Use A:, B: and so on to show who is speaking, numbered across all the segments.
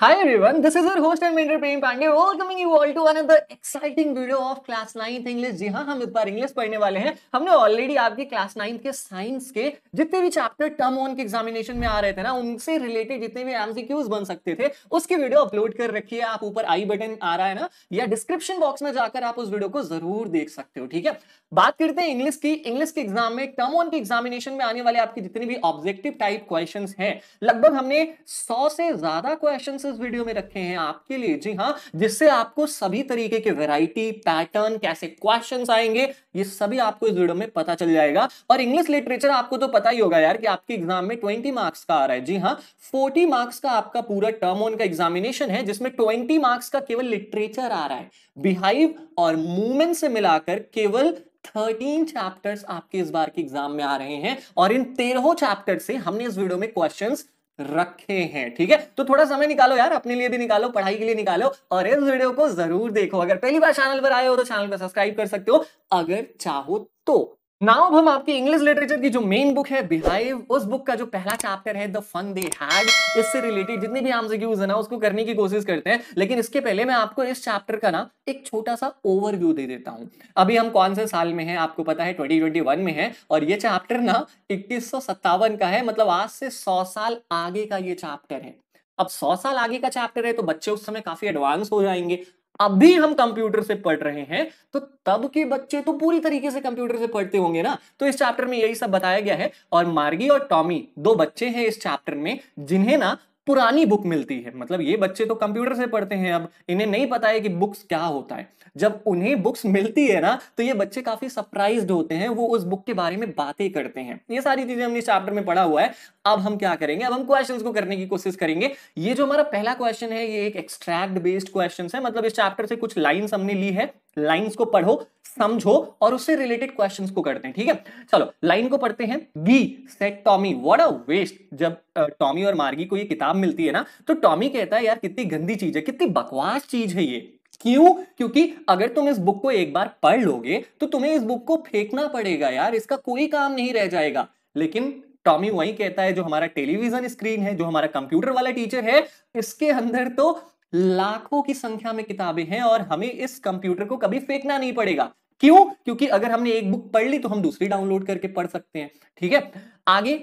A: Hi everyone, this is your host and mentor Prem Pandey welcoming you all to another exciting video of class 9th English. जी हाँ हम इस बार English पढ़ने वाले हैं हमने already आपके Class 9th के Science के जितने भी chapter term one के examination में आ रहे थे ना उनसे related जितने भी एमसीक्यूज बन सकते थे उसकी video upload कर रखी है आप ऊपर I button आ रहा है ना या description box में जाकर आप उस video को जरूर देख सकते हो ठीक है बात करते हैं इंग्लिश की इंग्लिश के एग्जाम में टर्म ऑन के एग्जामिनेशन में आने वाले आपके जितने भी ऑब्जेक्टिव टाइप क्वेश्चन हैं लगभग हमने 100 से ज्यादा क्वेश्चन इस वीडियो में रखे हैं आपके लिए जी हाँ जिससे आपको सभी तरीके के वैरायटी पैटर्न कैसे क्वेश्चंस आएंगे ये सभी आपको इस वीडियो में पता चल जाएगा और इंग्लिश लिटरेचर आपको तो पता ही होगा यार कि आपके एग्जाम में ट्वेंटी मार्क्स का आ रहा है जी हाँ फोर्टी मार्क्स का आपका पूरा टर्म वन का एग्जामिनेशन है जिसमें ट्वेंटी मार्क्स का केवल लिटरेचर आ रहा है बिहाइव और मूवमेंट से मिलाकर केवल थर्टीन चैप्टर्स आपके इस बार के एग्जाम में आ रहे हैं और इन तेरह चैप्टर से हमने इस वीडियो में क्वेश्चंस रखे हैं ठीक है तो थोड़ा समय निकालो यार अपने लिए भी निकालो पढ़ाई के लिए निकालो और इस वीडियो को जरूर देखो अगर पहली बार चैनल पर आए हो तो चैनल पर सब्सक्राइब कर सकते हो अगर चाहो तो नाउ अब हम आपकी इंग्लिश लिटरेचर की जो मेन बुक है बिहाइव उस बुक का जो पहला चैप्टर है द फन दे हैड इससे रिलेटेड जितनी भी क्यूज है ना उसको करने की कोशिश करते हैं लेकिन इसके पहले मैं आपको इस चैप्टर का ना एक छोटा सा ओवरव्यू दे देता हूं अभी हम कौन से साल में है आपको पता है 2021 में है और ये चैप्टर ना इक्कीस का है मतलब आज से सौ साल आगे का ये चैप्टर है अब सौ साल आगे का चैप्टर है तो बच्चे उस समय काफी एडवांस हो जाएंगे अभी हम कंप्यूटर से पढ़ रहे हैं तो तब के बच्चे तो पूरी तरीके से कंप्यूटर से पढ़ते होंगे ना तो इस चैप्टर में यही सब बताया गया है और मार्गी और टॉमी दो बच्चे हैं इस चैप्टर में जिन्हें ना पुरानी बुक मिलती है मतलब ये बच्चे तो कंप्यूटर से पढ़ते हैं अब इन्हें नहीं पता है कि बुक्स क्या होता है जब उन्हें बुक्स मिलती है ना तो ये बच्चे काफी सरप्राइज होते हैं वो उस बुक के बारे में बातें करते हैं ये सारी चीजें हमने चैप्टर में पढ़ा हुआ है अब हम क्या करेंगे अब हम क्वेश्चन को करने की कोशिश करेंगे ये जो हमारा पहला क्वेश्चन है ये एक एक्सट्रैक्ट बेस्ड क्वेश्चन है मतलब इस चैप्टर से कुछ लाइन्स हमने ली है लाइंस को पढ़ो समझो और उससे रिलेटेड क्वेश्चंस को करते हैं ठीक है चलो लाइन को पढ़ते हैं gee said Tommy what a waste जब टॉमी और मार्गी को ये किताब मिलती है ना तो टॉमी कहता है यार कितनी गंदी चीज है कितनी बकवास चीज है ये क्यों क्योंकि अगर तुम इस बुक को एक बार पढ़ लोगे तो तुम्हें इस बुक को फेंकना पड़ेगा यार इसका कोई काम नहीं रह जाएगा लेकिन टॉमी वही कहता है जो हमारा टेलीविजन स्क्रीन है जो हमारा कंप्यूटर वाला टीचर है इसके अंदर तो लाखों की संख्या में किताबें हैं और हमें इस कंप्यूटर को कभी फेंकना नहीं पड़ेगा क्यों क्योंकि अगर हमने एक बुक पढ़ ली तो हम दूसरी डाउनलोड करके पढ़ सकते हैं ठीक है आगे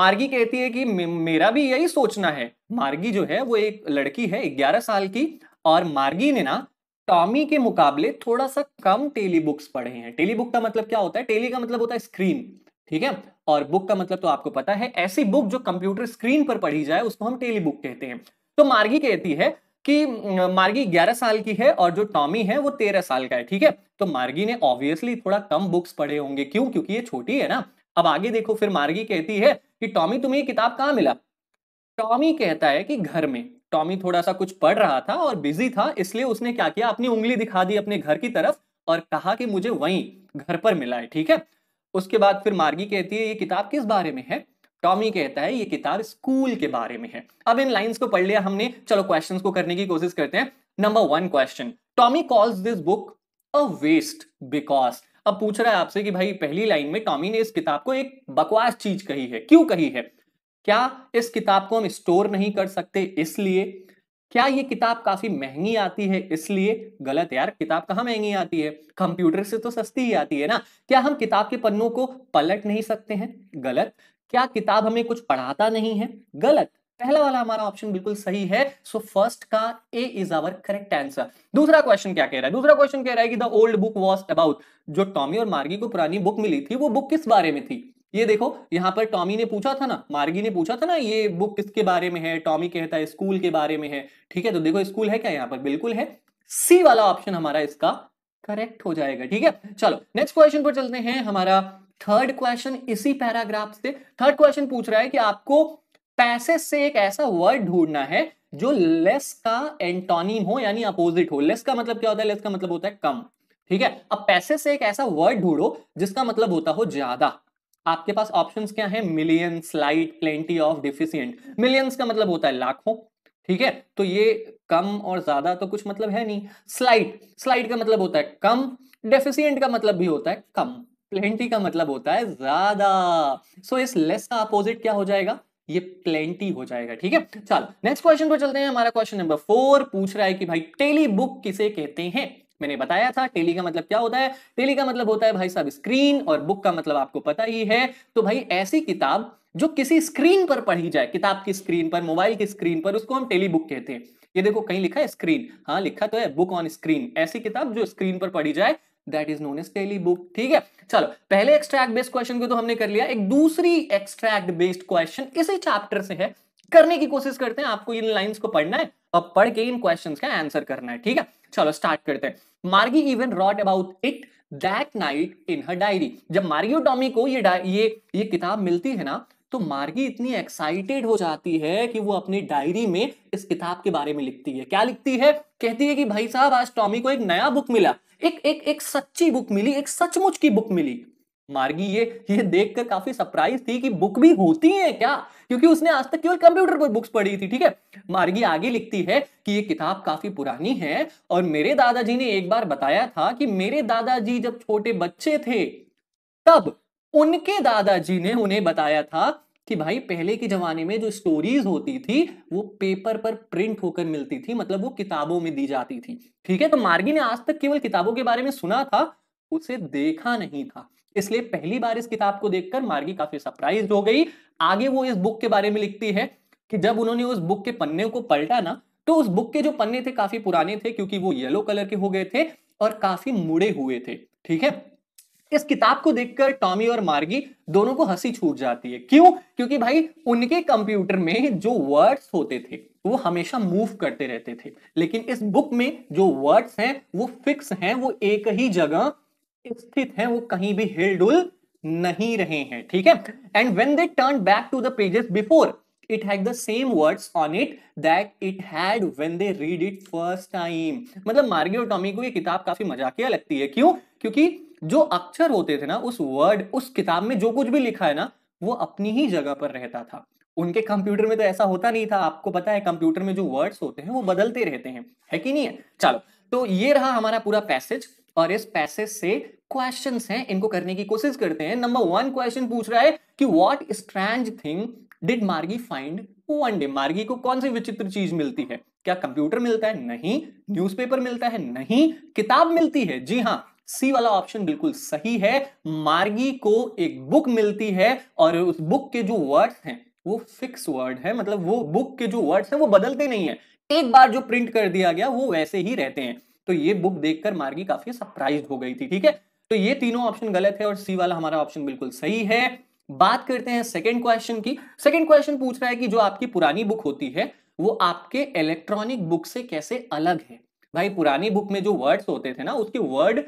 A: मार्गी कहती है कि मेरा भी यही सोचना है मार्गी जो है वो एक लड़की है ग्यारह साल की और मार्गी ने ना टॉमी के मुकाबले थोड़ा सा कम टेली बुक्स पढ़े हैं टेली बुक का मतलब क्या होता है टेली का मतलब होता है स्क्रीन ठीक है और बुक का मतलब तो आपको पता है ऐसी बुक जो कंप्यूटर स्क्रीन पर पढ़ी जाए उसको हम टेली बुक कहते हैं तो मार्गी कहती है कि मार्गी 11 साल की है और जो टॉमी है वो 13 साल का है ठीक है तो मार्गी ने ऑब्वियसली थोड़ा कम बुक्स पढ़े होंगे क्यों क्योंकि ये छोटी है ना अब आगे देखो फिर मार्गी कहती है कि टॉमी तुम्हें ये किताब कहाँ मिला टॉमी कहता है कि घर में टॉमी थोड़ा सा कुछ पढ़ रहा था और बिजी था इसलिए उसने क्या किया अपनी उंगली दिखा दी अपने घर की तरफ और कहा कि मुझे वहीं घर पर मिला है ठीक है उसके बाद फिर मार्गी कहती है ये किताब किस बारे में है टॉमी कहता है ये किताब स्कूल के बारे में है अब इन लाइंस को पढ़ लिया हमने चलो क्वेश्चंस को करने की कोशिश करते हैं number one question Tommy calls this book a waste because अब पूछ रहा है आपसे कि भाई पहली लाइन में टॉमी ने इस किताब को एक बकवास चीज कही है क्यों कही है क्या इस किताब को हम स्टोर नहीं कर सकते इसलिए क्या ये किताब काफी महंगी आती है इसलिए गलत यार किताब कहाँ महंगी आती है कंप्यूटर से तो सस्ती ही आती है ना क्या हम किताब के पन्नों को पलट नहीं सकते हैं गलत क्या किताब हमें कुछ पढ़ाता नहीं है गलत पहला वाला हमारा ऑप्शन बिल्कुल सही है सो फर्स्ट का A is our correct answer दूसरा क्वेश्चन क्या कह रहा है दूसरा क्वेश्चन कह रहा है कि the old book was about जो टॉमी और मार्गी को पुरानी बुक मिली थी वो बुक किस बारे में थी ये देखो यहाँ पर टॉमी ने पूछा था ना मार्गी ने पूछा था ना ये बुक किसके बारे में है टॉमी कहता है स्कूल के बारे में है ठीक है तो देखो स्कूल है क्या यहाँ पर बिल्कुल है सी वाला ऑप्शन हमारा इसका करेक्ट हो जाएगा ठीक है चलो नेक्स्ट क्वेश्चन पर चलते हैं हमारा थर्ड क्वेश्चन इसी पैराग्राफ से थर्ड क्वेश्चन पूछ रहा है कि आपको पैसे से एक ऐसा वर्ड ढूंढना है जो लेस का एंटोनिम हो यानी अपोजिट हो लेस का मतलब क्या होता है लेस का मतलब होता है कम ठीक है अब पैसे से एक ऐसा वर्ड ढूंढो जिसका मतलब होता हो ज्यादा आपके पास ऑप्शंस क्या है million slight plenty of deficient millions का मतलब होता है लाखों ठीक है तो ये कम और ज्यादा तो कुछ मतलब है नहीं स्लाइट स्लाइट का मतलब होता है कम डेफिशियंट का मतलब भी होता है कम प्लेंटी का मतलब होता है ज्यादा सो so, इस लेस का अपोजिट क्या हो जाएगा ये प्लेंटी हो जाएगा ठीक है चलो नेक्स्ट क्वेश्चन पर चलते हैं हमारा क्वेश्चन नंबर फोर पूछ रहा है कि भाई टेली बुक किसे कहते हैं मैंने बताया था टेली का मतलब क्या होता है टेली का मतलब होता है भाई साहब स्क्रीन और बुक का मतलब आपको पता ही है तो भाई ऐसी किताब जो किसी स्क्रीन पर पढ़ी जाए किताब की स्क्रीन पर मोबाइल की स्क्रीन पर उसको हम टेली बुक कहते हैं ये देखो कहीं लिखा है स्क्रीन हाँ लिखा तो है बुक ऑन स्क्रीन ऐसी किताब जो स्क्रीन पर पढ़ी जाए that is known as telebook ठीक है चलो पहले एक्सट्रैक्ट बेस्ड क्वेश्चन को तो हमने कर लिया एक दूसरी एक्सट्रैक्ट बेस्ड क्वेश्चन इसी चैप्टर से है करने की कोशिश करते हैं आपको इन लाइंस को पढ़ना है और पढ़ के इन क्वेश्चन का आंसर करना है ठीक है चलो स्टार्ट करते हैं Margie even wrote about it that night in her diary जब और टॉमी को ये ये ये किताब मिलती है ना तो मार्गी इतनी एक्साइटेड हो जाती है कि वो अपनी डायरी में इस किताब के बारे में लिखती है क्या लिखती है कहती है कि भाई साहब आज टॉमी को एक नया बुक मिला एक एक एक सच्ची बुक मिली एक सचमुच की बुक मिली मार्गी ये ये देखकर काफी सरप्राइज थी कि बुक भी होती है क्या क्योंकि उसने आज तक केवल कंप्यूटर पर बुक्स पढ़ी थी ठीक है मार्गी आगे लिखती है कि ये किताब काफी पुरानी है और मेरे दादाजी ने एक बार बताया था कि मेरे दादाजी जब छोटे बच्चे थे तब उनके दादाजी ने उन्हें बताया था कि भाई पहले के जमाने में जो स्टोरीज होती थी वो पेपर पर प्रिंट होकर मिलती थी मतलब वो किताबों में दी जाती थी ठीक है तो मार्गी ने आज तक केवल किताबों के बारे में सुना था उसे देखा नहीं था इसलिए पहली बार इस किताब को देखकर मार्गी काफी सरप्राइज हो गई आगे वो इस बुक के बारे में लिखती है कि जब उन्होंने उस बुक के पन्ने को पलटा ना तो उस बुक के जो पन्ने थे काफी पुराने थे क्योंकि वो येलो कलर के हो गए थे और काफी मुड़े हुए थे ठीक है इस किताब को देखकर टॉमी और मार्गी दोनों को हंसी छूट जाती है क्यों क्योंकि भाई उनके कंप्यूटर में जो वर्ड्स होते थे वो हमेशा मूव करते रहते थे लेकिन इस बुक में जो वर्ड्स हैं वो फिक्स हैं वो एक ही जगह स्थित हैं वो कहीं भी हिलडुल नहीं रहे हैं ठीक है and when they turn back to the pages before it had the same words on it that it had when they read it first time मतलब मार्गी और टॉमी को ये किताब काफी मजाकिया लगती है क्यों क्योंकि जो अक्षर होते थे ना उस वर्ड उस किताब में जो कुछ भी लिखा है ना वो अपनी ही जगह पर रहता था उनके कंप्यूटर में तो ऐसा होता नहीं था आपको पता है कंप्यूटर में जो वर्ड्स होते हैं वो बदलते रहते हैं है कि नहीं है चलो तो ये रहा हमारा पूरा पैसेज और इस पैसेज से क्वेश्चंस हैं इनको करने की कोशिश करते हैं नंबर वन क्वेश्चन पूछ रहा है कि what strange thing did Margie find one day Margie को कौन सी विचित्र चीज मिलती है क्या कंप्यूटर मिलता है नहीं न्यूज़पेपर मिलता है नहीं किताब मिलती है जी हाँ सी वाला ऑप्शन बिल्कुल सही है मार्गी को एक बुक मिलती है और उस बुक के जो वर्ड्स हैं वो फिक्स वर्ड है मतलब वो बुक के जो वर्ड्स हैं वो बदलते नहीं है एक बार जो प्रिंट कर दिया गया वो वैसे ही रहते हैं तो ये बुक देखकर मार्गी काफी सरप्राइज हो गई थी ठीक है तो ये तीनों ऑप्शन गलत है और सी वाला हमारा ऑप्शन बिल्कुल सही है बात करते हैं सेकेंड क्वेश्चन की सेकेंड क्वेश्चन पूछ रहा है कि जो आपकी पुरानी बुक होती है वो आपके इलेक्ट्रॉनिक बुक से कैसे अलग है भाई पुरानी बुक में जो वर्ड्स होते थे ना उसके वर्ड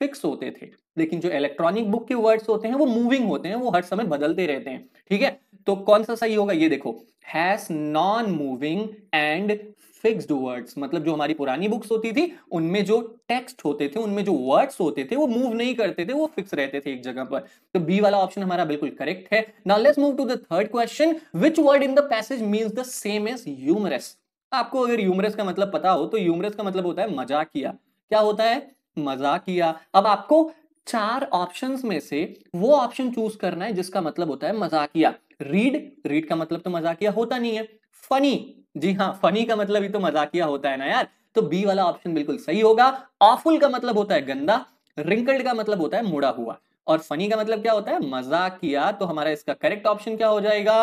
A: फिक्स होते थे लेकिन जो इलेक्ट्रॉनिक बुक के वर्ड्स होते हैं वो मूविंग होते हैं वो हर समय बदलते रहते हैं ठीक है तो कौन सा सही होगा ये देखो has non moving and fixed words मतलब जो हमारी पुरानी बुक्स होती थी उनमें जो टेक्स्ट होते थे उनमें जो वर्ड्स होते थे वो मूव नहीं करते थे वो फिक्स रहते थे एक जगह पर तो बी वाला ऑप्शन हमारा बिल्कुल करेक्ट है now let's move to the third question which word in the passage means the same as humorous आपको अगर यूमरस का मतलब पता हो तो यूमरस का मतलब होता है मजाक किया क्या होता है मजा किया अब आपको चार ऑप्शंस में से वो ऑप्शन चूज करना है जिसका मतलब होता है मजाकिया रीड रीड का मतलब तो किया होता नहीं है फनी जी हाँ फनी का मतलब ही तो किया होता है ना यार तो बी वाला ऑप्शन बिल्कुल सही होगा ऑफुल का मतलब होता है गंदा रिंकल्ड का मतलब होता है मुड़ा हुआ और फनी का मतलब क्या होता है मजाकिया तो हमारा इसका करेक्ट ऑप्शन क्या हो जाएगा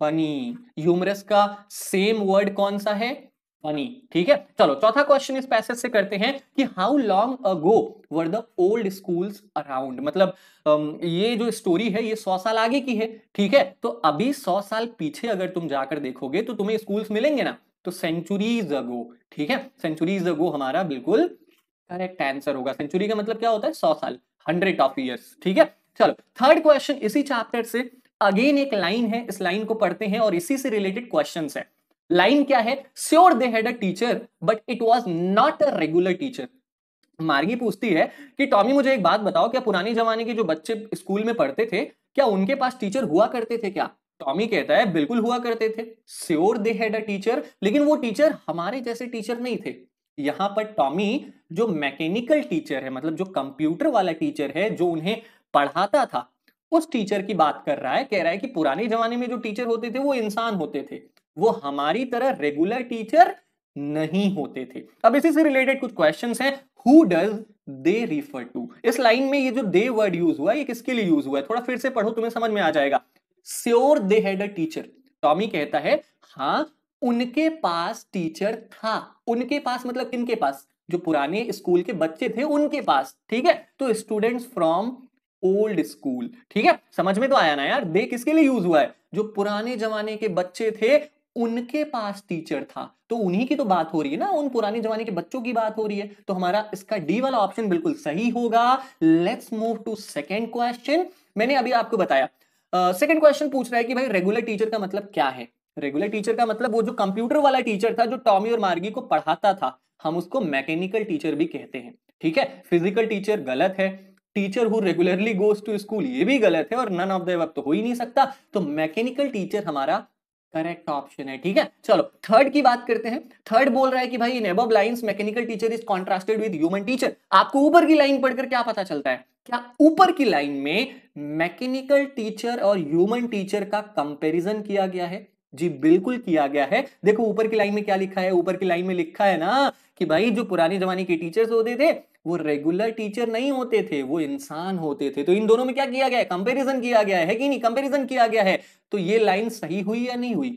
A: फनी ह्यूमरस का सेम वर्ड कौन सा है मनी ठीक है चलो चौथा क्वेश्चन इस पैसेज से करते हैं कि how long ago were the old school around मतलब ये जो स्टोरी है ये सौ साल आगे की है ठीक है तो अभी सौ साल पीछे अगर तुम जाकर देखोगे तो तुम्हें स्कूल्स मिलेंगे ना तो सेंचुरीज अगो ठीक है सेंचुरीज अगो हमारा बिल्कुल करेक्ट आंसर होगा सेंचुरी का मतलब क्या होता है सौ साल हंड्रेड ऑफ ईयर्स ठीक है चलो थर्ड क्वेश्चन इसी चैप्टर से अगेन एक लाइन है इस लाइन को पढ़ते हैं और इसी से रिलेटेड क्वेश्चन है लाइन क्या है sure they had a teacher but it was not a regular teacher Margie पूछती है कि टॉमी मुझे एक बात बताओ क्या पुराने जमाने के जो बच्चे स्कूल में पढ़ते थे क्या उनके पास टीचर हुआ करते थे क्या टॉमी कहता है बिल्कुल हुआ करते थे sure they had a teacher लेकिन वो टीचर हमारे जैसे टीचर नहीं थे यहाँ पर टॉमी जो मैकेनिकल टीचर है मतलब जो कंप्यूटर वाला टीचर है जो उन्हें पढ़ाता था उस टीचर की बात कर रहा है कह रहा है कि पुराने जमाने में जो टीचर होते थे वो इंसान होते थे वो हमारी तरह रेगुलर टीचर नहीं होते थे अब इसी से रिलेटेड कुछ क्वेश्चन है who does they refer to इस लाइन में ये जो दे वर्ड यूज हुआ ये किसके लिए यूज हुआ है थोड़ा फिर से पढ़ो तुम्हें समझ में आ जाएगा sure they had a teacher Tommy कहता है हाँ उनके पास टीचर था उनके पास मतलब किनके पास जो पुराने स्कूल के बच्चे थे उनके पास ठीक है तो स्टूडेंट्स फ्रॉम ओल्ड स्कूल ठीक है समझ में तो आया ना यार दे किसके लिए यूज हुआ है जो पुराने जमाने के बच्चे थे उनके पास टीचर था तो उन्हीं की तो बात हो रही है ना उन पुराने जमाने के बच्चों की बात हो रही है तो हमारा इसका डी वाला ऑप्शन बिल्कुल सही होगा let's move to second question मैंने अभी आपको बताया सेकेंड uh, क्वेश्चन पूछ रहा है कि भाई रेगुलर टीचर का मतलब क्या है रेगुलर टीचर का मतलब वो जो कंप्यूटर वाला टीचर था जो टॉमी और मार्गी को पढ़ाता था हम उसको मैकेनिकल टीचर भी कहते हैं ठीक है फिजिकल टीचर गलत है teacher who regularly goes to school ये भी गलत है और नन ऑफ द वक्त हो ही नहीं सकता तो मैकेनिकल टीचर हमारा करेक्ट ऑप्शन है ठीक है चलो थर्ड की बात करते हैं थर्ड बोल रहा है कि भाई in line lines mechanical teacher is contrasted with human teacher आपको ऊपर की लाइन पढ़कर क्या पता चलता है क्या ऊपर की लाइन में मैकेनिकल टीचर और ह्यूमन टीचर का कंपैरिजन किया गया है जी बिल्कुल किया गया है देखो ऊपर की लाइन में क्या लिखा है ऊपर की लाइन में लिखा है ना कि भाई जो पुराने जमाने के टीचर्स होते थे वो रेगुलर टीचर नहीं होते थे वो इंसान होते थे तो इन दोनों में क्या किया गया है कंपेरिजन किया गया है कि नहीं कंपेरिजन किया गया है तो ये लाइन सही हुई या नहीं हुई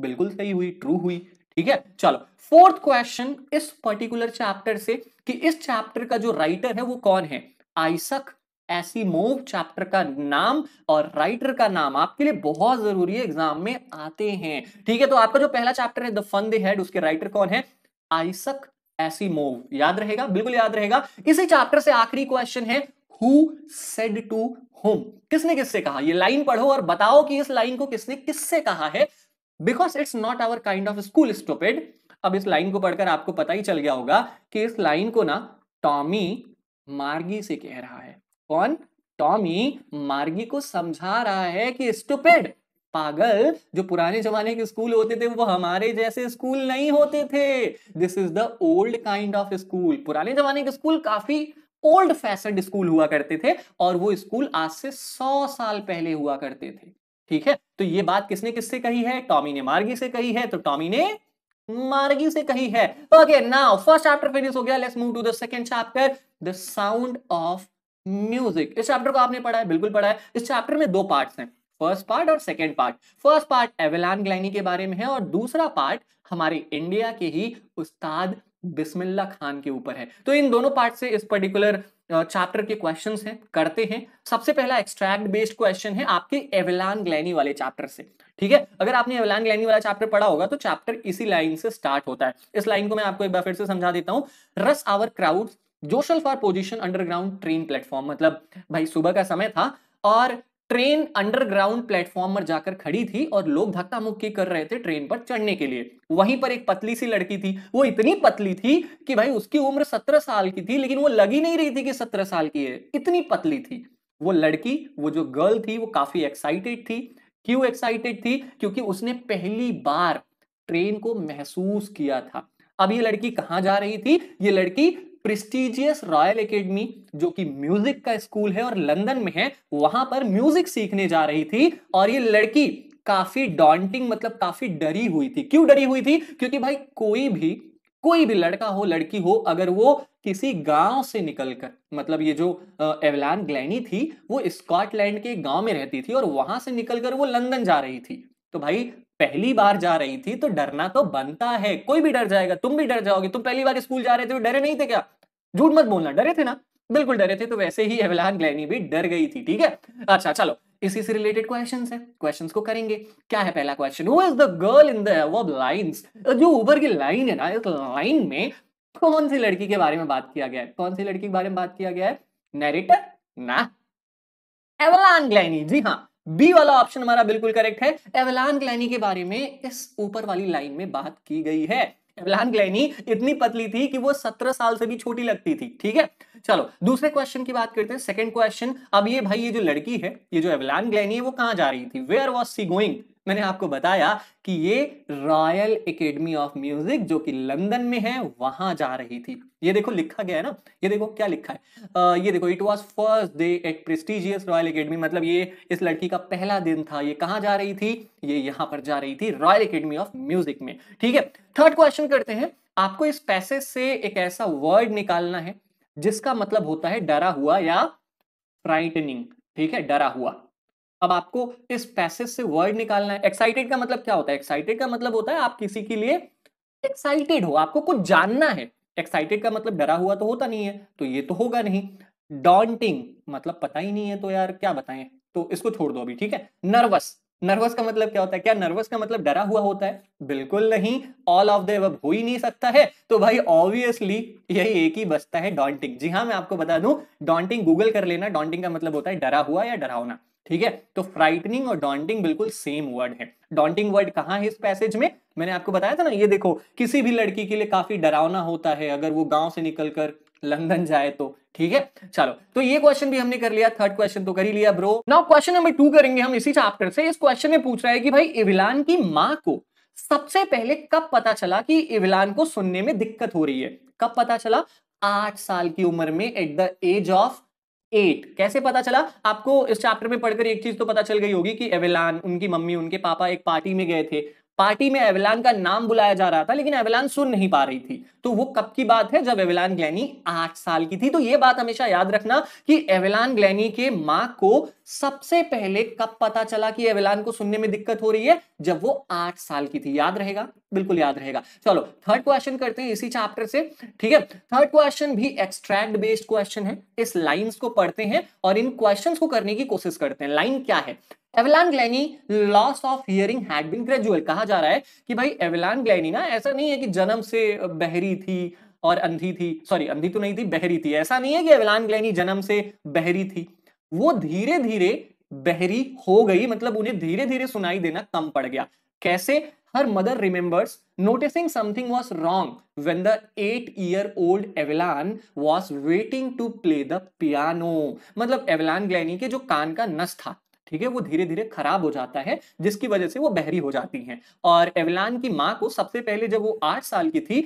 A: बिल्कुल सही हुई ट्रू हुई ठीक है चलो फोर्थ क्वेश्चन इस पर्टिकुलर चैप्टर से कि इस चैप्टर का जो राइटर है वो कौन है आइसक ऐसी मूव चैप्टर का नाम और राइटर का नाम आपके लिए बहुत जरूरी है एग्जाम में आते हैं ठीक है तो आपका जो पहला चैप्टर है द फन द हेड उसके राइटर कौन है आइसक ऐसी मूव याद रहेगा बिल्कुल याद रहेगा इसी चैप्टर से आखिरी क्वेश्चन है हु सेड टू होम किसने किससे कहा ये लाइन पढ़ो और बताओ कि इस लाइन को किसने किससे कहा है because it's not our kind of school stupid अब इस लाइन को पढ़कर आपको पता ही चल गया होगा कि इस लाइन को ना टॉमी मार्गी से कह रहा है कौन टॉमी मार्गी को समझा रहा है कि स्टूपेड पागल जो पुराने जमाने के स्कूल होते थे वो हमारे जैसे स्कूल नहीं होते थे this is the old kind of school पुराने जमाने के स्कूल काफी ओल्ड फैशन स्कूल हुआ करते थे और वो स्कूल आज से सौ साल पहले हुआ करते थे ठीक है तो ये बात किसने किससे कही है टॉमी ने मार्गी से कही है तो टॉमी ने मार्गी से कही है okay now first chapter finish हो गया let's move to the second chapter the sound of music इस चैप्टर को आपने पढ़ा है बिल्कुल पढ़ा है इस चैप्टर में दो पार्ट हैं फर्स्ट पार्ट और second part first part Evelyn Glennie के बारे में है और दूसरा पार्ट हमारे इंडिया के ही उस्ताद बिस्मिल्ला खान के ऊपर है तो इन दोनों पार्ट से इस पर्टिकुलर चैप्टर के क्वेश्चन हैं करते हैं सबसे पहला एक्सट्रैक्ट बेस्ड क्वेश्चन है आपके एवेलान ग्लैनी वाले चैप्टर से ठीक है अगर आपने एवेलान ग्लैनी वाला चैप्टर पढ़ा होगा तो चैप्टर इसी लाइन से स्टार्ट होता है इस लाइन को मैं आपको एक बार फिर से समझा देता हूँ rush hour crowd jostle for position underground train platform मतलब भाई सुबह का समय था और ट्रेन अंडरग्राउंड प्लेटफॉर्म पर जाकर खड़ी थी और लोग धक्का मुक्की कर रहे थे ट्रेन पर चढ़ने के लिए वहीं पर एक पतली सी लड़की थी वो इतनी पतली थी कि भाई उसकी उम्र सत्रह साल की थी लेकिन वो लगी नहीं रही थी कि सत्रह साल की है इतनी पतली थी वो लड़की वो जो गर्ल थी वो काफी एक्साइटेड थी क्यों एक्साइटेड थी क्योंकि उसने पहली बार ट्रेन को महसूस किया था अब ये लड़की कहाँ जा रही थी ये लड़की प्रेस्टिजियस रॉयल एकेडमी जो कि म्यूजिक का स्कूल है और लंदन में है वहां पर म्यूजिक सीखने जा रही थी और ये लड़की काफी डॉन्टिंग मतलब काफी डरी हुई थी क्यों डरी हुई थी क्योंकि भाई कोई भी कोई भी लड़का हो लड़की हो अगर वो किसी गांव से निकलकर मतलब ये जो एवलान ग्लैनी थी वो स्कॉटलैंड के गांव में रहती थी और वहां से निकलकर वो लंदन जा रही थी तो भाई पहली बार जा रही थी तो डरना तो बनता है कोई भी डर जाएगा तुम भी डर जाओगे तुम पहली बार स्कूल जा रहे थे तो डरे नहीं थे क्या झूठ मत बोलना डरे थे ना बिल्कुल डरे थे तो वैसे ही एवलान ग्लैनी भी डर गई थी ठीक है अच्छा चलो इसी से रिलेटेड क्वेश्चन है क्वेश्चन को करेंगे क्या है पहला question is the girl in the lines जो ऊबर की लाइन है ना इस लाइन में कौन सी लड़की के बारे में बात किया गया है कौन सी लड़की के बारे में बात किया गया है नैरेटर ना एवलान ग्लैनी जी हाँ बी वाला ऑप्शन हमारा बिल्कुल करेक्ट है एवलान ग्लैनी के बारे में इस ऊपर वाली लाइन में बात की गई है एवलान ग्लैनी इतनी पतली थी कि वो सत्रह साल से भी छोटी लगती थी ठीक है चलो दूसरे क्वेश्चन की बात करते हैं सेकंड क्वेश्चन अब ये भाई ये जो लड़की है ये जो एवलान ग्लैनी है वो कहाँ जा रही थी वेयर वॉज सी गोइंग मैंने आपको बताया कि ये रॉयल एकेडमी ऑफ म्यूजिक जो कि लंदन में है वहां जा रही थी ये देखो लिखा गया है ना ये देखो क्या लिखा है आ, ये देखो it was first day at prestigious royal academy मतलब ये इस लड़की का पहला दिन था ये कहां जा रही थी ये यहां पर जा रही थी रॉयल एकेडमी ऑफ म्यूजिक में ठीक है थर्ड क्वेश्चन करते हैं आपको इस पैसे से एक ऐसा वर्ड निकालना है जिसका मतलब होता है डरा हुआ या फ्राइटनिंग ठीक है डरा हुआ अब आपको इस पैसेज से वर्ड निकालना है एक्साइटेड का मतलब क्या होता है एक्साइटेड का मतलब होता है आप किसी के लिए एक्साइटेड हो आपको कुछ जानना है एक्साइटेड का मतलब डरा हुआ तो होता नहीं है तो ये तो होगा नहीं डॉन्टिंग मतलब पता ही नहीं है तो यार क्या बताएं तो इसको छोड़ दो अभी ठीक है नर्वस नर्वस का मतलब क्या होता है क्या नर्वस का मतलब डरा हुआ होता है बिल्कुल नहीं ऑल ऑफ द अब हो ही नहीं सकता है तो भाई ऑब्वियसली यही एक ही बचता है डॉन्टिंग जी हाँ मैं आपको बता दूं डॉन्टिंग गूगल कर लेना डॉन्टिंग का मतलब होता है डरा हुआ या डरावना ठीक है तो फ्राइटनिंग और डॉन्टिंग बिल्कुल सेम वर्ड है डॉन्टिंग वर्ड कहाँ है इस पैसेज में मैंने आपको बताया था ना ये देखो किसी भी लड़की के लिए काफी डरावना होता है अगर वो गांव से निकलकर लंदन जाए तो ठीक है चलो तो ये क्वेश्चन भी हमने कर लिया थर्ड क्वेश्चन तो कर ही लिया bro now question number two करेंगे हम इसी चैप्टर से इस क्वेश्चन में पूछ रहा है कि भाई इविलान की माँ को सबसे पहले कब पता चला कि इविलान को सुनने में दिक्कत हो रही है कब पता चला आठ साल की उम्र में at the age of eight कैसे पता चला आपको इस चैप्टर में पढ़कर एक चीज तो पता चल गई होगी कि एविलान उनकी मम्मी उनके पापा एक पार्टी में गए थे पार्टी में एवलान का नाम बुलाया जा रहा था लेकिन एवलान सुन नहीं पा रही थी तो वो कब की बात है जब एवलान ग्लैनी आठ साल की थी तो ये बात हमेशा याद रखना कि एवलान ग्लैनी के माँ को सबसे पहले कब पता चला कि एवलान को सुनने में दिक्कत हो रही है जब वो आठ साल की थी याद रहेगा बिल्कुल याद रहेगा चलो थर्ड क्वेश्चन करते हैं इसी चैप्टर से ठीक है थर्ड क्वेश्चन भी एक्सट्रैक्ट बेस्ड क्वेश्चन है इस लाइंस को पढ़ते हैं और इन क्वेश्चन को करने की कोशिश करते हैं लाइन क्या है Evelyn Glennie loss of hearing had been gradual कहा जा रहा है कि भाई एवलान ग्लैनी ना ऐसा नहीं है कि जन्म से बहरी थी और अंधी थी सॉरी अंधी तो नहीं थी बहरी थी ऐसा नहीं है कि एवलान ग्लैनी जन्म से बहरी थी वो धीरे धीरे बहरी हो गई मतलब उन्हें धीरे धीरे सुनाई देना कम पड़ गया कैसे her mother remembers noticing something was wrong when the eight year old Evelyn was waiting to play the piano मतलब एवलान ग्लैनी के जो कान का नस था ठीक है वो धीरे धीरे खराब हो जाता है जिसकी वजह से वो बहरी हो जाती हैं और एवलान की माँ को सबसे पहले जब वो आठ साल की थी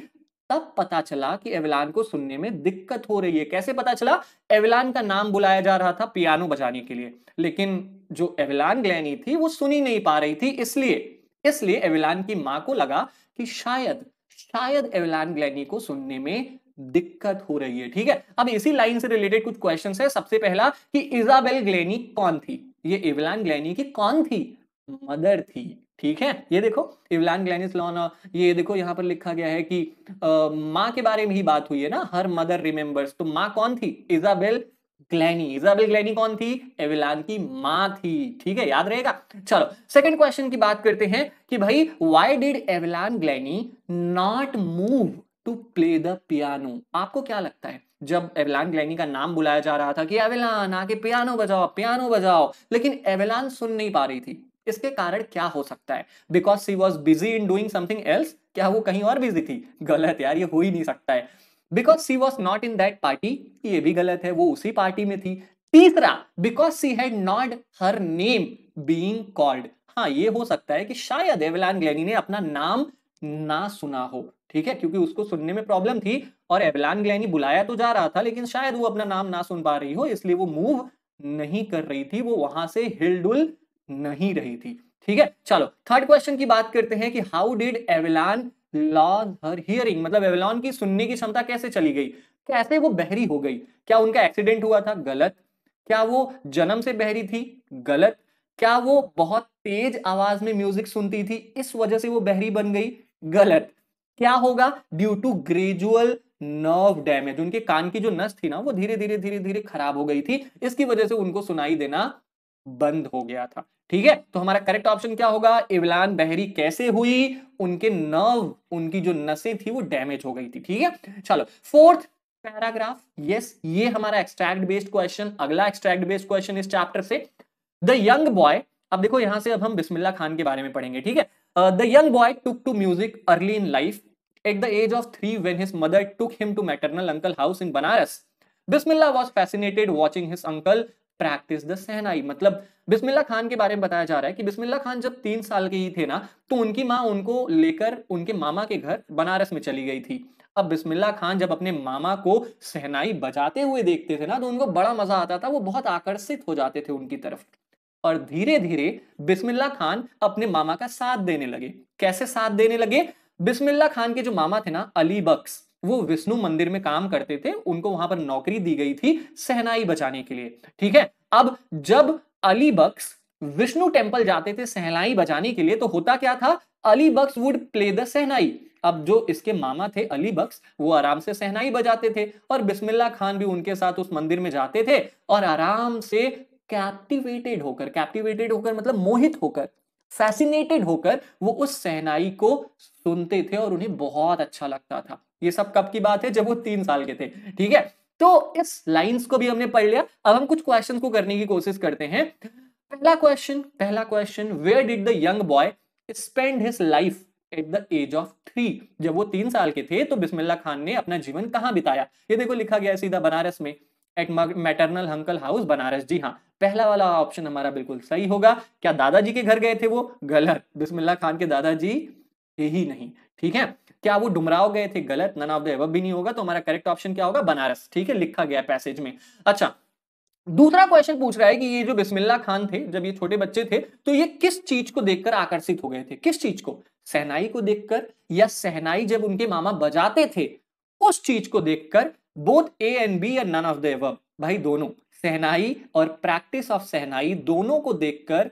A: तब पता चला कि एवलान को सुनने में दिक्कत हो रही है कैसे पता चला एवलान का नाम बुलाया जा रहा था पियानो बजाने के लिए लेकिन जो एवलान ग्लैनी थी वो सुनी नहीं पा रही थी इसलिए इसलिए एवलान की माँ को लगा कि शायद शायद एवलान ग्लैनी को सुनने में दिक्कत हो रही है ठीक है अब इसी लाइन से रिलेटेड कुछ क्वेश्चन है सबसे पहला कि इजाबेल ग्लैनी कौन थी ये इवलान ग्लैनी की कौन थी मदर थी ठीक है ये देखो इवलान ग्लैनिस लॉना ये देखो यहाँ पर लिखा गया है कि माँ के बारे में ही बात हुई है ना हर मदर रिमेम्बर्स तो माँ कौन थी इजाबेल ग्लैनी इजाबेल ग्लैनी कौन थी एविलान की माँ थी ठीक है याद रहेगा चलो सेकंड क्वेश्चन की बात करते हैं कि भाई why did Evelyn Glennie not move to play the piano आपको क्या लगता है जब एवलान ग्लैनी का नाम बुलाया जा रहा था कि एवेलान आके पियानो बजाओ पियानो बजाओ लेकिन एवेलान सुन नहीं पा रही थी इसके कारण क्या हो सकता है because she was busy in doing something else क्या वो कहीं और बिजी थी गलत यार ये हो ही नहीं सकता है because she was not in that party ये भी गलत है वो उसी पार्टी में थी तीसरा because she had not her name being called हाँ ये हो सकता है कि शायद एवलान ग्लैनी ने अपना नाम ना सुना हो ठीक है क्योंकि उसको सुनने में प्रॉब्लम थी और एवलान ग्लैनी बुलाया तो जा रहा था लेकिन शायद वो अपना नाम ना सुन पा रही हो इसलिए वो मूव नहीं कर रही थी वो वहां से हिलडुल नहीं रही थी ठीक है चलो थर्ड क्वेश्चन की बात करते हैं कि how did Evelyn lose her hearing मतलब एवलॉन की सुनने की क्षमता कैसे चली गई कैसे वो बहरी हो गई क्या उनका एक्सीडेंट हुआ था गलत क्या वो जन्म से बहरी थी गलत क्या वो बहुत तेज आवाज में म्यूजिक सुनती थी इस वजह से वो बहरी बन गई गलत क्या होगा due to gradual nerve damage उनके कान की जो नस थी ना वो धीरे धीरे धीरे धीरे खराब हो गई थी इसकी वजह से उनको सुनाई देना बंद हो गया था ठीक है तो हमारा करेक्ट ऑप्शन क्या होगा इवलान बहरी कैसे हुई उनके नर्व उनकी जो नसें थी वो डैमेज हो गई थी ठीक है चलो फोर्थ पैराग्राफ यस ये हमारा एक्सट्रैक्ट बेस्ड क्वेश्चन अगला एक्सट्रैक्ट बेस्ड क्वेश्चन इस चैप्टर से द यंग बॉय अब देखो यहां से अब हम बिस्मिल्ला खान के बारे में पढ़ेंगे ठीक है the young boy took to music early in life at the age of three when his mother took him to maternal uncle house in Banaras Bismillah was fascinated watching his uncle practise the shehnai मतलब बिस्मिल्ला खान के बारे में बताया जा रहा है कि बिस्मिल्ला खान जब तीन साल के ही थे ना तो उनकी माँ उनको लेकर उनके मामा के घर बनारस में चली गई थी अब बिस्मिल्ला खान जब अपने मामा को सहनाई बजाते हुए देखते थे ना तो उनको बड़ा मजा आता था वो बहुत आकर्षित हो जाते थे उनकी तरफ और धीरे धीरे बिस्मिल्ला खान अपने मामा का साथ देने लगे कैसे साथ देने लगे बिस्मिल्ला खान के जो मामा थे ना अली बक्स वो विष्णु मंदिर में काम करते थे उनको वहां पर नौकरी दी गई थी सहनाई बचाने के लिए ठीक है अब जब अली बक्स विष्णु टेम्पल जाते थे सहनाई बचाने के लिए तो होता क्या था Ali Bux would play the shehnai अब जो इसके मामा थे अली बक्स वो आराम से सहनाई बजाते थे और बिस्मिल्ला खान भी उनके साथ उस मंदिर में जाते थे और आराम से कैप्टिवेटेड होकर कैप्टिवेटेड होकर मतलब मोहित होकर फैसिनेटेड होकर वो उस सहनाई को सुनते थे और उन्हें बहुत अच्छा लगता था ये सब कब की बात है जब वो तीन साल के थे ठीक है तो इस लाइंस को भी हमने पढ़ लिया अब हम कुछ क्वेश्चन को करने की कोशिश करते हैं पहला क्वेश्चन पहला question where did the young boy spend his life at the age of three जब वो तीन साल के थे तो बिस्मिल्ला खान ने अपना जीवन कहां बिताया ये देखो लिखा गया सीधा बनारस में at maternal uncle house Banaras जी हाँ पहला वाला ऑप्शन हमारा बिल्कुल सही होगा क्या दादाजी के घर गए थे वो गलत बिस्मिल्ला खान के दादाजी थे ही नहीं ठीक है क्या वो डुमराव गए थे गलत नन ऑफ द भी नहीं होगा तो हमारा करेक्ट ऑप्शन क्या होगा बनारस ठीक है लिखा गया पैसेज में अच्छा दूसरा क्वेश्चन पूछ रहा है कि ये जो बिस्मिल्ला खान थे जब ये छोटे बच्चे थे तो ये किस चीज को देखकर आकर्षित हो गए थे किस चीज को सहनाई को देखकर या सहनाई जब उनके मामा बजाते थे उस चीज को देखकर बोथ ए एंड बी या नन ऑफ द एवब भाई दोनों सहनाई और प्रैक्टिस ऑफ सहनाई दोनों को देखकर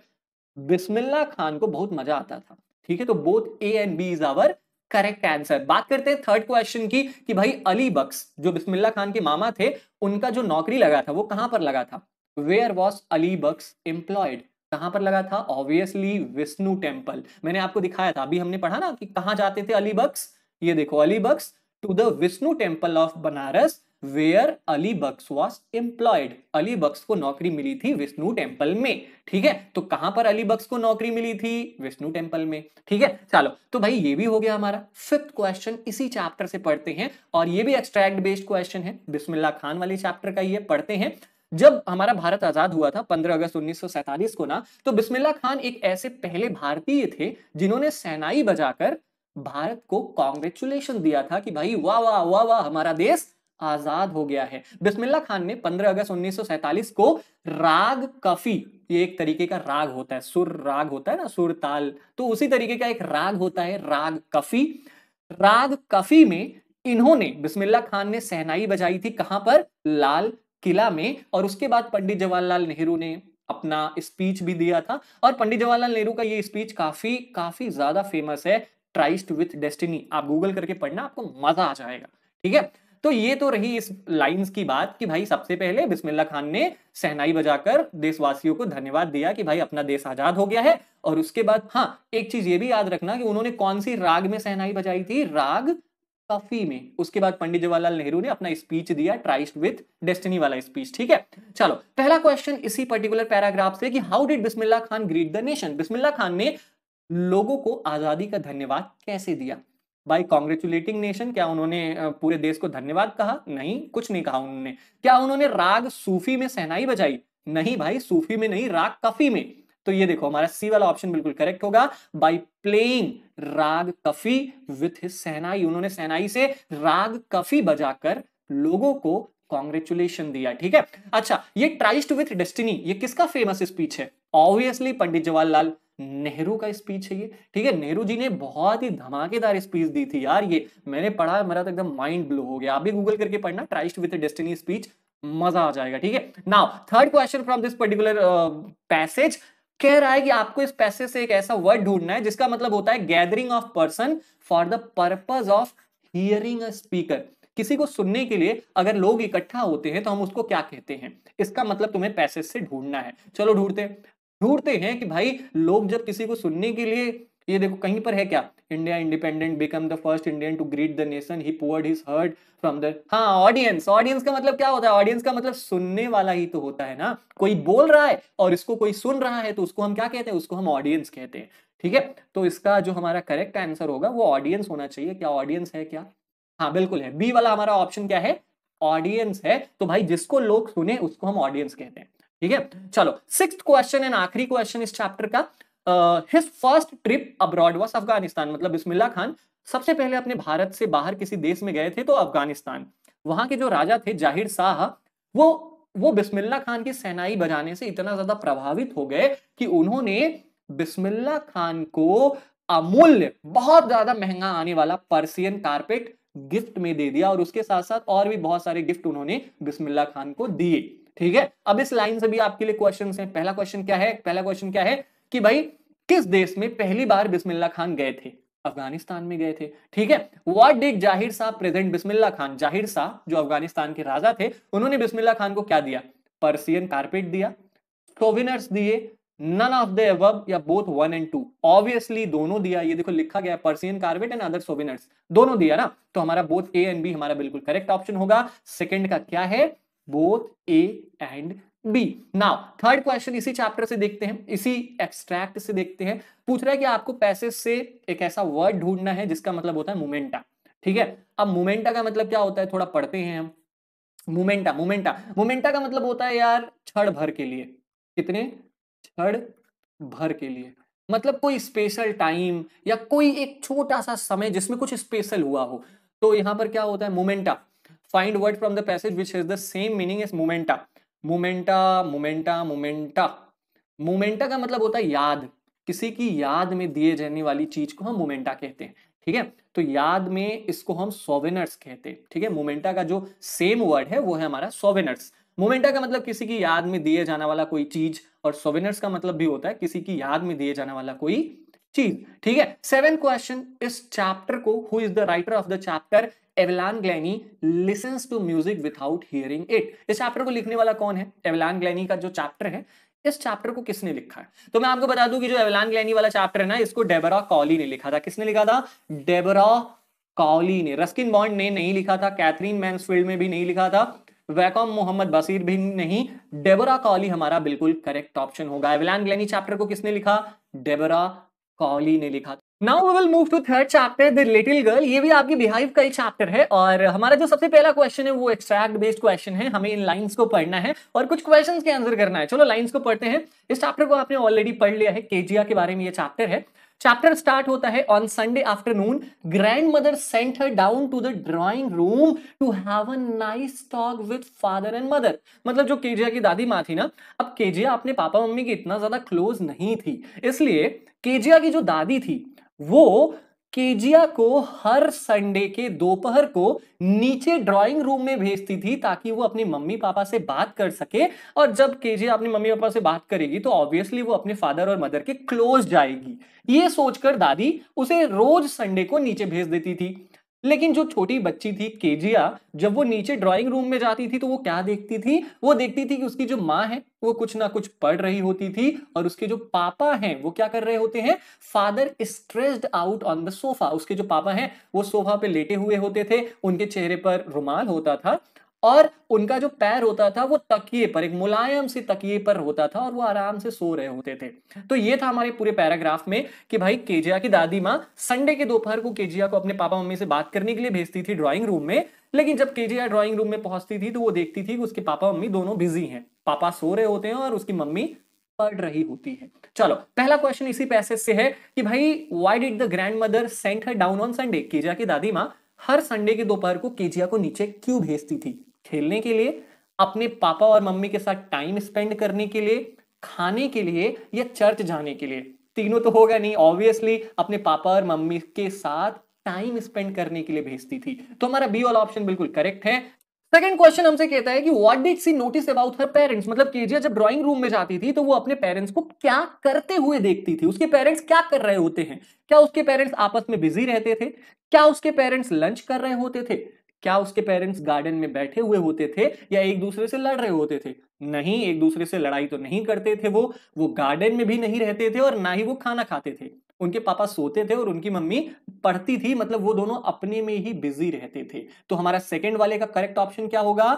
A: बिस्मिल्ला खान को बहुत मजा आता था ठीक है तो both A and B is our correct answer बात करते हैं थर्ड क्वेश्चन की कि भाई अली बक्स जो बिस्मिल्ला खान के मामा थे उनका जो नौकरी लगा था वो कहां पर लगा था where was Ali Bux employed कहां पर लगा था ऑब्वियसली विष्णु टेम्पल मैंने आपको दिखाया था अभी हमने पढ़ा ना कि कहां जाते थे अली बक्स ये देखो Ali Bux to the Vishnu temple of Banaras where Ali Bux was employed Ali Bux को नौकरी मिली थी विष्णु टेम्पल में ठीक है तो कहां पर अली बक्स को नौकरी मिली थी विष्णु टेम्पल में ठीक है चलो तो भाई ये भी हो गया हमारा फिफ्थ क्वेश्चन इसी चैप्टर से पढ़ते हैं और ये भी एक्सट्रैक्ट बेस्ड क्वेश्चन है बिस्मिल्ला खान वाले चैप्टर का ये पढ़ते हैं जब हमारा भारत आजाद हुआ था 15 अगस्त 1947 को ना तो बिस्मिल्ला खान एक ऐसे पहले भारतीय थे जिन्होंने सेनाई बजाकर भारत को कॉन्ग्रेचुलेशन दिया था कि भाई वाह वाह वाह वाह हमारा देश आजाद हो गया है बिस्मिल्ला खान ने 15 अगस्त 1947 को राग कफी ये एक तरीके का राग होता है सुर राग होता है ना सुर ताल तो उसी तरीके का एक राग होता है राग कफी राग कफी में इन्होंने बिस्मिल्ला खान ने सहनाई बजाई थी कहां पर लाल किला में और उसके बाद पंडित जवाहरलाल नेहरू ने अपना स्पीच भी दिया था और पंडित जवाहरलाल नेहरू का ये स्पीच काफी काफी ज्यादा फेमस है ट्राइस्ट विथ डेस्टिनी आप गूगल करके पढ़ना आपको मजा आ जाएगा ठीक है तो ये तो रही इस लाइंस की बात कि भाई सबसे पहले बिस्मिल्ला खान ने सहनाई बजाकर देशवासियों को धन्यवाद दिया कि भाई अपना देश आजाद हो गया है और उसके बाद हाँ एक चीज ये भी याद रखना कि उन्होंने कौन सी राग में सहनाई बजाई थी राग कफी में उसके बाद पंडित जवाहरलाल नेहरू ने अपना स्पीच दिया ट्राइस्ट विथ डेस्टिनी वाला स्पीच ठीक है चलो पहला क्वेश्चन इसी पर्टिकुलर पैराग्राफ से कि how did Bismillah Khan greet the nation Bismillah Khan ने लोगों को आज़ादी का धन्यवाद कैसे दिया बाई कॉन्ग्रेचुलेटिंग नेशन क्या उन्होंने पूरे देश को धन्यवाद कहा नहीं कुछ नहीं कहा उन्होंने क्या उन्होंने राग सूफी में सहनाई बजाई नहीं भाई सूफी में नहीं राग कफी में तो ये देखो हमारा सी वाला ऑप्शन बिल्कुल करेक्ट होगा by playing raag Kafi with shehnai उन्होंने सहनाई से राग कफी बजाकर लोगों को कॉन्ग्रेचुलेशन दिया ठीक है अच्छा ये ट्राइस्ट विथ डेस्टिनी ये किसका फेमस स्पीच है ऑब्वियसली पंडित जवाहरलाल नेहरू का स्पीच है ये ठीक है नेहरू जी ने बहुत ही धमाकेदार स्पीच दी थी यार ये मैंने पढ़ा मेरा तो एकदम माइंड ब्लो हो गया आप भी गूगल करके पढ़ना ट्राइस्ट विथ डेस्टिनी स्पीच मजा आ जाएगा ठीक है now third question from this particular passage कह रहा है कि आपको इस पैसे से एक ऐसा वर्ड ढूंढना है जिसका मतलब होता है gathering of person for the purpose of hearing a speaker किसी को सुनने के लिए अगर लोग इकट्ठा होते हैं तो हम उसको क्या कहते हैं इसका मतलब तुम्हें पैसेज से ढूंढना है चलो ढूंढते ढूंढते हैं कि भाई लोग जब किसी को सुनने के लिए ये देखो कहीं पर है क्या India independent become the first Indian to greet the nation he poured his heart from the हाँ ऑडियंस ऑडियंस का मतलब क्या होता है ऑडियंस का मतलब सुनने वाला ही तो होता है ना कोई बोल रहा है और इसको कोई सुन रहा है तो उसको हम क्या कहते हैं उसको हम ऑडियंस कहते हैं ठीक है तो इसका जो हमारा करेक्ट आंसर होगा वो ऑडियंस होना चाहिए क्या ऑडियंस है क्या हाँ बिल्कुल है बी वाला हमारा ऑप्शन क्या है ऑडियंस है तो भाई जिसको लोग सुने उसको हम ऑडियंस कहते हैं ठीक है चलो सिक्स क्वेश्चन एंड आखिरी क्वेश्चन इस चैप्टर का his first trip abroad was Afghanistan मतलब बिस्मिल्ला खान सबसे पहले अपने भारत से बाहर किसी देश में गए थे तो अफगानिस्तान वहां के जो राजा थे जाहिर शाह वो वो बिस्मिल्ला खान की सेनाई बजाने से इतना ज्यादा प्रभावित हो गए कि उन्होंने बिस्मिल्ला खान को अमूल्य बहुत ज्यादा महंगा आने वाला पर्सियन कारपेट गिफ्ट में दे दिया और उसके साथ साथ और भी बहुत सारे गिफ्ट उन्होंने बिस्मिल्ला खान को दिए ठीक है अब इस लाइन से भी आपके लिए क्वेश्चन है पहला क्वेश्चन क्या है पहला क्वेश्चन क्या है कि भाई किस देश में पहली बार बिस्मिल्ला खान गए थे अफगानिस्तान में गए थे ठीक है वॉट डिग जाहिर शाह प्रेजेंट बिस्मिल्ला खान जाहिर शाह जो अफगानिस्तान के राजा थे उन्होंने बिस्मिल्ला खान को क्या दिया पर्सियन कारपेट दिया सोविनर्स दिए नन ऑफ द एवब या both one and two obviously दोनों दिया ये देखो लिखा गया Persian carpet and other souvenirs दोनों दिया ना तो हमारा बोथ ए एंड बी हमारा बिल्कुल करेक्ट ऑप्शन होगा सेकेंड का क्या है both A and B now third question इसी चैप्टर से देखते हैं इसी एक्सट्रैक्ट से देखते हैं पूछ रहा है कि आपको पैसे से एक ऐसा वर्ड ढूंढना है जिसका मतलब होता है मोमेंटा ठीक है अब मोमेंटा का मतलब क्या होता है थोड़ा पढ़ते हैं हम मोमेंटा मोमेंटा मोमेंटा का मतलब होता है यार छड़ भर के लिए कितने छड़ भर के लिए मतलब कोई स्पेशल टाइम या कोई एक छोटा सा समय जिसमें कुछ स्पेशल हुआ हो तो यहां पर क्या होता है memento find word from the passage which is the same meaning is memento memento memento memento memento का मतलब होता है याद किसी की याद में दिए जाने वाली चीज को हम मोमेंटा कहते हैं ठीक है तो याद में इसको हम सोवेनर्स कहते हैं ठीक है मोमेंटा का जो सेम वर्ड है वो है हमारा सोवेनर्स मोमेंटा का मतलब किसी की याद में दिए जाने वाला कोई चीज और सोवेनर्स का मतलब भी होता है किसी की याद में दिए जाने वाला कोई चीज ठीक है सेवन क्वेश्चन इस चैप्टर को who is the writer of the chapter Evelyn Glennie listen to music without hearing it इस चैप्टर को लिखने वाला कौन है एवलान ग्लैनी का जो चैप्टर है इस चैप्टर को किसने लिखा है तो मैं आपको बता दूं कि जो एवलान ग्लैनी वाला चैप्टर है ना इसको डेबरा कॉली ने लिखा था किसने लिखा था डेबरा कॉली ने रस्किन बॉन्ड ने नहीं लिखा था कैथरीन मैंसफील्ड में भी नहीं लिखा था वैकॉम मोहम्मद बसीर भी नहीं डेबरा कॉली हमारा बिल्कुल करेक्ट ऑप्शन होगा एवलान ग्लैनी चैप्टर को किसने लिखा डेबरा कॉली ने लिखा now we will move to third chapter the little girl ये भी आपकी बिहेव का एक चैप्टर है और हमारा जो सबसे पहला क्वेश्चन है वो एक्सट्रैक्ट बेस्ड क्वेश्चन है हमें इन लाइंस को पढ़ना है और कुछ क्वेश्चन के आंसर करना है चलो लाइंस को पढ़ते हैं इस चैप्टर को आपने ऑलरेडी पढ़ लिया है केजिया के बारे में ये चैप्टर है चैप्टर स्टार्ट होता है on Sunday afternoon grandmother sent her down to the drawing room to have a nice talk with father and mother मतलब जो केजिया की दादी माँ थी ना अब केजिया अपने पापा मम्मी की इतना ज्यादा क्लोज नहीं थी इसलिए केजिया की जो दादी थी वो केजिया को हर संडे के दोपहर को नीचे ड्राइंग रूम में भेजती थी ताकि वो अपनी मम्मी पापा से बात कर सके और जब केजिया अपनी मम्मी पापा से बात करेगी तो ऑब्वियसली वो अपने फादर और मदर के क्लोज जाएगी ये सोचकर दादी उसे रोज संडे को नीचे भेज देती थी लेकिन जो छोटी बच्ची थी केजिया जब वो नीचे ड्राइंग रूम में जाती थी तो वो क्या देखती थी वो देखती थी कि उसकी जो माँ है वो कुछ ना कुछ पढ़ रही होती थी और उसके जो पापा हैं वो क्या कर रहे होते हैं father stressed out on the sofa उसके जो पापा हैं वो सोफा पे लेटे हुए होते थे उनके चेहरे पर रुमाल होता था और उनका जो पैर होता था वो तकिए पर एक मुलायम से तकिए पर होता था और वो आराम से सो रहे होते थे तो ये था हमारे पूरे पैराग्राफ में कि भाई केजिया की दादी माँ संडे के दोपहर को केजिया को अपने पापा मम्मी से बात करने के लिए भेजती थी ड्राइंग रूम में लेकिन जब केजिया ड्राइंग रूम में पहुंचती थी तो वो देखती थी कि उसके पापा मम्मी दोनों बिजी हैं पापा सो रहे होते हैं और उसकी मम्मी पढ़ रही होती है चलो पहला क्वेश्चन इसी पैसेज से है कि भाई why did the grandmother sent her down on Sunday Kezia की दादी माँ हर संडे के दोपहर को केजिया को नीचे क्यों भेजती थी खेलने के लिए अपने पापा और मम्मी के साथ टाइम स्पेंड करने के लिए खाने के लिए या चर्च जाने के लिए तीनों तो होगा नहीं ऑब्वियसली अपने पापा और मम्मी के साथ टाइम स्पेंड करने के लिए भेजती थी तो हमारा बी वाला ऑप्शन बिल्कुल करेक्ट है सेकंड क्वेश्चन हमसे कहता है कि what did she notice about her parents मतलब केजिया जब ड्राइंग रूम में जाती थी तो वो अपने पेरेंट्स को क्या करते हुए देखती थी उसके पेरेंट्स क्या कर रहे होते हैं क्या उसके पेरेंट्स आपस में बिजी रहते थे क्या उसके पेरेंट्स लंच कर रहे होते थे क्या उसके पेरेंट्स गार्डन में बैठे हुए होते थे या एक दूसरे से लड़ रहे होते थे नहीं एक दूसरे से लड़ाई तो नहीं करते थे वो वो गार्डन में भी नहीं रहते थे और ना ही वो खाना खाते थे उनके पापा सोते थे और उनकी मम्मी पढ़ती थी मतलब वो दोनों अपने में ही बिजी रहते थे तो हमारा सेकंड वाले का करेक्ट ऑप्शन क्या होगा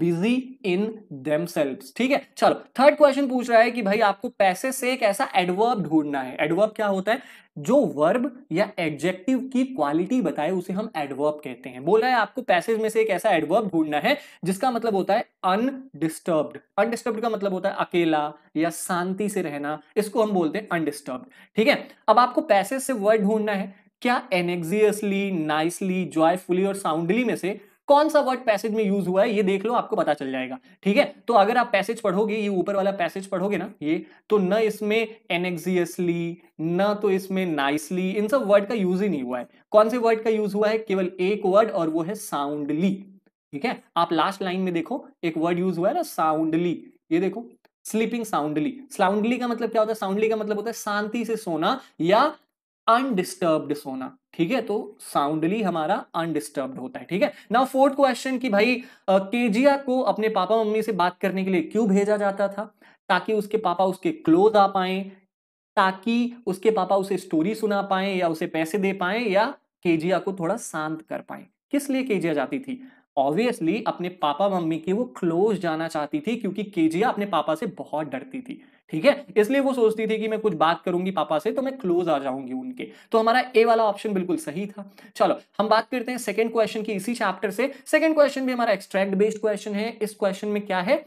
A: बिजी इन देमसेल्व्स ठीक है चलो थर्ड क्वेश्चन पूछ रहा है कि भाई आपको पैसे से एक ऐसा एडवर्ब ढूंढना है एडवर्ब क्या होता है जो वर्ब या एडजेक्टिव की क्वालिटी बताए उसे हम एडवर्ब कहते हैं बोला है आपको पैसेज में से एक ऐसा एडवर्ब ढूंढना है जिसका मतलब होता है अनडिस्टर्ब्ड अनडिस्टर्ब का मतलब होता है अकेला या शांति से रहना इसको हम बोलते हैं अनडिस्टर्ब ठीक है अब आपको पैसे से वर्ड ढूंढना है क्या एनेक्सियसली नाइसली जॉयफुली और साउंडली में से कौन सा वर्ड पैसेज में यूज हुआ है ये देख लो आपको पता चल जाएगा ठीक है तो अगर आप पैसेज पढ़ोगे ये ऊपर वाला पैसेज पढ़ोगे ना ये तो न इसमें एनेक्सियसली न तो इसमें नाइसली इन सब वर्ड का यूज ही नहीं हुआ है कौन से वर्ड का यूज हुआ है केवल एक वर्ड और वो है साउंडली ठीक है आप लास्ट लाइन में देखो एक वर्ड यूज हुआ है ना साउंडली ये देखो स्लीपिंग साउंडली साउंडली का मतलब क्या होता है साउंडली का मतलब होता है शांति से सोना या अनडिस्टर्ब्ड सोना ठीक है तो साउंडली हमारा अनडिस्टर्ब्ड होता है ठीक है नाउ फोर्थ क्वेश्चन कि भाई केजिया को अपने पापा मम्मी से बात करने के लिए क्यों भेजा जाता था ताकि उसके पापा उसके क्लोज आ पाए ताकि उसके पापा उसे स्टोरी सुना पाए या उसे पैसे दे पाए या केजिया को थोड़ा शांत कर पाए किस लिए केजिया जाती थी ऑब्वियसली अपने पापा मम्मी की वो क्लोज जाना चाहती थी क्योंकि केजिया अपने पापा से बहुत डरती थी ठीक है इसलिए वो सोचती थी कि मैं कुछ बात करूंगी पापा से तो मैं क्लोज आ जाऊंगी उनके तो हमारा ए वाला ऑप्शन बिल्कुल सही था चलो हम बात करते हैं सेकेंड क्वेश्चन की इसी चैप्टर से सेकेंड क्वेश्चन भी हमारा एक्सट्रैक्ट बेस्ड क्वेश्चन है इस क्वेश्चन में क्या है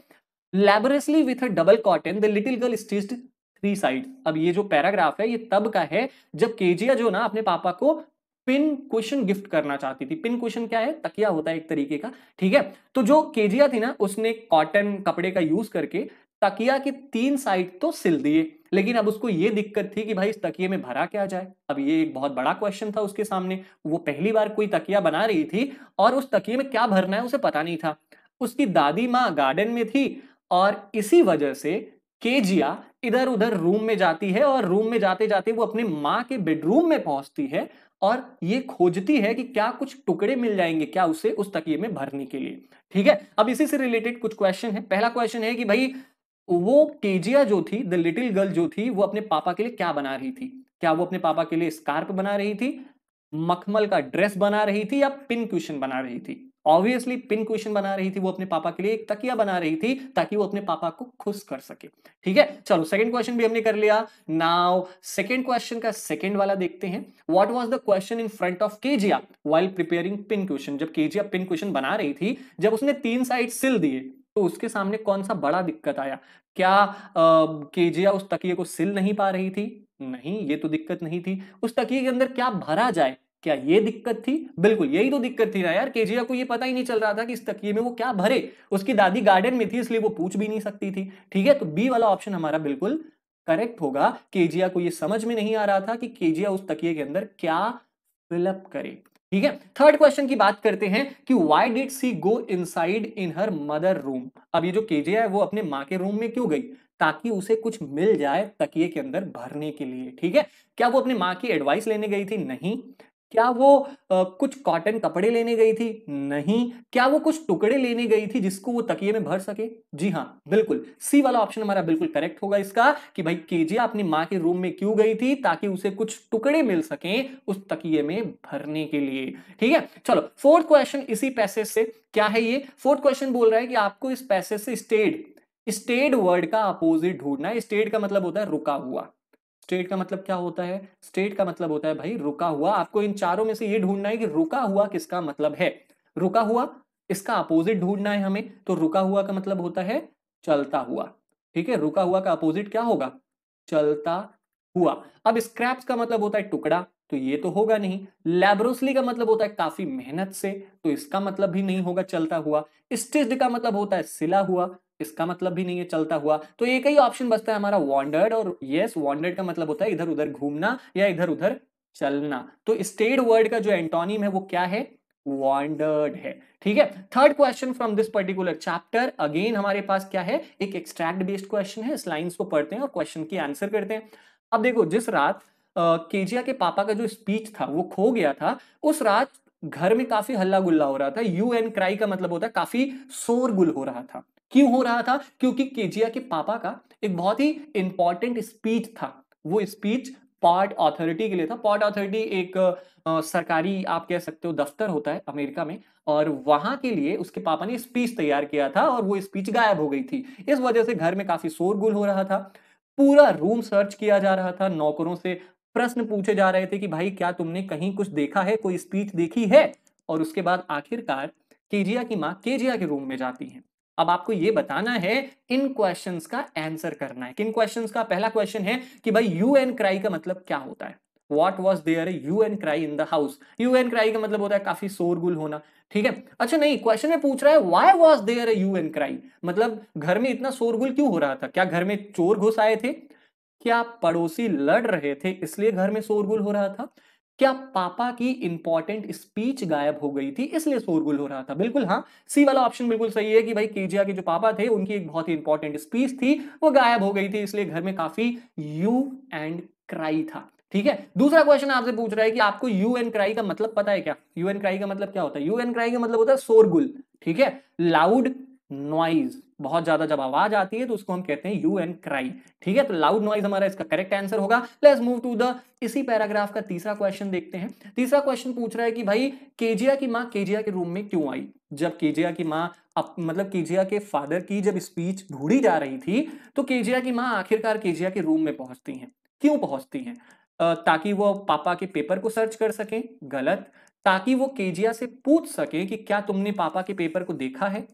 A: laboriously with a double cotton the little girl stitched three side अब ये जो पैराग्राफ है ये तब का है जब केजिया जो ना अपने पापा को पिन क्वेश्चन गिफ्ट करना चाहती थी पिन क्वेश्चन क्या है तकिया होता है एक तरीके का ठीक है तो जो केजिया थी ना उसने कॉटन कपड़े का यूज करके तकिया के तीन साइड तो सिल दिए लेकिन अब उसको ये दिक्कत थी कि भाई इस तकिए में भरा क्या जाए अब ये एक बहुत बड़ा क्वेश्चन था उसके सामने वो पहली बार कोई तकिया बना रही थी और उस तकिए में क्या भरना है उसे पता नहीं था उसकी दादी माँ गार्डन में थी और इसी वजह से केजिया इधर उधर रूम में जाती है और रूम में जाते जाते वो अपने माँ के बेडरूम में पहुंचती है और ये खोजती है कि क्या कुछ टुकड़े मिल जाएंगे क्या उसे उस तकिए में भरने के लिए ठीक है अब इसी से रिलेटेड कुछ क्वेश्चन है पहला क्वेश्चन है कि भाई वो केजिया जो थी द लिटिल गर्ल जो थी वो अपने पापा के लिए क्या बना रही थी क्या वो अपने पापा के लिए स्कार्प बना रही थी मखमल का ड्रेस बना रही थी या पिन क्वेश्चन बना रही थी ऑब्वियसली पिन क्वेश्चन बना रही थी वो अपने पापा के लिए एक तकिया बना रही थी ताकि वो अपने पापा को खुश कर सके ठीक है चलो सेकंड क्वेश्चन भी हमने कर लिया नाउ सेकंड क्वेश्चन का सेकंड वाला देखते हैं what was the question in front of Kezia while preparing pin cushion जब केजिया पिन क्वेश्चन बना रही थी जब उसने तीन साइड सिल दिए तो उसके सामने कौन सा बड़ा दिक्कत आया क्या केजिया उस तकिए को सिल नहीं पा रही थी नहीं ये तो दिक्कत नहीं थी उस तकिए के अंदर क्या भरा जाए क्या ये दिक्कत थी बिल्कुल यही तो दिक्कत थी ना यार केजिया को ये पता ही नहीं चल रहा था कि इस तकिए में वो क्या भरे उसकी दादी गार्डन में थी इसलिए वो पूछ भी नहीं सकती थी ठीक है तो बी वाला ऑप्शन हमारा बिल्कुल करेक्ट होगा केजिया को ये समझ में नहीं आ रहा था कि केजिया उस तकिए के अंदर क्या फिलअप करे ठीक है थर्ड क्वेश्चन की बात करते हैं कि why did she go inside in her mother room अब ये जो केजिया है वो अपने माँ के रूम में क्यों गई ताकि उसे कुछ मिल जाए तकिए के अंदर भरने के लिए ठीक है क्या वो अपने माँ की एडवाइस लेने गई थी नहीं क्या वो आ, कुछ कॉटन कपड़े लेने गई थी नहीं क्या वो कुछ टुकड़े लेने गई थी जिसको वो तकिए में भर सके जी हाँ बिल्कुल सी वाला ऑप्शन हमारा बिल्कुल करेक्ट होगा इसका कि भाई केजे अपनी माँ के रूम में क्यों गई थी ताकि उसे कुछ टुकड़े मिल सके उस तकिए में भरने के लिए ठीक है चलो फोर्थ क्वेश्चन इसी पैसे से क्या है ये फोर्थ क्वेश्चन बोल रहा है कि आपको इस पैसे से स्टेड स्टेड वर्ड का अपोजिट ढूंढना है स्टेड का मतलब होता है रुका हुआ स्टेट का मतलब क्या होता है स्टेट का मतलब होता है भाई रुका हुआ आपको इन चारों में से ये ढूंढना है कि रुका हुआ किसका मतलब है रुका हुआ इसका अपोजिट ढूंढना है हमें तो रुका हुआ का मतलब होता है चलता हुआ ठीक है रुका हुआ का अपोजिट क्या होगा चलता हुआ अब स्क्रैप्स का मतलब होता है टुकड़ा तो ये तो होगा नहीं लेब्रोसली का मतलब होता है काफी मेहनत से तो इसका मतलब भी नहीं होगा चलता हुआ स्टिच्ड का मतलब होता है सिला हुआ इसका मतलब भी नहीं है चलता हुआ तो एक ही ऑप्शन बचता है हमारा वॉन्डर्ड और यस वॉन्डर्ड का मतलब होता है इधर उधर घूमना या इधर उधर चलना तो स्टेड वर्ड का जो एंटोनिम है वो क्या है वॉन्डर्ड है ठीक है third question from this particular chapter again हमारे पास क्या है एक एक्सट्रैक्ट बेस्ड क्वेश्चन है इस लाइन को पढ़ते हैं और क्वेश्चन की आंसर करते हैं अब देखो जिस रात केजिया के पापा का जो स्पीच था वो खो गया था उस रात घर में काफी हल्ला गुल्ला हो रहा था यू एन क्राई का मतलब होता है काफी शोरगुल हो रहा था क्यों हो रहा था क्योंकि केजिया के पापा का एक बहुत ही इंपॉर्टेंट स्पीच था वो स्पीच पॉट अथॉरिटी के लिए था पॉट अथॉरिटी एक आ, सरकारी आप कह सकते हो दफ्तर होता है अमेरिका में और वहां के लिए उसके पापा ने स्पीच तैयार किया था और वो स्पीच गायब हो गई थी इस वजह से घर में काफी शोरगुल हो रहा था पूरा रूम सर्च किया जा रहा था नौकरों से प्रश्न पूछे जा रहे थे कि भाई क्या तुमने कहीं कुछ देखा है कोई स्पीच देखी है और उसके बाद आखिरकार केजिया की माँ केजिया के रूम में जाती है अब आपको ये बताना है इन क्वेश्चंस का आंसर करना है किन क्वेश्चंस का पहला क्वेश्चन है कि भाई यू एन क्राई का मतलब क्या होता है what was there hue and cry in the house hue and cry का मतलब होता है काफी शोरगुल होना ठीक है अच्छा नहीं क्वेश्चन में पूछ रहा है why was there hue and cry मतलब घर में इतना शोरगुल क्यों हो रहा था क्या घर में चोर घुस आए थे क्या पड़ोसी लड़ रहे थे इसलिए घर में शोरगुल हो रहा था क्या पापा की इंपॉर्टेंट स्पीच गायब हो गई थी इसलिए शोरगुल हो रहा था बिल्कुल हाँ सी वाला ऑप्शन बिल्कुल सही है कि भाई केजिया के जो पापा थे उनकी एक बहुत ही इंपॉर्टेंट स्पीच थी वो गायब हो गई थी इसलिए घर में काफी यू एंड क्राई था ठीक है दूसरा क्वेश्चन आपसे पूछ रहा है कि आपको यू एन क्राई का मतलब पता है क्या यू एन क्राई का मतलब क्या होता है यू एन क्राई का मतलब होता है शोरगुल ठीक है लाउड नॉइज बहुत ज्यादा जब आवाज आती है तो उसको हम कहते हैं यू एंड क्राई ठीक है तो लाउड नॉइज हमारा इसका करेक्ट आंसर होगा लेट्स मूव टू द इसी पैराग्राफ का तीसरा क्वेश्चन देखते हैं तीसरा क्वेश्चन पूछ रहा है कि भाई केजिया की माँ केजिया के रूम में क्यों आई जब केजिया की माँ अब मतलब केजिया के फादर की जब स्पीच ढूंढी जा रही थी तो केजिया की माँ आखिरकार केजिया के रूम में पहुंचती हैं क्यों पहुंचती हैं ताकि वो पापा के पेपर को सर्च कर सकें गलत ताकि वो केजिया से पूछ सके कि क्या तुमने पापा के पेपर को देखा है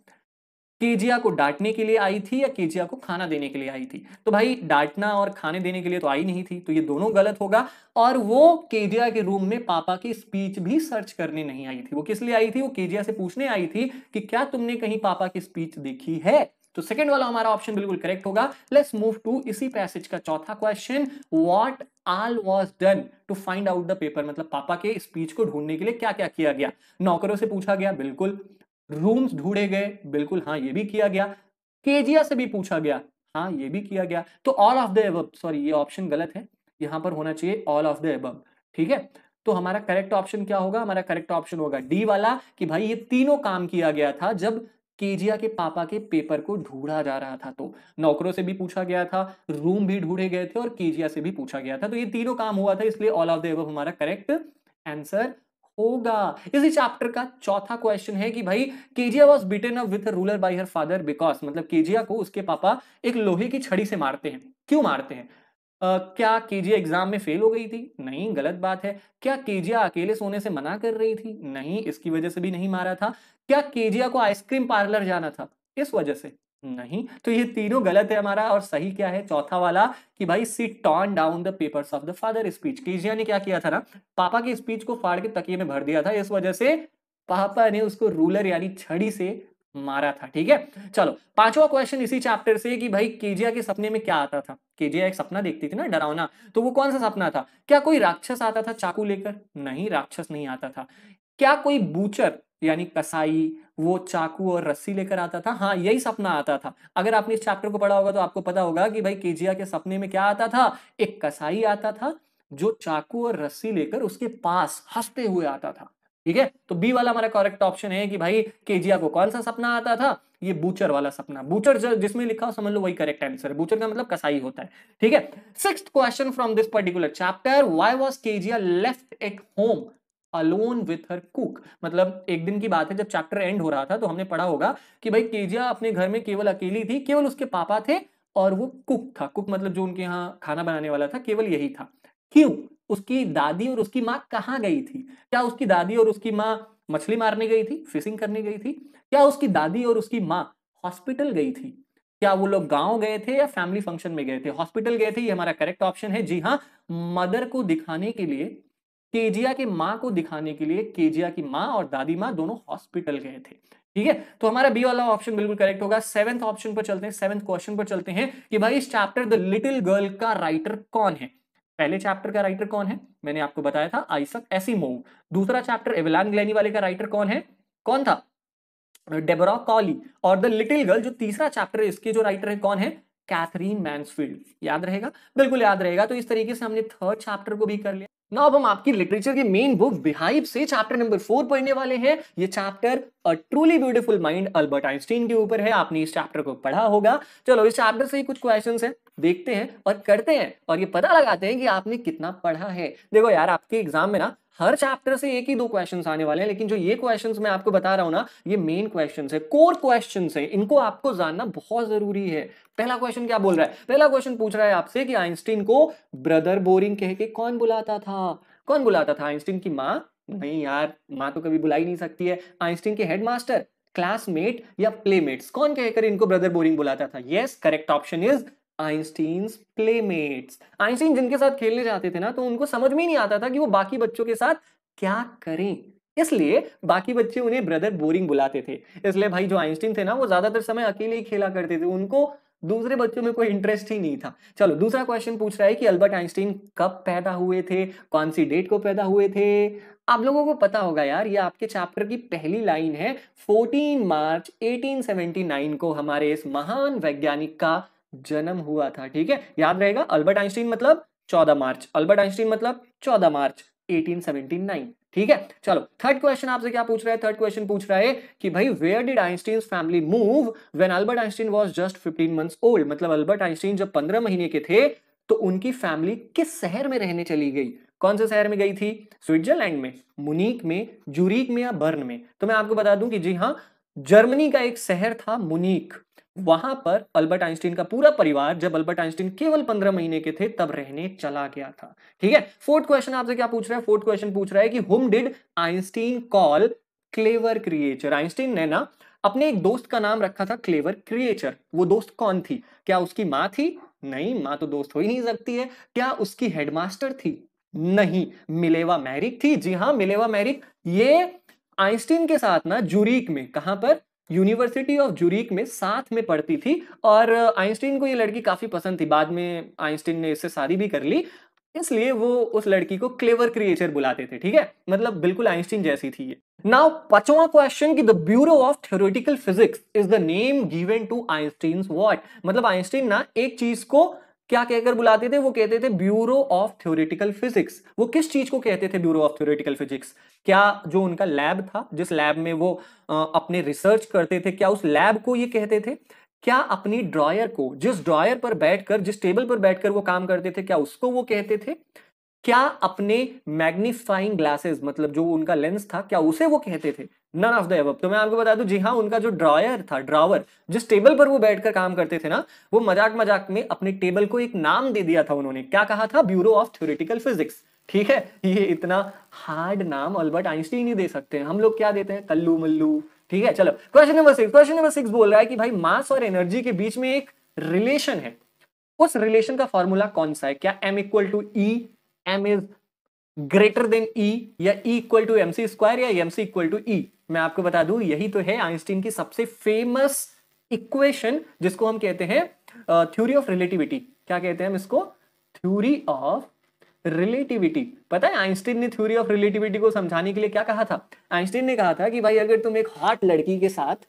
A: केजिया को डांटने के लिए आई थी या केजिया को खाना देने के लिए आई थी तो भाई डांटना और खाने देने के लिए तो आई नहीं थी तो ये दोनों गलत होगा और वो केजिया के रूम में पापा की स्पीच भी सर्च करने नहीं आई थी वो किस लिए आई थी वो केजिया से पूछने आई थी कि क्या तुमने कहीं पापा की स्पीच देखी है तो सेकंड वाला हमारा ऑप्शन बिल्कुल करेक्ट होगा लेट्स मूव टू इसी पैसेज का चौथा question what all was done to find out the paper मतलब पापा के स्पीच को ढूंढने के लिए क्या क्या किया गया नौकरों से पूछा गया बिल्कुल रूम्स ढूंढे गए बिल्कुल हाँ ये भी किया गया केजिया से भी पूछा गया हाँ ये भी किया गया तो all of the above sorry ये ऑप्शन गलत है यहां पर होना चाहिए ऑल ऑफ द एब ठीक है तो हमारा करेक्ट ऑप्शन क्या होगा हमारा करेक्ट ऑप्शन होगा डी वाला कि भाई ये तीनों काम किया गया था जब केजिया के पापा के पेपर को ढूंढा जा रहा था तो नौकरों से भी पूछा गया था रूम भी ढूंढे गए थे और केजिया से भी पूछा गया था तो ये तीनों काम हुआ था इसलिए ऑल ऑफ द एब हमारा करेक्ट आंसर होगा इसी चैप्टर का चौथा क्वेश्चन है कि भाई Kezia was beaten up with ruler by her father because मतलब केजिया को उसके पापा एक लोहे की छड़ी से मारते हैं क्यों मारते हैं Uh, क्या केजिया एग्जाम में फेल हो गई थी नहीं गलत बात है क्या केजिया अकेले सोने से मना कर रही थी नहीं इसकी वजह से भी नहीं मारा था क्या केजिया को आइसक्रीम पार्लर जाना था इस वजह से नहीं तो ये तीनों गलत है हमारा और सही क्या है चौथा वाला कि भाई she torn down the papers of the father speech Kezia ने क्या किया था ना पापा की स्पीच को फाड़ के तकिए में भर दिया था इस वजह से पापा ने उसको रूलर यानी छड़ी से मारा था ठीक है चलो पांचवा क्वेश्चन इसी चैप्टर से कि भाई केजिया के सपने में क्या आता था केजिया एक सपना देखती थी ना डरावना तो वो कौन सा सपना था क्या कोई राक्षस आता था चाकू लेकर नहीं राक्षस नहीं आता था क्या कोई बूचर यानी कसाई वो चाकू और रस्सी लेकर आता था हाँ यही सपना आता था अगर आपने इस चैप्टर को पढ़ा होगा तो आपको पता होगा कि भाई केजिया के सपने में क्या आता था एक कसाई आता था जो चाकू और रस्सी लेकर उसके पास हंसते हुए आता था ठीक है तो बी वाला हमारा करेक्ट ऑप्शन है कि भाई केजिया को कौन सा सपना आता था ये बूचर वाला सपना बूचर जिसमें लिखा हो समझ लो वही करेक्ट आंसर है बूचर का मतलब कसाई होता है ठीक है six question from this particular chapter why was Kezia left at home alone with her cook मतलब एक दिन की बात है जब चैप्टर एंड हो रहा था तो हमने पढ़ा होगा कि भाई केजिया अपने घर में केवल अकेली थी केवल उसके पापा थे और वो कुक था कुक मतलब जो उनके यहाँ खाना बनाने वाला था केवल यही था क्यों उसकी दादी और उसकी माँ कहाँ गई थी क्या उसकी दादी और उसकी माँ मछली मारने गई थी फिशिंग करने गई थी क्या उसकी दादी और उसकी माँ हॉस्पिटल गई थी क्या वो लोग गांव गए थे या फैमिली फंक्शन में गए थे हॉस्पिटल गए थे ये हमारा करेक्ट ऑप्शन है जी हाँ मदर को दिखाने के लिए केजिया की माँ को दिखाने के लिए केजिया की माँ और दादी माँ दोनों हॉस्पिटल गए थे ठीक है तो हमारा बी वाला ऑप्शन बिल्कुल करेक्ट होगा सेवंथ ऑप्शन पर चलते हैं सेवंथ क्वेश्चन पर चलते हैं कि भाई इस चैप्टर द लिटिल गर्ल का राइटर कौन है पहले चैप्टर का राइटर कौन है मैंने आपको बताया था आइसक एसिमोव दूसरा चैप्टर एवलान ग्लैनी वाले का राइटर कौन है कौन था डेबरा कॉली और द लिटिल गर्ल जो तीसरा चैप्टर है इसके जो राइटर है कौन है कैथरीन मैंसफील्ड याद रहेगा बिल्कुल याद रहेगा तो इस तरीके से हमने थर्ड चैप्टर को भी कर लिया नाउ अब हम आपकी लिटरेचर की मेन बुक बिहाइव से चैप्टर नंबर फोर पढ़ने वाले हैं ये chapter a truly beautiful mind Albert Einstein के ऊपर है आपने इस चैप्टर को पढ़ा होगा चलो इस चैप्टर से ही कुछ क्वेश्चन है देखते हैं और करते हैं और ये पता लगाते हैं कि आपने कितना पढ़ा है देखो यार आपके एग्जाम में ना हर चैप्टर से एक ही दो क्वेश्चंस आने वाले हैं लेकिन जो ये क्वेश्चंस मैं आपको बता रहा हूं ना ये मेन क्वेश्चंस है कोर क्वेश्चंस है इनको आपको जानना बहुत जरूरी है पहला क्वेश्चन क्या बोल रहा है पहला क्वेश्चन पूछ रहा है आपसे कि आइंस्टीन को ब्रदर बोरिंग कह के कौन बुलाता था कौन बुलाता था आइंस्टीन की माँ नहीं यार माँ तो कभी बुलाई नहीं सकती है आइंस्टीन के हेडमास्टर क्लासमेट या प्लेमेट्स कौन कहकर इनको ब्रदर बोरिंग बुलाता था ये correct option is Einstein playmates Einstein जिनके साथ खेलने जाते थे ना तो उनको समझ में नहीं आता था कि वो बाकी बच्चों के साथ क्या करें इसलिए बाकी बच्चे उन्हें ब्रदर बोरिंग बुलाते थे इसलिए भाई जो आइंस्टीन थे ना वो ज्यादातर समय अकेले ही खेला करते थे उनको दूसरे बच्चों में कोई इंटरेस्ट ही नहीं था चलो दूसरा क्वेश्चन पूछ रहा है कि अल्बर्ट आइंस्टीन कब पैदा हुए थे कौन सी डेट को पैदा हुए थे आप लोगों को पता होगा यार ये आपके चैप्टर की पहली लाइन है 14 मार्च 1879 को हमारे इस महान वैज्ञानिक का जन्म हुआ था ठीक है याद रहेगा अल्बर्ट आइंस्टीन मतलब 14 मार्च अल्बर्ट आइंस्टीन मतलब 14 मार्च 1879 ठीक है चलो थर्ड क्वेश्चन आपसे क्या पूछ रहा है थर्ड क्वेश्चन पूछ रहा है कि भाई where did Einstein family move when Albert Einstein was just 15 months old मतलब अल्बर्ट आइंस्टीन जब 15 महीने के थे तो उनकी फैमिली किस शहर में रहने चली गई कौन से शहर में गई थी स्विट्जरलैंड में मुनीक में जूरीक में या बर्न में तो मैं आपको बता दूं कि जी हाँ जर्मनी का एक शहर था मुनीक वहां पर अल्बर्ट आइंस्टीन का पूरा परिवार जब अल्बर्ट आइंस्टीन केवल पंद्रह महीने के थे तब रहने चला गया था ठीक है फोर्थ क्वेश्चन आपसे क्या पूछ रहा है फोर्थ क्वेश्चन पूछ रहा है कि whom did Einstein call clever creature Einstein ने ना अपने एक दोस्त का नाम रखा था क्लेवर क्रिएचर वो दोस्त कौन थी क्या उसकी माँ थी नहीं माँ तो दोस्त हो ही नहीं सकती है क्या उसकी हेडमास्टर थी नहीं मिलेवा मैरिक थी जी हाँ मिलेवा मैरिक ये आइंस्टीन के साथ ना जूरिक में कहां पर यूनिवर्सिटी ऑफ जूरिक में साथ में पढ़ती थी और आइंस्टीन को ये लड़की काफ़ी पसंद थी बाद में आइंस्टीन ने इससे शादी भी कर ली इसलिए वो उस लड़की को क्लेवर क्रिएचर बुलाते थे ठीक है मतलब बिल्कुल आइंस्टीन जैसी थी ये नाउ पांचवा क्वेश्चन की the bureau of theoretical physics is the name given to Einstein what मतलब आइंस्टीन ना एक चीज को क्या कहकर बुलाते थे वो कहते थे ब्यूरो ऑफ थ्योरेटिकल फिजिक्स वो किस चीज को कहते थे ब्यूरो ऑफ थ्योरेटिकल फिजिक्स क्या जो उनका लैब था जिस लैब में वो अपने रिसर्च करते थे क्या उस लैब को ये कहते थे क्या अपनी ड्रॉयर को जिस ड्रॉयर पर बैठकर जिस टेबल पर बैठकर वो काम करते थे क्या उसको वो कहते थे क्या अपने मैग्निफाइंग ग्लासेस मतलब जो उनका लेंस था क्या उसे वो कहते थे नन ऑफ द एवप तो मैं आपको बता दूं जी हाँ उनका जो ड्रॉयर था ड्रावर जिस टेबल पर वो बैठकर काम करते थे ना वो मजाक मजाक में अपने टेबल को एक नाम दे दिया था उन्होंने क्या कहा था ब्यूरो ऑफ थ्योरेटिकल फिजिक्स ठीक है ये इतना हार्ड नाम अल्बर्ट आइंस्टीन ही दे सकते हैं हम लोग क्या देते हैं कल्लू मल्लू ठीक है चलो question number six question number six बोल रहा है कि भाई मास और एनर्जी के बीच में एक रिलेशन है उस रिलेशन का फॉर्मूला कौन सा है क्या M equal to E M is greater than E या E equal to M C square या M C equal to E मैं आपको बता दूं यही तो है आइंस्टीन की सबसे फेमस इक्वेशन जिसको हम कहते हैं थ्योरी ऑफ रिलेटिविटी क्या कहते हैं हम इसको थ्योरी ऑफ रिलेटिविटी पता है आइंस्टीन ने थ्योरी ऑफ रिलेटिविटी को समझाने के लिए क्या कहा था आइंस्टीन ने कहा था कि भाई अगर तुम एक हॉट लड़की के साथ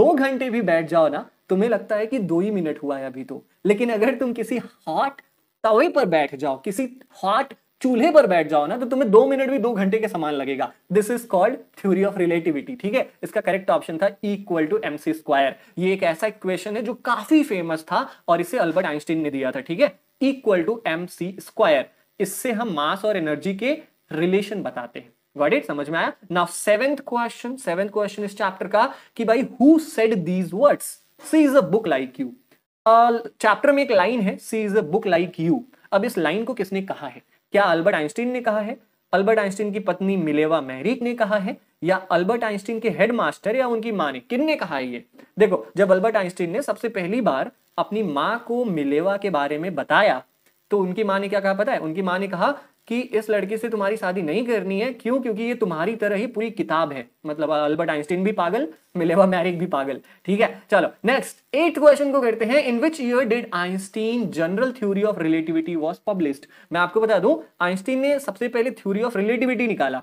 A: दो घंटे भी बैठ जाओ ना तुम्हें लगता है कि दो ही मिनट हुआ है अभी तो लेकिन अगर तुम किसी हॉट तवे पर बैठ जाओ किसी हॉट चूल्हे पर बैठ जाओ ना तो तुम्हें दो मिनट भी दो घंटे के समान लगेगा this is called theory of relativity ठीक है इसका करेक्ट ऑप्शन था equal to M C square ये एक ऐसा इक्वेशन है जो काफी फेमस था और इसे अल्बर्ट आइंस्टीन ने दिया था ठीक है equal to M C square इससे हम मास और एनर्जी के रिलेशन बताते हैं गॉट इट समझ में आया now seventh question seventh question इस चैप्टर का कि भाई who said these words she is a book like you chapter में एक लाइन है she is a book like you अब इस लाइन को किसने कहा है क्या अल्बर्ट आइंस्टीन ने कहा है अल्बर्ट आइंस्टीन की पत्नी मिलेवा मैरिक ने कहा है या अल्बर्ट आइंस्टीन के हेडमास्टर या उनकी माँ ने किन ने कहा है ये देखो जब अल्बर्ट आइंस्टीन ने सबसे पहली बार अपनी माँ को मिलेवा के बारे में बताया तो उनकी माँ ने क्या कहा पता है उनकी माँ ने कहा कि इस लड़की से तुम्हारी शादी नहीं करनी है क्यों क्योंकि ये तुम्हारी तरह ही पूरी किताब है मतलब अल्बर्ट आइंस्टीन भी पागल मिलेवा मैरिक भी पागल ठीक है चलो नेक्स्ट एट क्वेश्चन को करते हैं in which year did Einstein general theory of relativity was published मैं आपको बता दू आइंस्टीन ने सबसे पहले थ्योरी ऑफ रिलेटिविटी निकाला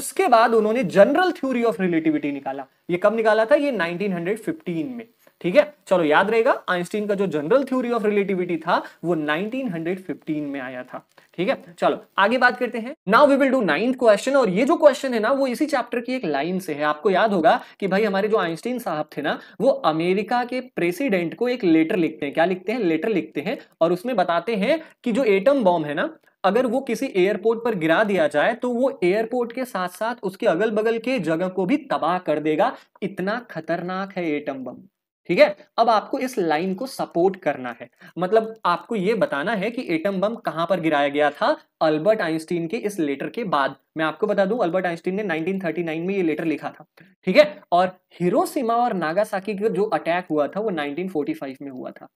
A: उसके बाद उन्होंने जनरल थ्योरी ऑफ रिलेटिविटी निकाला ये कब निकाला था ये 1915 में ठीक है चलो याद रहेगा आइंस्टीन का जो जनरल थ्योरी ऑफ रिलेटिविटी था वो 1915 में आया था ठीक है चलो आगे बात करते हैं now we will do ninth question और ये जो क्वेश्चन है ना वो इसी चैप्टर की एक लाइन से है आपको याद होगा कि भाई हमारे जो आइंस्टीन साहब थे ना वो अमेरिका के प्रेसिडेंट को एक लेटर लिखते हैं क्या लिखते हैं लेटर लिखते हैं और उसमें बताते हैं कि जो एटम बॉम्ब है ना अगर वो किसी एयरपोर्ट पर गिरा दिया जाए तो वो एयरपोर्ट के साथ साथ उसके अगल बगल के जगह को भी तबाह कर देगा इतना खतरनाक है एटम बम ठीक है अब आपको इस लाइन को सपोर्ट करना है मतलब आपको यह बताना है कि एटम बम कहां पर गिराया गया था अल्बर्ट आइंस्टीन के इस लेटर के बाद मैं आपको बता दूं अल्बर्ट आइंस्टीन ने 1939 में ये लेटर लिखा था ठीक है और हिरोशिमा और नागासाकी का जो अटैक हुआ था वो 1945 में हुआ था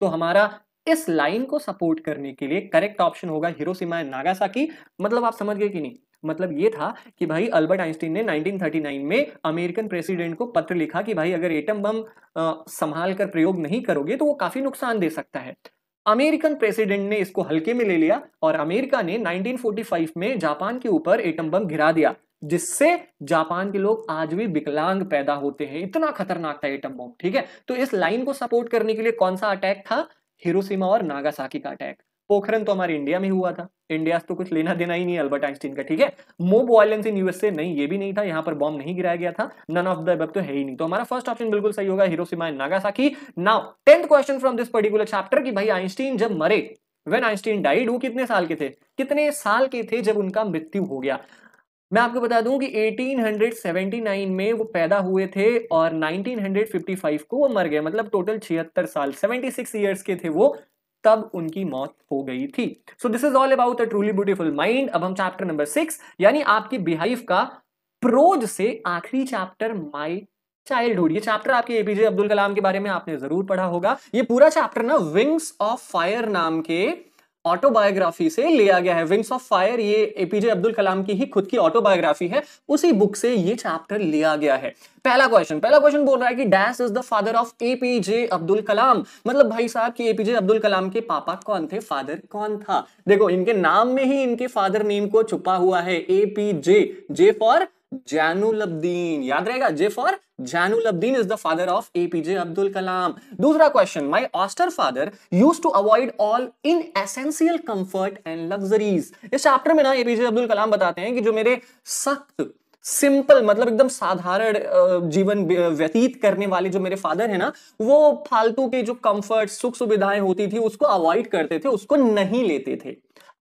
A: तो हमारा इस लाइन को सपोर्ट करने के लिए करेक्ट ऑप्शन होगा हिरोशिमा एंड नागासाकी मतलब आप समझ गए कि नहीं मतलब ये था कि भाई अल्बर्ट आइंस्टीन ने 1939 में अमेरिकन प्रेसिडेंट को पत्र लिखा कि भाई अगर एटम बम संभाल कर प्रयोग नहीं करोगे तो वो काफी नुकसान दे सकता है अमेरिकन प्रेसिडेंट ने इसको हल्के में ले लिया और अमेरिका ने 1945 में जापान के ऊपर एटम बम गिरा दिया जिससे जापान के लोग आज भी विकलांग पैदा होते हैं इतना खतरनाक था एटम बम ठीक है तो इस लाइन को सपोर्ट करने के लिए कौन सा अटैक था हिरोशिमा और नागासाकी का अटैक पोखरन तो हमारे इंडिया में हुआ था इंडिया से तो कुछ लेना देना ही नहीं अल्बर्ट आइंस्टीन का ठीक है मोब वायलेंस इन यूएसए नहीं ये भी नहीं था यहाँ पर बॉम्ब नहीं गिराया गया था नन ऑफ द तो है ही नहीं तो हमारा फर्स्ट ऑप्शन बिल्कुल सही होगा Hiroshima and Nagasaki now tenth question from this particular chapter की भाई आइंस्टीन जब मरे वेन आइंस्टीन डाइड वो कितने साल के थे कितने साल के थे जब उनका मृत्यु हो गया मैं आपको बता दूं कि 1879 में वो पैदा हुए थे और 1955 को वो मर गए मतलब टोटल छिहत्तर साल 76 इयर्स के थे वो तब उनकी मौत हो गई थी so this is all about a truly beautiful mind अब हम चैप्टर नंबर सिक्स यानी आपकी बिहाइव का प्रोज से आखिरी चैप्टर माई चाइल्डहुड ये चैप्टर आपके एपीजे अब्दुल कलाम के बारे में आपने जरूर पढ़ा होगा ये पूरा चैप्टर ना विंग्स ऑफ फायर नाम के ऑटोबायोग्राफी से लिया गया है विंग्स ऑफ फायर ये एपीजे अब्दुल कलाम की ही खुद की ऑटोबायोग्राफी है उसी बुक से ये चैप्टर लिया गया है पहला क्वेश्चन पहला क्वेश्चन बोल रहा है कि dash is the father of APJ Abdul Kalam मतलब भाई साहब कि एपीजे अब्दुल कलाम के पापा कौन थे फादर कौन था देखो इनके नाम में ही इनके फादर नेम को छुपा हुआ है एपीजे जे फॉर जैनुलब्दीन याद रहेगा J for Jainulabdeen is the father of APJ Abdul Kalam दूसरा question my austere father used to avoid all inessential comfort and luxuries इस चैप्टर में ना एपीजे अब्दुल कलाम बताते हैं कि जो मेरे सख्त सिंपल मतलब एकदम साधारण जीवन व्यतीत करने वाले जो मेरे फादर है ना वो फालतू के जो कंफर्ट सुख सुविधाएं होती थी उसको अवॉइड करते थे उसको नहीं लेते थे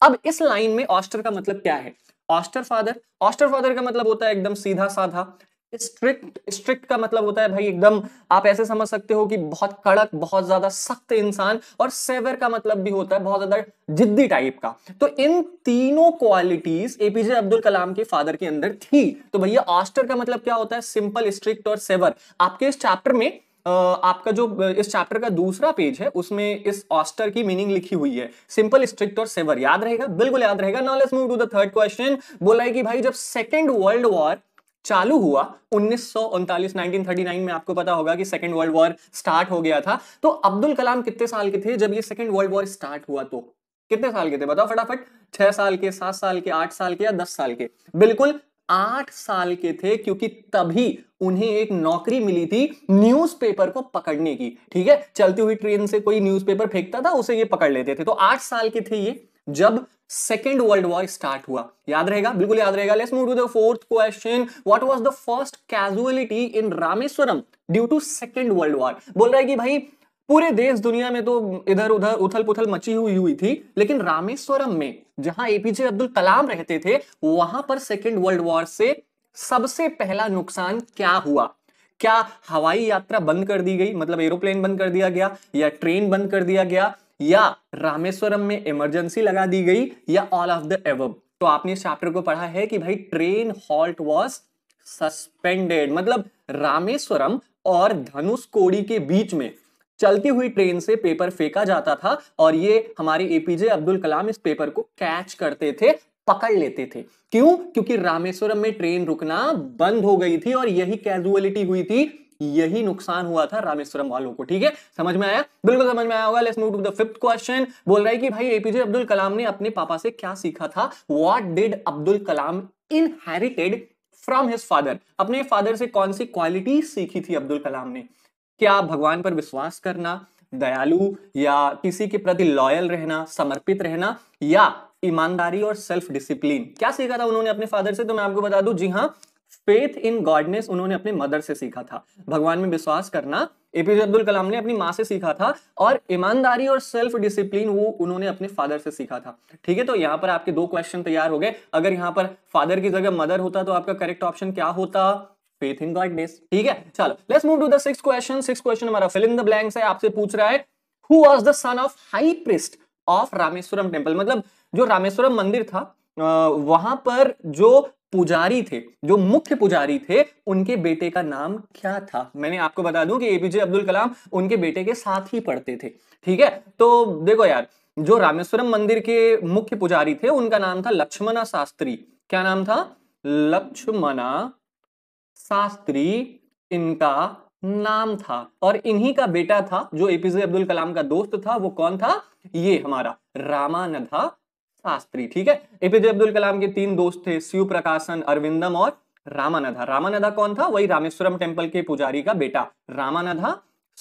A: अब इस लाइन में ऑस्टर का मतलब क्या है ऑस्टर फादर ऑस्टर फादर का मतलब होता है एकदम सीधा साधा स्ट्रिक्ट स्ट्रिक्ट का मतलब होता है भाई एकदम आप ऐसे समझ सकते हो कि बहुत कड़क बहुत ज्यादा सख्त इंसान और सेवर का मतलब भी होता है बहुत ज्यादा जिद्दी टाइप का तो इन तीनों क्वालिटीज एपीजे अब्दुल कलाम के फादर के अंदर थी तो भैया ऑस्टर का मतलब क्या होता है सिंपल स्ट्रिक्ट और सेवर आपके इस चैप्टर में आपका जो इस चैप्टर का दूसरा पेज है उसमें इस ऑस्टर की मीनिंग लिखी हुई है सिंपल स्ट्रिक्ट और सेवर याद रहेगा बिल्कुल याद रहेगा knowledge move to the third question बोला है कि भाई जब सेकेंड वर्ल्ड वॉर चालू हुआ उन्नीस 1939 में आपको पता होगा कि सेकेंड वर्ल्ड वॉर स्टार्ट हो गया था तो अब्दुल कलाम कितने साल के थे जब ये सेकेंड वर्ल्ड वॉर स्टार्ट हुआ तो कितने साल के थे बताओ फटाफट छह साल के सात साल के आठ साल के या दस साल के बिल्कुल आठ साल के थे क्योंकि तभी उन्हें एक नौकरी मिली थी न्यूज़पेपर को पकड़ने की ठीक है चलती हुई ट्रेन से कोई न्यूज़पेपर फेंकता था उसे ये पकड़ लेते थे तो आठ साल के थे ये जब सेकेंड वर्ल्ड वॉर स्टार्ट हुआ याद रहेगा बिल्कुल याद रहेगा let's move to the fourth question what was the first casualty in Rameswaram due to second world war बोल रहा है कि भाई पूरे देश दुनिया में तो इधर उधर उथल पुथल मची हुई हुई थी लेकिन रामेश्वरम में जहां एपीजे अब्दुल कलाम रहते थे वहां पर सेकेंड वर्ल्ड वॉर से सबसे पहला नुकसान क्या हुआ क्या हवाई यात्रा बंद कर दी गई मतलब एरोप्लेन बंद कर दिया गया या ट्रेन बंद कर दिया गया या रामेश्वरम में इमरजेंसी लगा दी गई या ऑल ऑफ द एवब तो आपने इस चैप्टर को पढ़ा है कि भाई ट्रेन हॉल्ट वॉज सस्पेंडेड मतलब रामेश्वरम और धनुष कोड़ी के बीच में चलती हुई ट्रेन से पेपर फेंका जाता था और ये हमारे एपीजे अब्दुल कलाम इस पेपर को कैच करते थे पकड़ लेते थे क्यों क्योंकि रामेश्वरम में ट्रेन रुकना बंद हो गई थी और यही कैजुअलिटी हुई थी यही नुकसान हुआ था रामेश्वरम वालों को ठीक है समझ में आया बिल्कुल समझ में आया होगा let's move to the fifth question बोल रहा है कि भाई एपीजे अब्दुल कलाम ने अपने पापा से क्या सीखा था what did Abdul Kalam inherited from his father अपने फादर से कौन सी क्वालिटी सीखी थी अब्दुल कलाम ने क्या भगवान पर विश्वास करना दयालु या किसी के प्रति लॉयल रहना समर्पित रहना या ईमानदारी और सेल्फ डिसिप्लिन क्या सीखा था उन्होंने अपने फादर से तो मैं आपको बता दूं जी हाँ फेथ इन गॉडनेस उन्होंने अपने मदर से सीखा था भगवान में विश्वास करना एपीजे अब्दुल कलाम ने अपनी माँ से सीखा था और ईमानदारी और सेल्फ डिसिप्लिन वो उन्होंने अपने फादर से सीखा था ठीक है तो यहाँ पर आपके दो क्वेश्चन तैयार हो गए अगर यहाँ पर फादर की जगह मदर होता तो आपका करेक्ट ऑप्शन क्या होता faith in god let's move to the sixth question sixth question fill in the blanks who was the son of high priest of मतलब पुजारी थे जो मुख्य पुजारी थे उनके बेटे का नाम क्या था मैंने आपको बता दूं कि एपीजे अब्दुल कलाम उनके बेटे के साथ ही पढ़ते थे ठीक है तो देखो यार जो रामेश्वरम मंदिर के मुख्य पुजारी थे उनका नाम था लक्ष्मणा शास्त्री क्या नाम था लक्ष्मणा शास्त्री इनका नाम था और इन्हीं का बेटा था जो एपीजे अब्दुल कलाम का दोस्त था वो कौन था ये हमारा रामानधा शास्त्री ठीक है एपीजे अब्दुल कलाम के तीन दोस्त थे शिव प्रकाशन अरविंदम और रामानधा रामानधा कौन था वही रामेश्वरम टेम्पल के पुजारी का बेटा रामानधा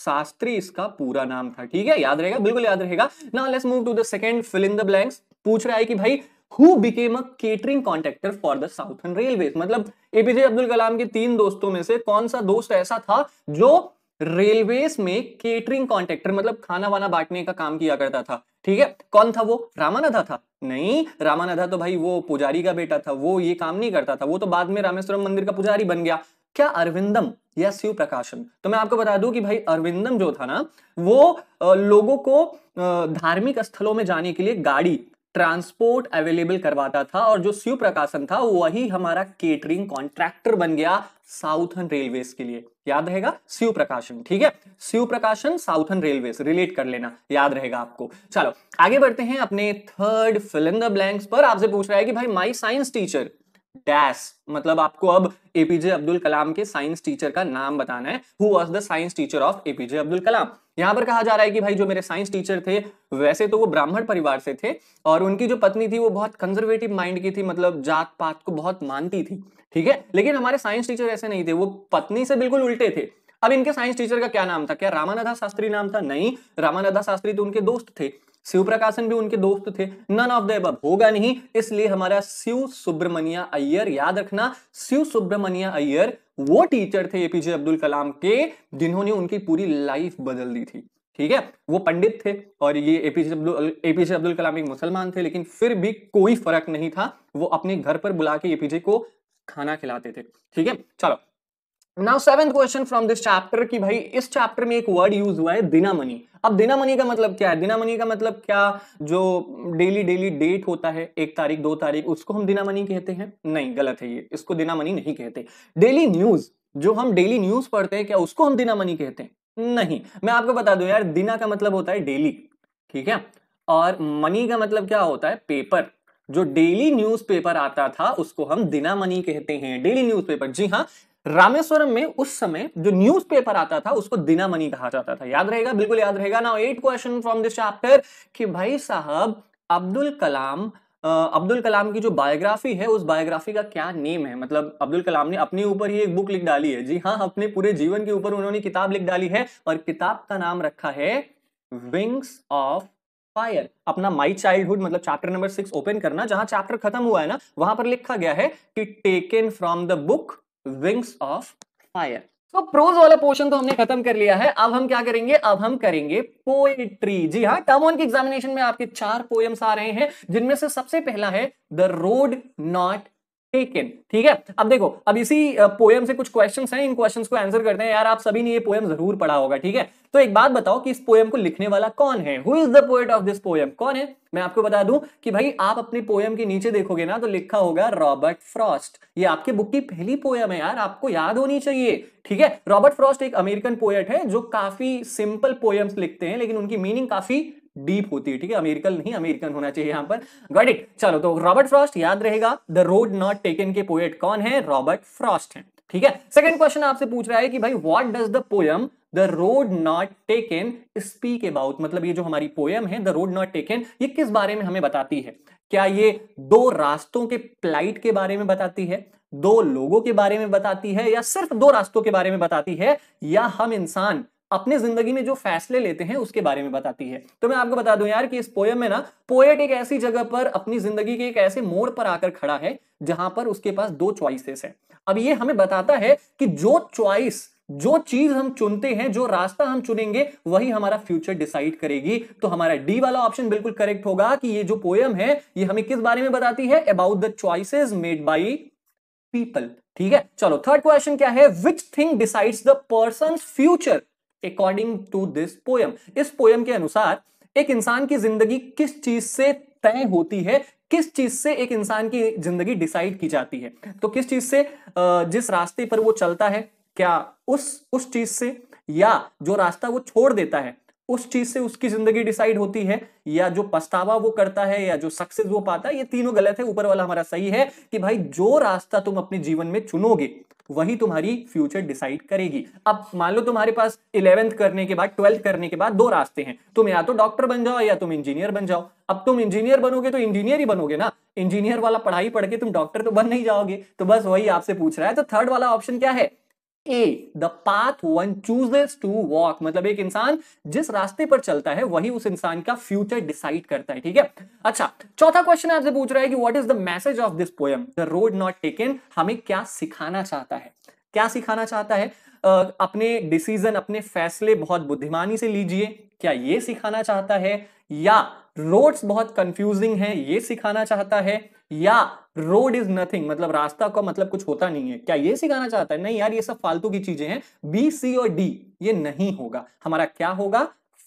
A: शास्त्री इसका पूरा नाम था ठीक है याद रहेगा बिल्कुल याद रहेगा ना let's move to the second fill in the blanks पूछ रहा है कि भाई who became a catering contractor for the Southern Railway मतलब एपीजे अब्दुल कलाम के तीन दोस्तों में से कौन सा दोस्त ऐसा था जो रेलवे में केटरिंग कॉन्ट्रेक्टर मतलब खाना वाना बांटने का काम किया करता था ठीक है कौन था वो रामानंदा था नहीं रामानंदा तो भाई वो पुजारी का बेटा था वो ये काम नहीं करता था वो तो बाद में रामेश्वरम मंदिर का पुजारी बन गया क्या अरविंदम या शिव प्रकाशन तो मैं आपको बता दूं कि भाई अरविंदम जो था ना वो लोगों को धार्मिक स्थलों में जाने के लिए गाड़ी ट्रांसपोर्ट अवेलेबल करवाता था और जो शिव प्रकाशन था वही हमारा केटरिंग कॉन्ट्रैक्टर बन गया साउथन रेलवे के लिए याद रहेगा शिव प्रकाशन ठीक है शिव प्रकाशन साउथन रेलवे रिलेट कर लेना याद रहेगा आपको चलो आगे बढ़ते हैं अपने थर्ड इन द ब्लैंक्स पर आपसे पूछ रहा है कि भाई माई साइंस टीचर डैश मतलब आपको अब एपीजे अब्दुल कलाम के साइंस टीचर का नाम बताना है who was the science teacher of APJ Abdul Kalam यहां पर कहा जा रहा है कि भाई जो मेरे साइंस टीचर थे वैसे तो वो ब्राह्मण परिवार से थे और उनकी जो पत्नी थी वो बहुत कंजर्वेटिव माइंड की थी मतलब जात पात को बहुत मानती थी ठीक है लेकिन हमारे साइंस टीचर ऐसे नहीं थे वो पत्नी से बिल्कुल उल्टे थे अब इनके साइंस टीचर का क्या नाम था क्या रामानंदा शास्त्री नाम था नहीं रामानंदा शास्त्री तो उनके दोस्त थे शिव प्रकाशन भी उनके दोस्त थे नन ऑफ द एब होगा नहीं इसलिए हमारा शिव सुब्रमण्या अय्यर याद रखना शिव सुब्रमण्या अय्यर वो टीचर थे एपीजे अब्दुल कलाम के जिन्होंने उनकी पूरी लाइफ बदल दी थी ठीक है वो पंडित थे और ये एपीजे अब्दुल एपीजे अब्दुल कलाम एक मुसलमान थे लेकिन फिर भी कोई फर्क नहीं था वो अपने घर पर बुला के एपीजे को खाना खिलाते थे ठीक है चलो now seventh question from this chapter की भाई इस चैप्टर में एक वर्ड यूज हुआ है दिना मनी अब दिना मनी का मतलब क्या है दिना मनी का मतलब क्या जो डेली डेली डेट होता है एक तारीख दो तारीख उसको हम दिना मनी कहते हैं नहीं गलत है ये इसको दिना मनी नहीं कहते डेली न्यूज जो हम डेली न्यूज पढ़ते हैं क्या उसको हम दिना मनी कहते हैं नहीं मैं आपको बता दू यार दिना का मतलब होता है डेली ठीक है और मनी का मतलब क्या होता है पेपर जो डेली न्यूज़पेपर आता था उसको हम दिना मनी कहते हैं डेली न्यूज़पेपर जी हाँ रामेश्वरम में उस समय जो न्यूज़पेपर आता था उसको दिनामणि कहा जाता था याद रहेगा बिल्कुल याद रहेगा ना eight question from this chapter कि भाई साहब अब्दुल कलाम अब्दुल कलाम की जो बायोग्राफी है उस बायोग्राफी का क्या नेम है मतलब अब्दुल कलाम ने अपने ऊपर ही एक बुक लिख डाली है जी हाँ अपने पूरे जीवन के ऊपर उन्होंने किताब लिख डाली है और किताब का नाम रखा है विंग्स ऑफ फायर अपना माई चाइल्डहुड मतलब चैप्टर नंबर सिक्स ओपन करना जहां चैप्टर खत्म हुआ है ना वहां पर लिखा गया है कि taken from the book wings of fire तो प्रोज वाला पोर्शन तो हमने खत्म कर लिया है अब हम क्या करेंगे अब हम करेंगे पोएट्री जी हाँ टर्म वन के एग्जामिनेशन में आपके चार पोएम्स आ रहे हैं जिनमें से सबसे पहला है द रोड नॉट टेकन ठीक है अब देखो अब इसी पोएम से कुछ क्वेश्चन हैं इन क्वेश्चन को आंसर करते हैं यार आप सभी ने ये पोएम जरूर पढ़ा होगा ठीक है तो एक बात बताओ कि इस पोएम को लिखने वाला कौन है who is the poet of this poem कौन है मैं आपको बता दूं कि भाई आप अपने पोएम के नीचे देखोगे ना तो लिखा होगा रॉबर्ट फ्रॉस्ट ये आपके बुक की पहली पोएम है यार आपको याद होनी चाहिए ठीक है रॉबर्ट फ्रॉस्ट एक अमेरिकन पोएट है जो काफी सिंपल पोएम्स लिखते हैं लेकिन उनकी मीनिंग काफी डीप होती है ठीक है अमेरिकन नहीं अमेरिकन होना चाहिए यहां पर गॉट इट चलो तो रॉबर्ट फ्रॉस्ट याद रहेगा द रोड नॉट टेकन के पोएट कौन है रॉबर्ट फ्रॉस्ट है ठीक है सेकेंड क्वेश्चन आपसे पूछ रहा है कि भाई what does the poem the road not taken speak about मतलब ये जो हमारी पोयम है द रोड नॉट टेकन ये किस बारे में हमें बताती है क्या ये दो रास्तों के प्लाइट के बारे में बताती है दो लोगों के बारे में बताती है या सिर्फ दो रास्तों के बारे में बताती है या हम इंसान अपने जिंदगी में जो फैसले लेते हैं उसके बारे में बताती है तो मैं आपको बता दूं यार कि इस पोयम में ना पोएट एक ऐसी जगह पर अपनी जिंदगी के एक ऐसे मोड़ पर आकर खड़ा है जहां पर उसके पास दो च्वाइसेस है अब ये हमें बताता है कि जो च्वाइस जो चीज हम चुनते हैं जो रास्ता हम चुनेंगे वही हमारा फ्यूचर डिसाइड करेगी तो हमारा डी वाला ऑप्शन बिल्कुल करेक्ट होगा कि ये जो पोयम है ये हमें किस बारे में बताती है about the choices made by people ठीक है चलो थर्ड क्वेश्चन क्या है which thing decides the person future according to this poem इस पोयम के अनुसार एक इंसान की जिंदगी किस चीज से तय होती है किस चीज से एक इंसान की जिंदगी डिसाइड की जाती है तो किस चीज से जिस रास्ते पर वो चलता है क्या उस उस चीज से या जो रास्ता वो छोड़ देता है उस चीज से उसकी जिंदगी डिसाइड होती है या जो पछतावा वो करता है या जो सक्सेस वो पाता है ये तीनों गलत है ऊपर वाला हमारा सही है कि भाई जो रास्ता तुम अपने जीवन में चुनोगे वही तुम्हारी फ्यूचर डिसाइड करेगी अब मान लो तुम्हारे पास इलेवेंथ करने के बाद ट्वेल्थ करने के बाद दो रास्ते हैं तुम या तो डॉक्टर बन जाओ या तुम इंजीनियर बन जाओ अब तुम इंजीनियर बनोगे तो इंजीनियर ही बनोगे ना इंजीनियर वाला पढ़ाई पढ़ के तुम डॉक्टर तो बन नहीं जाओगे तो बस वही आपसे पूछ रहा है तो थर्ड वाला ऑप्शन क्या है A the path one chooses to walk मतलब एक इंसान जिस रास्ते पर चलता है वही उस इंसान का फ्यूचर डिसाइड करता है ठीक है अच्छा चौथा क्वेश्चन आपसे पूछ रहा है कि what is the message of this poem the road not taken हमें क्या सिखाना चाहता है क्या सिखाना चाहता है Uh, अपने डिसीजन अपने फैसले बहुत बुद्धिमानी से लीजिए क्या ये सिखाना चाहता है या रोड्स बहुत कंफ्यूजिंग है ये सिखाना चाहता है या रोड इज नथिंग मतलब रास्ता का मतलब कुछ होता नहीं है क्या ये सिखाना चाहता है नहीं यार ये सब फालतू की चीजें हैं बी सी और डी ये नहीं होगा हमारा क्या होगा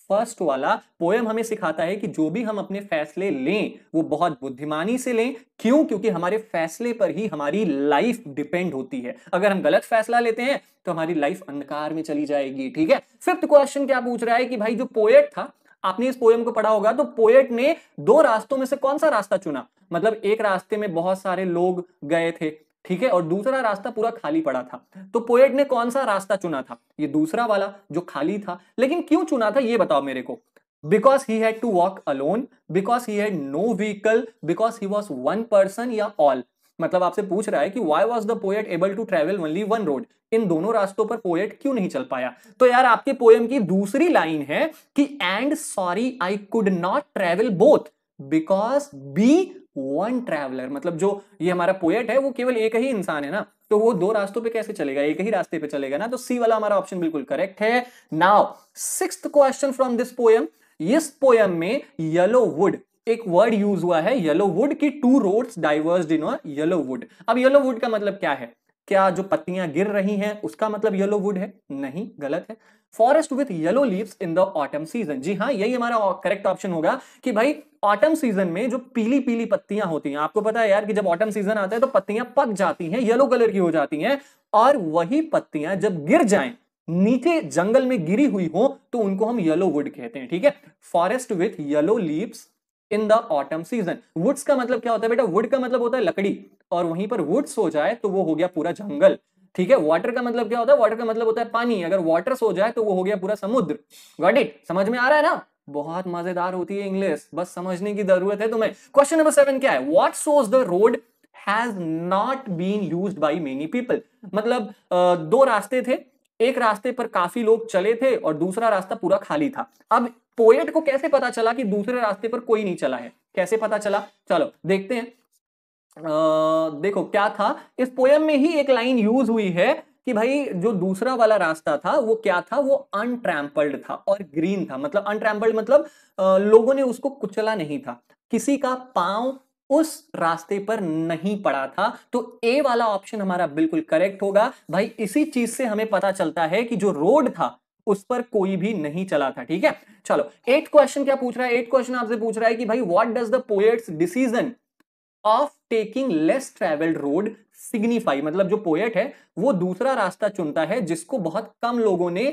A: फर्स्ट वाला पोएम हमें सिखाता है कि जो भी हम अपने फैसले लें वो बहुत बुद्धिमानी से लें क्यों क्योंकि हमारे फैसले पर ही हमारी लाइफ डिपेंड होती है अगर हम गलत फैसला लेते हैं तो हमारी लाइफ अंधकार में चली जाएगी ठीक है फिफ्थ क्वेश्चन क्या पूछ रहा है कि भाई जो पोएट था आपने इस पोएम को पढ़ा होगा तो पोएट ने दो रास्तों में से कौन सा रास्ता चुना मतलब एक रास्ते में बहुत सारे लोग गए थे ठीक है और दूसरा रास्ता पूरा खाली पड़ा था तो पोएट ने कौन सा रास्ता चुना था ये दूसरा वाला जो खाली था लेकिन क्यों चुना था ये बताओ मेरे को because he had to walk alone because he had no vehicle because he was one person या ऑल मतलब आपसे पूछ रहा है कि why was the poet able to travel only one road इन दोनों रास्तों पर पोएट क्यों नहीं चल पाया तो यार आपके पोएम की दूसरी लाइन है कि and sorry I could not travel both because be one traveller मतलब जो ये हमारा पोएट है वो केवल एक ही इंसान है ना तो वो दो रास्तों पे कैसे चलेगा एक ही रास्ते पे चलेगा ना तो सी वाला हमारा ऑप्शन बिल्कुल करेक्ट है now six question from this poem इस पोएम में येलो वुड एक वर्ड यूज हुआ है येलो वुड की two roads diverged in yellow wood अब येलो वुड का मतलब क्या है क्या जो पत्तियां गिर रही हैं उसका मतलब येलो वुड है नहीं गलत है forest with yellow leaves in the autumn season जी हाँ यही हमारा करेक्ट ऑप्शन होगा कि भाई ऑटम सीजन में जो पीली पीली पत्तियां होती हैं आपको पता है यार कि जब ऑटम सीजन आता है तो पत्तियां पक जाती हैं येलो कलर की हो जाती हैं और वही पत्तियां जब गिर जाए नीचे जंगल में गिरी हुई हो तो उनको हम येलो वुड कहते हैं ठीक है forest with yellow leaves in the autumn season woods का मतलब क्या होता है बेटा वुड का मतलब होता है लकड़ी और वहीं पर वुड्स हो जाए तो वो हो गया पूरा जंगल ठीक है वाटर का मतलब क्या होता है वाटर का मतलब होता है पानी अगर वाटर्स हो जाए तो वो हो गया पूरा समुद्र गॉट इट समझ में आ रहा है ना बहुत मजेदार होती है इंग्लिश बस समझने की जरूरत है तुम्हें क्वेश्चन नंबर सेवन क्या है what shows the road has not been use by many people मतलब दो रास्ते थे एक रास्ते पर काफी लोग चले थे और दूसरा रास्ता पूरा खाली था अब पोएट को कैसे पता चला कि दूसरे रास्ते पर कोई नहीं चला है कैसे पता चला चलो देखते हैं आ, देखो क्या था इस पोयम में ही एक लाइन यूज हुई है कि भाई जो दूसरा वाला रास्ता था वो क्या था वो अनट्रैम्पल्ड था और ग्रीन था मतलब अनट्रैम्पल्ड मतलब आ, लोगों ने उसको कुचला नहीं था किसी का पांव उस रास्ते पर नहीं पड़ा था तो ए वाला ऑप्शन हमारा बिल्कुल करेक्ट होगा भाई इसी चीज से हमें पता चलता है कि जो रोड था उस पर कोई भी नहीं चला था ठीक है चलो एट क्वेश्चन क्या पूछ रहा है एट क्वेश्चन आपसे पूछ रहा है कि भाई what does the poet's decision of taking less travelled road signify मतलब जो पोएट है वो दूसरा रास्ता चुनता है जिसको बहुत कम लोगों ने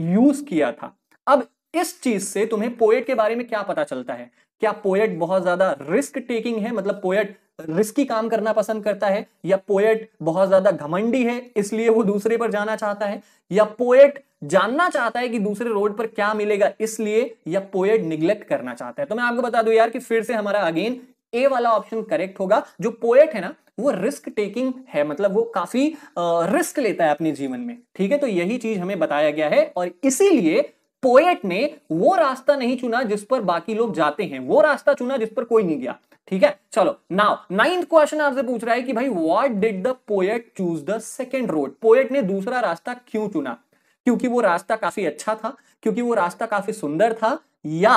A: यूज किया था अब इस चीज से तुम्हें पोएट के बारे में क्या पता चलता है क्या पोएट बहुत ज्यादा रिस्क टेकिंग है मतलब पोएट रिस्की काम करना पसंद करता है या पोएट बहुत ज्यादा घमंडी है इसलिए वो दूसरे पर जाना चाहता है या पोएट जानना चाहता है कि दूसरे रोड पर क्या मिलेगा इसलिए या पोएट निग्लेक्ट करना चाहता है तो मैं आपको बता दू यार कि फिर से हमारा अगेन ए वाला ऑप्शन करेक्ट होगा जो पोएट है ना वो रिस्क टेकिंग है मतलब वो काफी रिस्क लेता है अपने जीवन में ठीक है तो यही चीज हमें बताया गया है और इसीलिए पोएट ने वो रास्ता नहीं चुना जिस पर बाकी लोग जाते हैं वो रास्ता चुना जिस पर कोई नहीं गया ठीक है चलो नाउ नाइन्थ क्वेश्चन आपसे पूछ रहा है कि भाई what did the poet choose the second road poet ने दूसरा रास्ता क्यों चुना क्योंकि वो रास्ता काफी अच्छा था क्योंकि वो रास्ता काफी सुंदर था या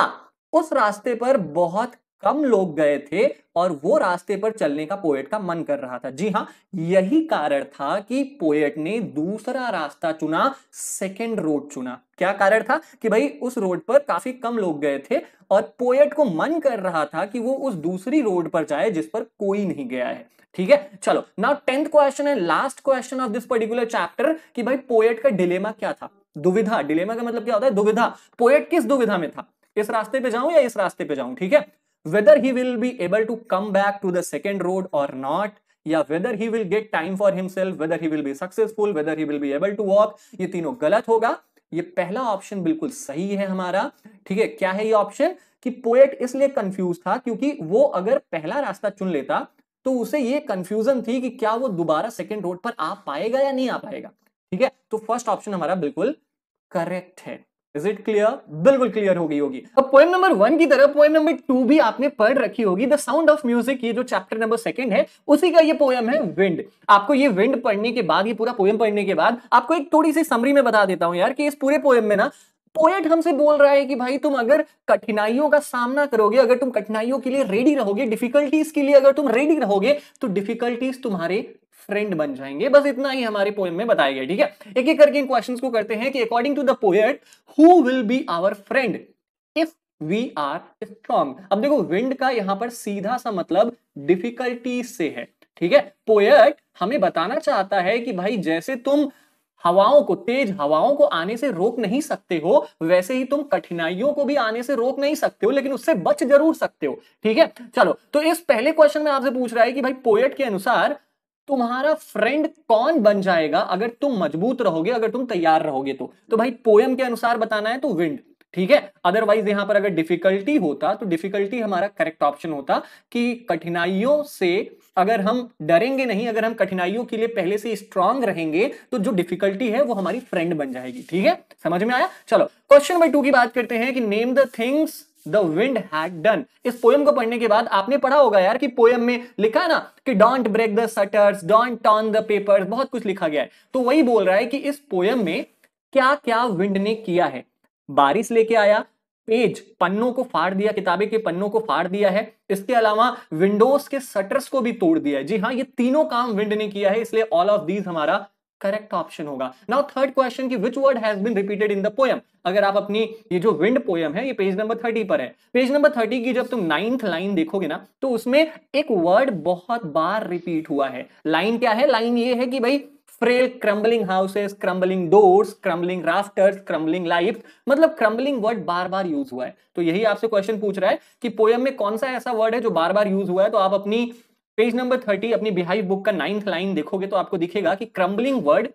A: उस रास्ते पर बहुत कम लोग गए थे और वो रास्ते पर चलने का पोएट का मन कर रहा था जी हाँ यही कारण था कि पोएट ने दूसरा रास्ता चुना सेकेंड रोड चुना क्या कारण था कि भाई उस रोड पर काफी कम लोग गए थे और पोएट को मन कर रहा था कि वो उस दूसरी रोड पर जाए जिस पर कोई नहीं गया है ठीक है चलो नाउ टेंथ क्वेश्चन है last question of this particular chapter कि भाई पोएट का डिलेमा क्या था दुविधा डिलेमा का मतलब क्या होता है दुविधा पोएट किस दुविधा में था इस रास्ते पे जाऊं या इस रास्ते पे जाऊं ठीक है whether he will be able to come back to the second road or not या whether he will get time for himself whether he will be successful whether he will be able to walk ये तीनों गलत होगा ये पहला option बिल्कुल सही है हमारा ठीक है क्या है ये ऑप्शन कि पोएट इसलिए कंफ्यूज था क्योंकि वो अगर पहला रास्ता चुन लेता तो उसे ये कंफ्यूजन थी कि क्या वो दोबारा सेकेंड रोड पर आ पाएगा या नहीं आ पाएगा ठीक है तो फर्स्ट ऑप्शन हमारा बिल्कुल करेक्ट है इज इट क्लियर बिल्कुल क्लियर हो गई होगी अब पोएम नंबर वन की तरह पोएम नंबर टू भी आपने पढ़ रखी होगी द साउंड ऑफ म्यूजिक ये जो चैप्टर नंबर सेकंड है उसी का ये पोएम है विंड आपको ये विंड पढ़ने के बाद ये पूरा पोएम पढ़ने के बाद आपको एक थोड़ी सी समरी में बता देता हूं यार कि इस पूरे पोएम में ना पोएट हमसे बोल रहा है कि भाई तुम अगर कठिनाइयों का सामना करोगे अगर तुम कठिनाइयों के लिए रेडी रहोगे डिफिकल्टीज के लिए अगर तुम रेडी रहोगे तो डिफिकल्टीज तुम्हारे फ्रेंड बन जाएंगे बस इतना ही हमारे पोएम में बताया गया ठीक है एक एक करके इन क्वेश्चन को करते हैं कि according to the poet who will be our friend if we are strong अब देखो विंड का यहां पर सीधा सा मतलब डिफिकल्टी से है ठीक है पोएट हमें बताना चाहता है कि भाई जैसे तुम हवाओं को तेज हवाओं को आने से रोक नहीं सकते हो वैसे ही तुम कठिनाइयों को भी आने से रोक नहीं सकते हो लेकिन उससे बच जरूर सकते हो ठीक है चलो तो इस पहले क्वेश्चन में आपसे पूछ रहा है कि भाई पोएट के अनुसार तुम्हारा फ्रेंड कौन बन जाएगा अगर तुम मजबूत रहोगे अगर तुम तैयार रहोगे तो तो भाई पोयम के अनुसार बताना है तो विंड ठीक है अदरवाइज यहां पर अगर डिफिकल्टी होता तो डिफिकल्टी हमारा करेक्ट ऑप्शन होता कि कठिनाइयों से अगर हम डरेंगे नहीं अगर हम कठिनाइयों के लिए पहले से स्ट्रांग रहेंगे तो जो डिफिकल्टी है वो हमारी फ्रेंड बन जाएगी ठीक है समझ में आया चलो क्वेश्चन नंबर टू की बात करते हैं कि name the things the wind had done इस पोयम को पढ़ने के बाद आपने पढ़ा होगा यार कि पोयम में लिखा है ना कि don't break the shutters don't turn the paper बहुत कुछ लिखा गया है तो वही बोल रहा है कि इस पोयम में क्या क्या विंड ने किया है बारिश लेके आया पेज पन्नों को फाड़ दिया किताबें के पन्नों को फाड़ दिया है इसके अलावा विंडोज के सटर्स को भी तोड़ दिया है जी हाँ ये तीनों काम विंड ने किया है इसलिए ऑल ऑफ दीज हमारा करेक्ट ऑप्शन होगा नाउ थर्ड क्वेश्चन की which word has been repeated in the poem अगर आप अपनी ये जो विंड पोयम है ये पेज नंबर थर्टी पर है पेज नंबर थर्टी की जब तुम नाइन्थ लाइन देखोगे ना तो उसमें एक वर्ड बहुत बार रिपीट हुआ है लाइन क्या है लाइन ये है कि भाई frail crumbling houses crumbling doors crumbling rafters crumbling life मतलब क्रम्बलिंग वर्ड बार बार यूज हुआ है तो यही आपसे क्वेश्चन पूछ रहा है कि पोयम में कौन सा ऐसा वर्ड है जो बार बार यूज हुआ है तो आप अपनी पेज नंबर थर्टी अपनी बिहाइव बुक का नाइन्थ लाइन देखोगे तो आपको दिखेगा कि क्रम्बलिंग वर्ड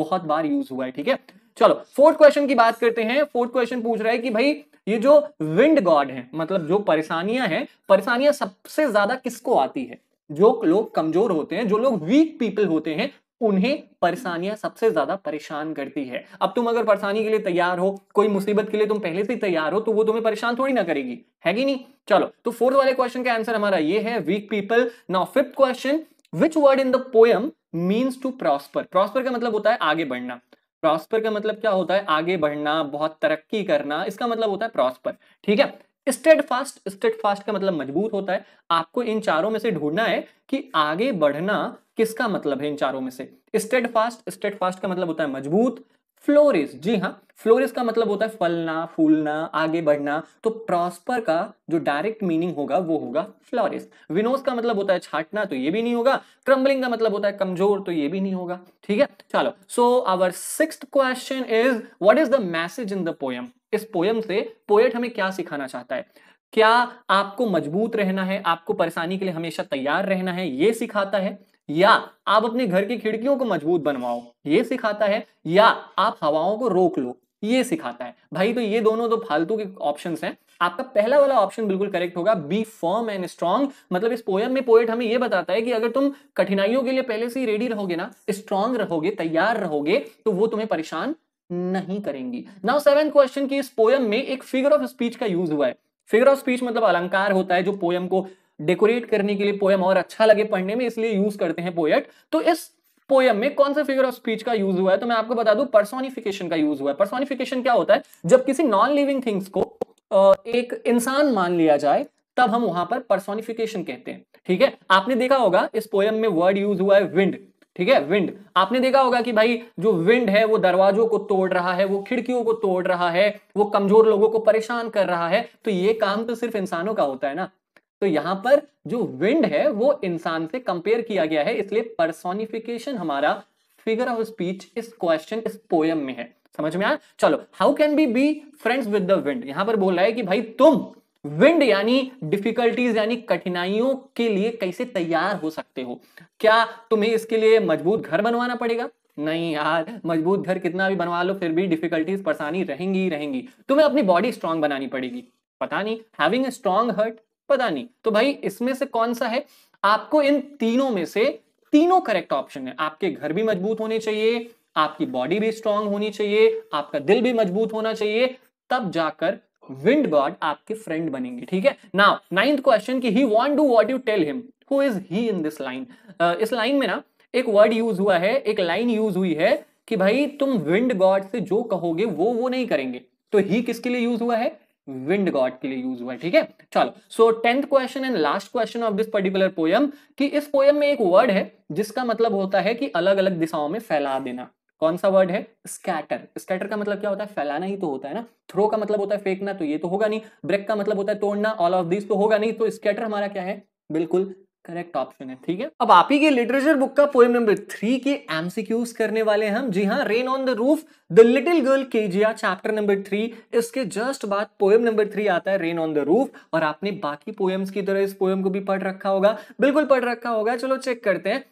A: बहुत बार यूज हुआ है ठीक है चलो फोर्थ क्वेश्चन की बात करते हैं फोर्थ क्वेश्चन पूछ रहा है कि भाई ये जो विंड गॉड है मतलब जो परेशानियां हैं परेशानियां सबसे ज्यादा किसको आती है जो लोग कमजोर होते हैं जो लोग वीक पीपल होते हैं उन्हें परेशानियां सबसे ज्यादा परेशान करती है अब तुम अगर परेशानी के लिए तैयार हो कोई मुसीबत के लिए तुम पहले से तैयार हो तो वो तुम्हें परेशान थोड़ी ना करेगी है कि नहीं चलो तो फोर्थ वाले क्वेश्चन का आंसर हमारा ये है weak people now fifth question which word in the poem means to prosper prosper का मतलब होता है आगे बढ़ना प्रॉस्पर का मतलब क्या होता है आगे बढ़ना बहुत तरक्की करना इसका मतलब होता है प्रॉस्पर ठीक है स्टेट फास्ट स्टेट फास्ट का मतलब मजबूत होता है आपको इन चारों में से ढूंढना है कि आगे बढ़ना किसका मतलब है इन चारों में से स्टेट फास्ट स्टेट फास्ट का मतलब होता है मजबूत फ्लोरिस जी हाँ फ्लोरिस का मतलब होता है फलना फूलना आगे बढ़ना तो प्रॉस्पर का जो डायरेक्ट मीनिंग होगा वो होगा फ्लोरिस विनोस का मतलब होता है छाटना तो ये भी नहीं होगा क्रम्बलिंग का मतलब होता है कमजोर तो ये भी नहीं होगा ठीक है चलो so our six question is what is the message in the poem इस पोयम से पोएट हमें क्या सिखाना चाहता है क्या आपको मजबूत रहना है आपको परेशानी के लिए हमेशा तैयार रहना है ये सिखाता है या आप अपने घर की खिड़कियों को मजबूत बनवाओ ये सिखाता है या आप हवाओं को रोक लो ये सिखाता है भाई तो ये दोनों तो फालतू के ऑप्शन हैं आपका पहला वाला ऑप्शन बिल्कुल करेक्ट होगा बी फॉर्म एंड स्ट्रॉन्ग मतलब इस पोयम में पोएट हमें ये बताता है कि अगर तुम कठिनाइयों के लिए पहले से ही रेडी रहोगे ना स्ट्रांग रहोगे तैयार रहोगे तो वो तुम्हें परेशान नहीं करेंगी नाउ सेवन क्वेश्चन की इस पोयम में एक फिगर ऑफ स्पीच का यूज हुआ है फिगर ऑफ स्पीच मतलब अलंकार होता है जो पोयम को डेकोरेट करने के लिए पोयम और अच्छा लगे पढ़ने में इसलिए यूज करते हैं पोएट तो इस पोयम में कौन सा फिगर ऑफ स्पीच का यूज हुआ है तो मैं आपको बता दू पर्सोनिफिकेशन का यूज हुआ है पर्सोनिफिकेशन क्या होता है जब किसी नॉन लिविंग थिंग्स को एक इंसान मान लिया जाए तब हम वहां पर पर्सोनिफिकेशन कहते हैं ठीक है आपने देखा होगा इस पोयम में वर्ड यूज हुआ है विंड ठीक है विंड आपने देखा होगा कि भाई जो विंड है वो दरवाजों को तोड़ रहा है वो खिड़कियों को तोड़ रहा है वो कमजोर लोगों को परेशान कर रहा है तो ये काम तो सिर्फ इंसानों का होता है ना तो यहां पर जो विंड है वो इंसान से कंपेयर किया गया है इसलिए पर्सोनिफिकेशन हमारा फिगर ऑफ स्पीच इस क्वेश्चन इस पोयम में है समझ में आया चलो how can be be friends with the wind यहां पर बोल रहा है कि भाई तुम विंड यानी डिफिकल्टीज यानी कठिनाइयों के लिए कैसे तैयार हो सकते हो क्या तुम्हें इसके लिए मजबूत घर बनवाना पड़ेगा नहीं यार मजबूत घर कितना भी बनवा लो फिर भी डिफिकल्टीज परेशानी रहेंगी ही रहेंगी तुम्हें अपनी बॉडी स्ट्रांग बनानी पड़ेगी पता नहीं हैविंग ए स्ट्रांग हर्ट पता नहीं तो भाई इसमें से कौन सा है आपको इन तीनों में से तीनों करेक्ट ऑप्शन है आपके घर भी मजबूत होने चाहिए आपकी बॉडी भी स्ट्रांग होनी चाहिए आपका दिल भी मजबूत होना चाहिए तब जाकर विंड बर्ड आपके फ्रेंड बनेंगे ठीक है नाउ नाइन्थ क्वेश्चन की he won't do what you tell him who is he in this line इस लाइन में ना एक वर्ड यूज हुआ है एक लाइन यूज हुई है कि भाई तुम विंड गॉड से जो कहोगे वो वो नहीं करेंगे तो ही किसके लिए यूज हुआ है विंड गॉड के लिए यूज हुआ है ठीक है चलो so tenth question and last question of this particular poem कि इस पोयम में एक वर्ड है जिसका मतलब होता है कि अलग अलग दिशाओं में फैला देना कौन सा वर्ड है स्कैटर स्कैटर का मतलब क्या होता है फैलाना ही तो होता है ना थ्रो का मतलब होता है फेंकना तो ये तो होगा नहीं ब्रेक का मतलब होता है तोड़ना ऑल ऑफ दिस तो होगा नहीं तो स्कैटर हमारा क्या है बिल्कुल करेक्ट ऑप्शन है ठीक है अब आप ही के लिटरेचर बुक का पोएम नंबर थ्री के एमसीक्यूज करने वाले हम जी हाँ rain on the roof the little girl Kezia chapter number three इसके जस्ट बाद पोएम नंबर थ्री आता है रेन ऑन द रूफ और आपने बाकी पोएम्स की तरह इस पोएम को भी पढ़ रखा होगा बिल्कुल पढ़ रखा होगा चलो चेक करते हैं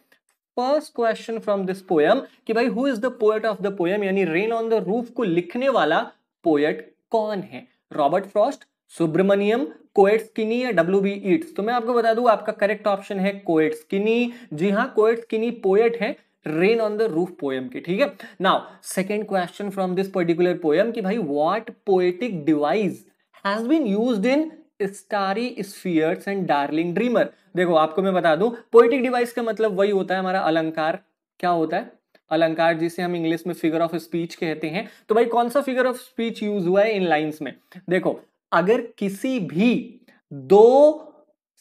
A: first question from this poem कि भाई who is the poet of the poem यानी रेन ऑन द रूफ को लिखने वाला पोएट कौन है Robert Frost Subramaniam Coates Kinney या डब्ल्यू बी ईट्स तो मैं आपको बता दू आपका करेक्ट ऑप्शन है कोएट स्किनी जी हाँ कोएट स्किनी पोएट है rain on the roof poem की ठीक है now second question from this particular poem कि भाई what poetic device has been used in starry spheres and darling dreamer देखो आपको मैं बता दूं पोइटिक डिवाइस का मतलब वही होता है हमारा अलंकार क्या होता है अलंकार जिसे हम इंग्लिश में फिगर ऑफ स्पीच कहते हैं तो भाई कौन सा फिगर ऑफ स्पीच यूज हुआ है इन लाइन्स में देखो अगर किसी भी दो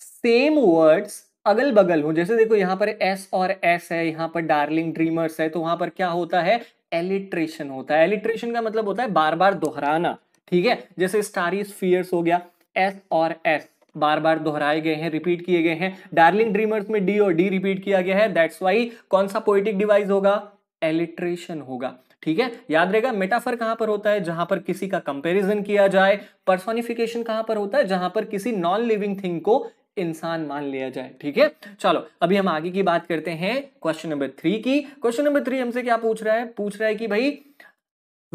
A: सेम वर्ड्स अगल बगल हो जैसे देखो यहाँ पर एस और एस है यहां पर डार्लिंग ड्रीमर्स है तो वहां पर क्या होता है एलिट्रेशन होता है एलिट्रेशन का मतलब होता है बार बार दोहराना ठीक है जैसे स्टारी स्फीयर्स हो गया एस और एस बार बार दोहराए गए हैं रिपीट किए गए हैं डार्लिंग ड्रीमर्स में डी और डी रिपीट किया गया है दैट्स वाई कौन सा पोइटिक डिवाइस होगा एलिट्रेशन होगा ठीक है याद रहेगा मेटाफर कहां पर होता है जहां पर किसी का कंपैरिजन किया जाए पर्सोनिफिकेशन कहां पर होता है जहां पर किसी नॉन लिविंग थिंग को इंसान मान लिया जाए ठीक है चलो अभी हम आगे की बात करते हैं क्वेश्चन नंबर थ्री की क्वेश्चन नंबर थ्री हमसे क्या पूछ रहा है पूछ रहा है कि भाई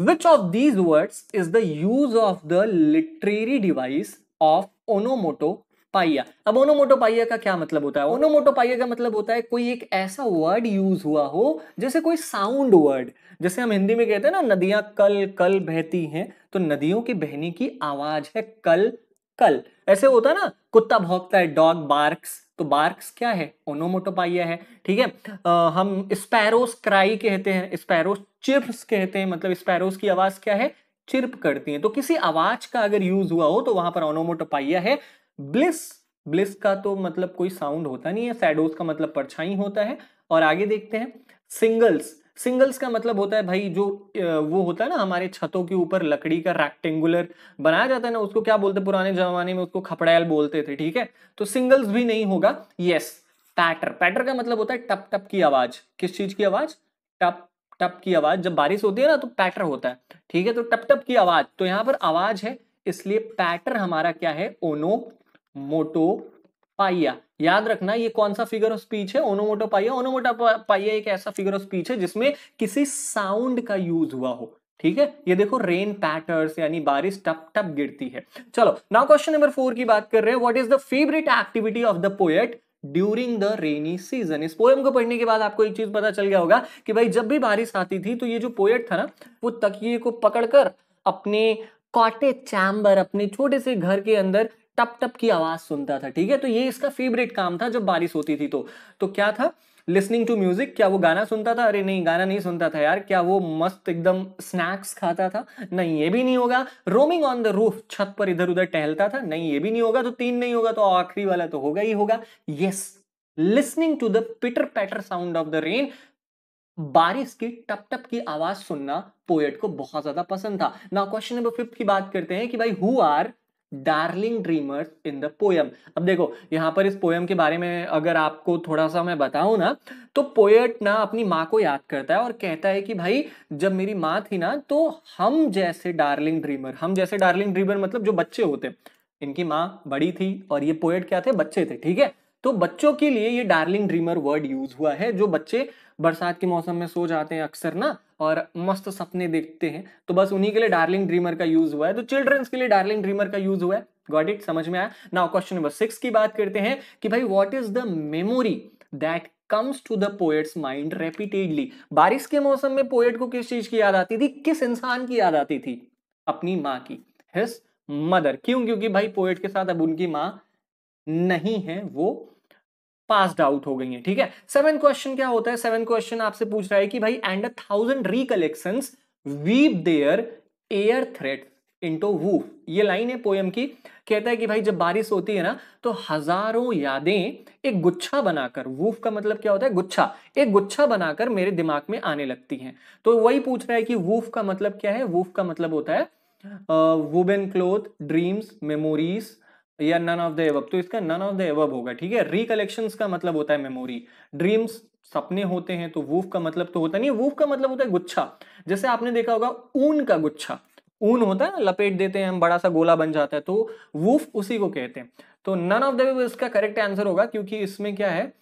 A: which of these words is the use of the literary device of onomatopoeia अब ओनोमोटो पाइया का क्या मतलब होता है ओनोमोटो पाइया का मतलब होता है कोई एक ऐसा वर्ड यूज हुआ हो जैसे कोई साउंड वर्ड जैसे हम हिंदी में कहते हैं ना नदियां कल कल बहती हैं तो नदियों के बहने की आवाज है कल कल ऐसे होता है ना कुत्ता भौंकता है डॉग बार्क्स तो बार्क्स क्या है ओनोमोटोपाइया है ठीक है हम स्पैरोस क्राई कहते हैं स्पैरोस चिप्स कहते हैं मतलब स्पैरोस की आवाज क्या है चिरप करती हैं तो किसी आवाज का अगर यूज हुआ हो तो वहां पर ऑनोमोटोपाइया है ब्लिस ब्लिस का तो मतलब कोई साउंड होता नहीं है सैडोस का मतलब परछाई होता है और आगे देखते हैं सिंगल्स सिंगल्स का मतलब होता है भाई जो वो होता है ना हमारे छतों के ऊपर लकड़ी का रेक्टेंगुलर बनाया जाता है ना उसको क्या बोलते पुराने जमाने में उसको खपड़ैल बोलते थे ठीक है तो सिंगल्स भी नहीं होगा यस पैटर पैटर का मतलब होता है टप टप की आवाज किस चीज की आवाज टप टप की आवाज जब बारिश होती है ना तो पैटर होता है ठीक है तो टप टप की आवाज तो यहाँ पर आवाज है इसलिए पैटर हमारा क्या है ओनो मोटो पाइया याद रखना ये कौन सा फिगर ऑफ स्पीच है ओनोमोटो पाइया ओनोमोटो पाइया एक ऐसा फिगर ऑफ स्पीच है जिसमें किसी साउंड का यूज हुआ हो ठीक है ये देखो रेन पैटर्स यानी बारिश टप टप गिरती है चलो नाउ क्वेश्चन नंबर फोर की बात कर रहे हैं what is the favourite activity of the poet during the rainy season इस पोएम को पढ़ने के बाद आपको एक चीज पता चल गया होगा कि भाई जब भी बारिश आती थी तो ये जो पोएट था ना वो तकिए को पकड़कर अपने कॉटेज चैम्बर अपने छोटे से घर के अंदर टप टप की आवाज सुनता था ठीक है तो ये इसका फेवरेट काम था जब बारिश होती थी तो, तो क्या था लिसनिंग टू म्यूजिक क्या वो गाना सुनता था अरे नहीं गाना नहीं सुनता था यार क्या वो मस्त एकदम स्नैक्स खाता था नहीं ये भी नहीं होगा रोमिंग ऑन द रूफ छत पर इधर उधर टहलता था नहीं ये भी नहीं होगा तो तीन नहीं होगा तो आखिरी वाला तो होगा ही होगा yes listening to the pitter patter sound of the rain बारिश की टप टप की आवाज सुनना पोएट को बहुत ज्यादा पसंद था ना क्वेश्चन नंबर फिफ्थ की बात करते हैं कि भाई who are darling dreamers in the poem अब देखो यहाँ पर इस पोयम के बारे में अगर आपको थोड़ा सा मैं बताऊँ ना तो पोएट ना अपनी माँ को याद करता है और कहता है कि भाई जब मेरी माँ थी ना तो हम जैसे डार्लिंग ड्रीमर हम जैसे डार्लिंग ड्रीमर मतलब जो बच्चे होते इनकी माँ बड़ी थी और ये पोएट क्या थे बच्चे थे ठीक है तो बच्चों के लिए ये डार्लिंग ड्रीमर वर्ड यूज हुआ है जो बच्चे बरसात के मौसम में सो जाते हैं अक्सर ना और मस्त सपने देखते हैं तो बस उन्हीं के लिए डार्लिंग ड्रीमर का यूज हुआ है तो चिल्ड्रंस के लिए डार्लिंग ड्रीमर का यूज हुआ है गॉट इट समझ में आया नाउ क्वेश्चन नंबर सिक्स की बात करते हैं कि भाई what is the memory that comes to the poet's mind repeatedly बारिश के मौसम में पोएट को किस चीज की याद आती थी किस इंसान की याद आती थी अपनी माँ की हिस मदर क्यों क्योंकि भाई पोएट के साथ अब उनकी माँ नहीं है वो पासड आउट हो गई है ठीक है सेवन क्वेश्चन क्या होता है सेवन क्वेश्चन आपसे पूछ रहा है कि भाई and a thousand recollections weave their air threads into woof ये लाइन है पोएम की कहता है कि भाई जब बारिश होती है ना तो हजारों यादें एक गुच्छा बनाकर वूफ का मतलब क्या होता है गुच्छा एक गुच्छा बनाकर मेरे दिमाग में आने लगती हैं तो वही पूछ रहा है कि वूफ का मतलब क्या है वूफ का मतलब होता है वुबेन क्लोथ ड्रीम्स मेमोरीज या नन ऑफ द एवब तो इसका नन ऑफ द एवब होगा ठीक है रिकलेक्शन का मतलब होता है मेमोरी ड्रीम्स सपने होते हैं तो वूफ का मतलब तो होता नहीं है वूफ का मतलब होता है गुच्छा जैसे आपने देखा होगा ऊन का गुच्छा ऊन होता है ना लपेट देते हैं हम बड़ा सा गोला बन जाता है तो वूफ उसी को कहते हैं तो नन ऑफ द वेब इसका करेक्ट आंसर होगा क्योंकि इसमें क्या है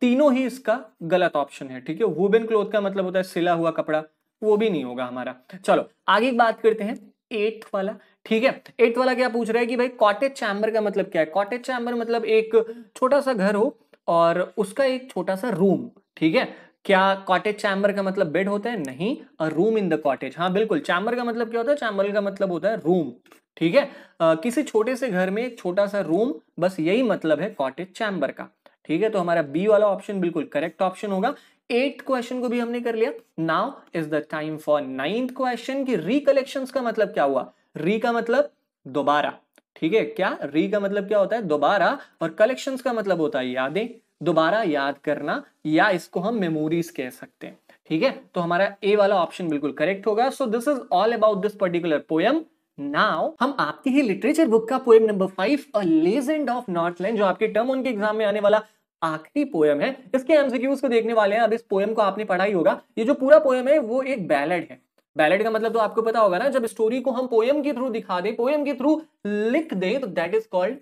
A: तीनों ही इसका गलत ऑप्शन है ठीक है वुबेन क्लोथ का मतलब होता है सिला हुआ कपड़ा वो भी नहीं होगा हमारा चलो आगे बात करते हैं एट्थ वाला ठीक है एट वाला क्या पूछ रहा है कि भाई कॉटेज चैम्बर का मतलब क्या है कॉटेज चैम्बर मतलब एक छोटा सा घर हो और उसका एक छोटा सा रूम ठीक है क्या कॉटेज चैम्बर का मतलब बेड होता है नहीं a room in the cottage हाँ बिल्कुल चैम्बर का मतलब क्या होता है चैम्बर का मतलब होता है रूम ठीक है uh, किसी छोटे से घर में एक छोटा सा रूम बस यही मतलब है कॉटेज चैम्बर का ठीक है तो हमारा बी वाला ऑप्शन बिल्कुल करेक्ट ऑप्शन होगा एट क्वेश्चन को भी हमने कर लिया now is the time for ninth question की रिकलेक्शन का मतलब क्या हुआ री का मतलब दोबारा ठीक है क्या री का मतलब क्या होता है दोबारा और कलेक्शंस का मतलब होता है यादें दोबारा याद करना या इसको हम मेमोरीज कह सकते हैं ठीक है तो हमारा ए वाला ऑप्शन बिल्कुल करेक्ट होगा so this is all about this particular poem now हम आपकी ही लिटरेचर बुक का poem number five a legend of Northland जो आपके टर्म उनके एग्जाम में आने वाला आखिरी पोएम है इसके एमसीक्यूज को देखने वाले हैं अब इस पोएम को आपने पढ़ा ही होगा ये जो पूरा पोएम है वो एक बैलेड है बैलेट का मतलब तो आपको पता होगा ना जब स्टोरी को हम पोएम के थ्रू दिखा दें पोएम के थ्रू लिख दें तो दैट इज कॉल्ड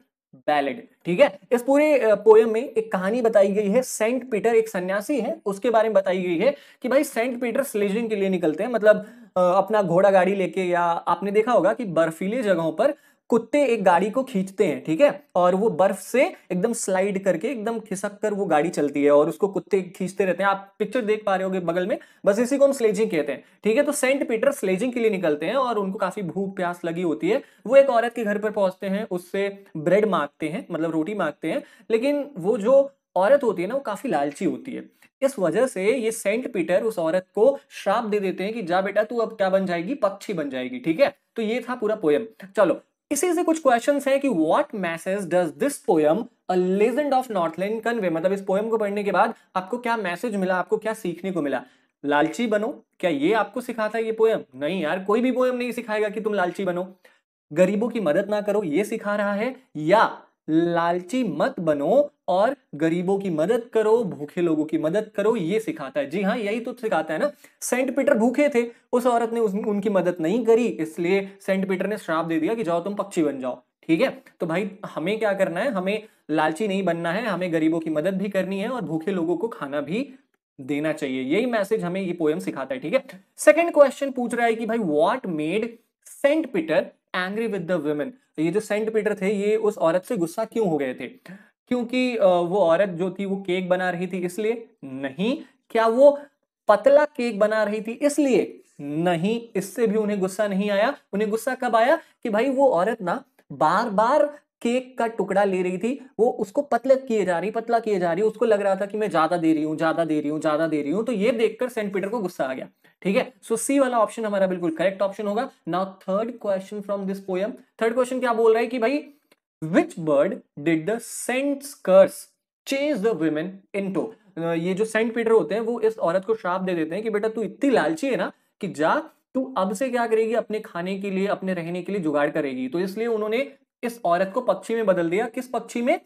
A: बैलेट ठीक है इस पूरे पोएम में एक कहानी बताई गई है सेंट पीटर एक सन्यासी है उसके बारे में बताई गई है कि भाई सेंट पीटर स्लेजिंग के लिए निकलते हैं मतलब अपना घोड़ा गाड़ी लेके या आपने देखा होगा कि बर्फीले जगहों पर कुत्ते एक गाड़ी को खींचते हैं ठीक है और वो बर्फ से एकदम स्लाइड करके एकदम खिसक कर वो गाड़ी चलती है और उसको कुत्ते खींचते रहते हैं आप पिक्चर देख पा रहे होगे बगल में बस इसी को हम स्लेजिंग कहते हैं ठीक है तो सेंट पीटर स्लेजिंग के लिए निकलते हैं और उनको काफी भूख प्यास लगी होती है वो एक औरत के घर पर पहुंचते हैं उससे ब्रेड मांगते हैं मतलब रोटी मांगते हैं लेकिन वो जो औरत होती है ना वो काफी लालची होती है इस वजह से ये सेंट पीटर उस औरत को श्राप दे देते हैं कि जा बेटा तू अब क्या बन जाएगी पक्षी बन जाएगी ठीक है तो ये था पूरा पोयम चलो इसी से कुछ क्वेश्चन हैं कि what message does this poem a of Northland convey मतलब इस पोयम को पढ़ने के बाद आपको क्या मैसेज मिला आपको क्या सीखने को मिला लालची बनो क्या ये आपको सिखाता है ये पोयम नहीं यार कोई भी पोयम नहीं सिखाएगा कि तुम लालची बनो गरीबों की मदद ना करो ये सिखा रहा है या लालची मत बनो और गरीबों की मदद करो भूखे लोगों की मदद करो ये सिखाता है जी हाँ यही तो सिखाता है ना सेंट पीटर भूखे थे उस औरत ने उस, उनकी मदद नहीं करी इसलिए सेंट पीटर ने श्राप दे दिया कि जाओ तुम पक्षी बन जाओ ठीक है तो भाई हमें क्या करना है हमें लालची नहीं बनना है हमें गरीबों की मदद भी करनी है और भूखे लोगों को खाना भी देना चाहिए यही मैसेज हमें ये पोएम सिखाता है ठीक है सेकेंड क्वेश्चन पूछ रहा है कि भाई what made Saint Peter angry with the women ये जो सेंट पीटर थे ये उस औरत से गुस्सा क्यों हो गए थे क्योंकि वो औरत जो थी वो केक बना रही थी इसलिए नहीं क्या वो पतला केक बना रही थी इसलिए नहीं इससे भी उन्हें गुस्सा नहीं आया उन्हें गुस्सा कब आया कि भाई वो औरत ना बार बार केक का टुकड़ा ले रही थी वो उसको पतला किए जा रही पतला किए जा रही उसको लग रहा था कि मैं ज्यादा दे रही हूँ ज्यादा दे रही हूँ ज्यादा दे रही हूँ तो ये देखकर सेंट पीटर को गुस्सा आ गया ठीक है सो सी वाला ऑप्शन हमारा बिल्कुल करेक्ट ऑप्शन होगा now third question from this poem third question क्या बोल रहा है कि भाई which bird did the saint curse chase the women into ये जो सेंट पीटर होते हैं वो इस औरत को श्राप दे देते हैं कि बेटा तू इतनी लालची है ना कि जा तू अब से क्या करेगी अपने खाने के लिए अपने रहने के लिए जुगाड़ करेगी तो इसलिए उन्होंने इस औरत को पक्षी में बदल दिया किस पक्षी में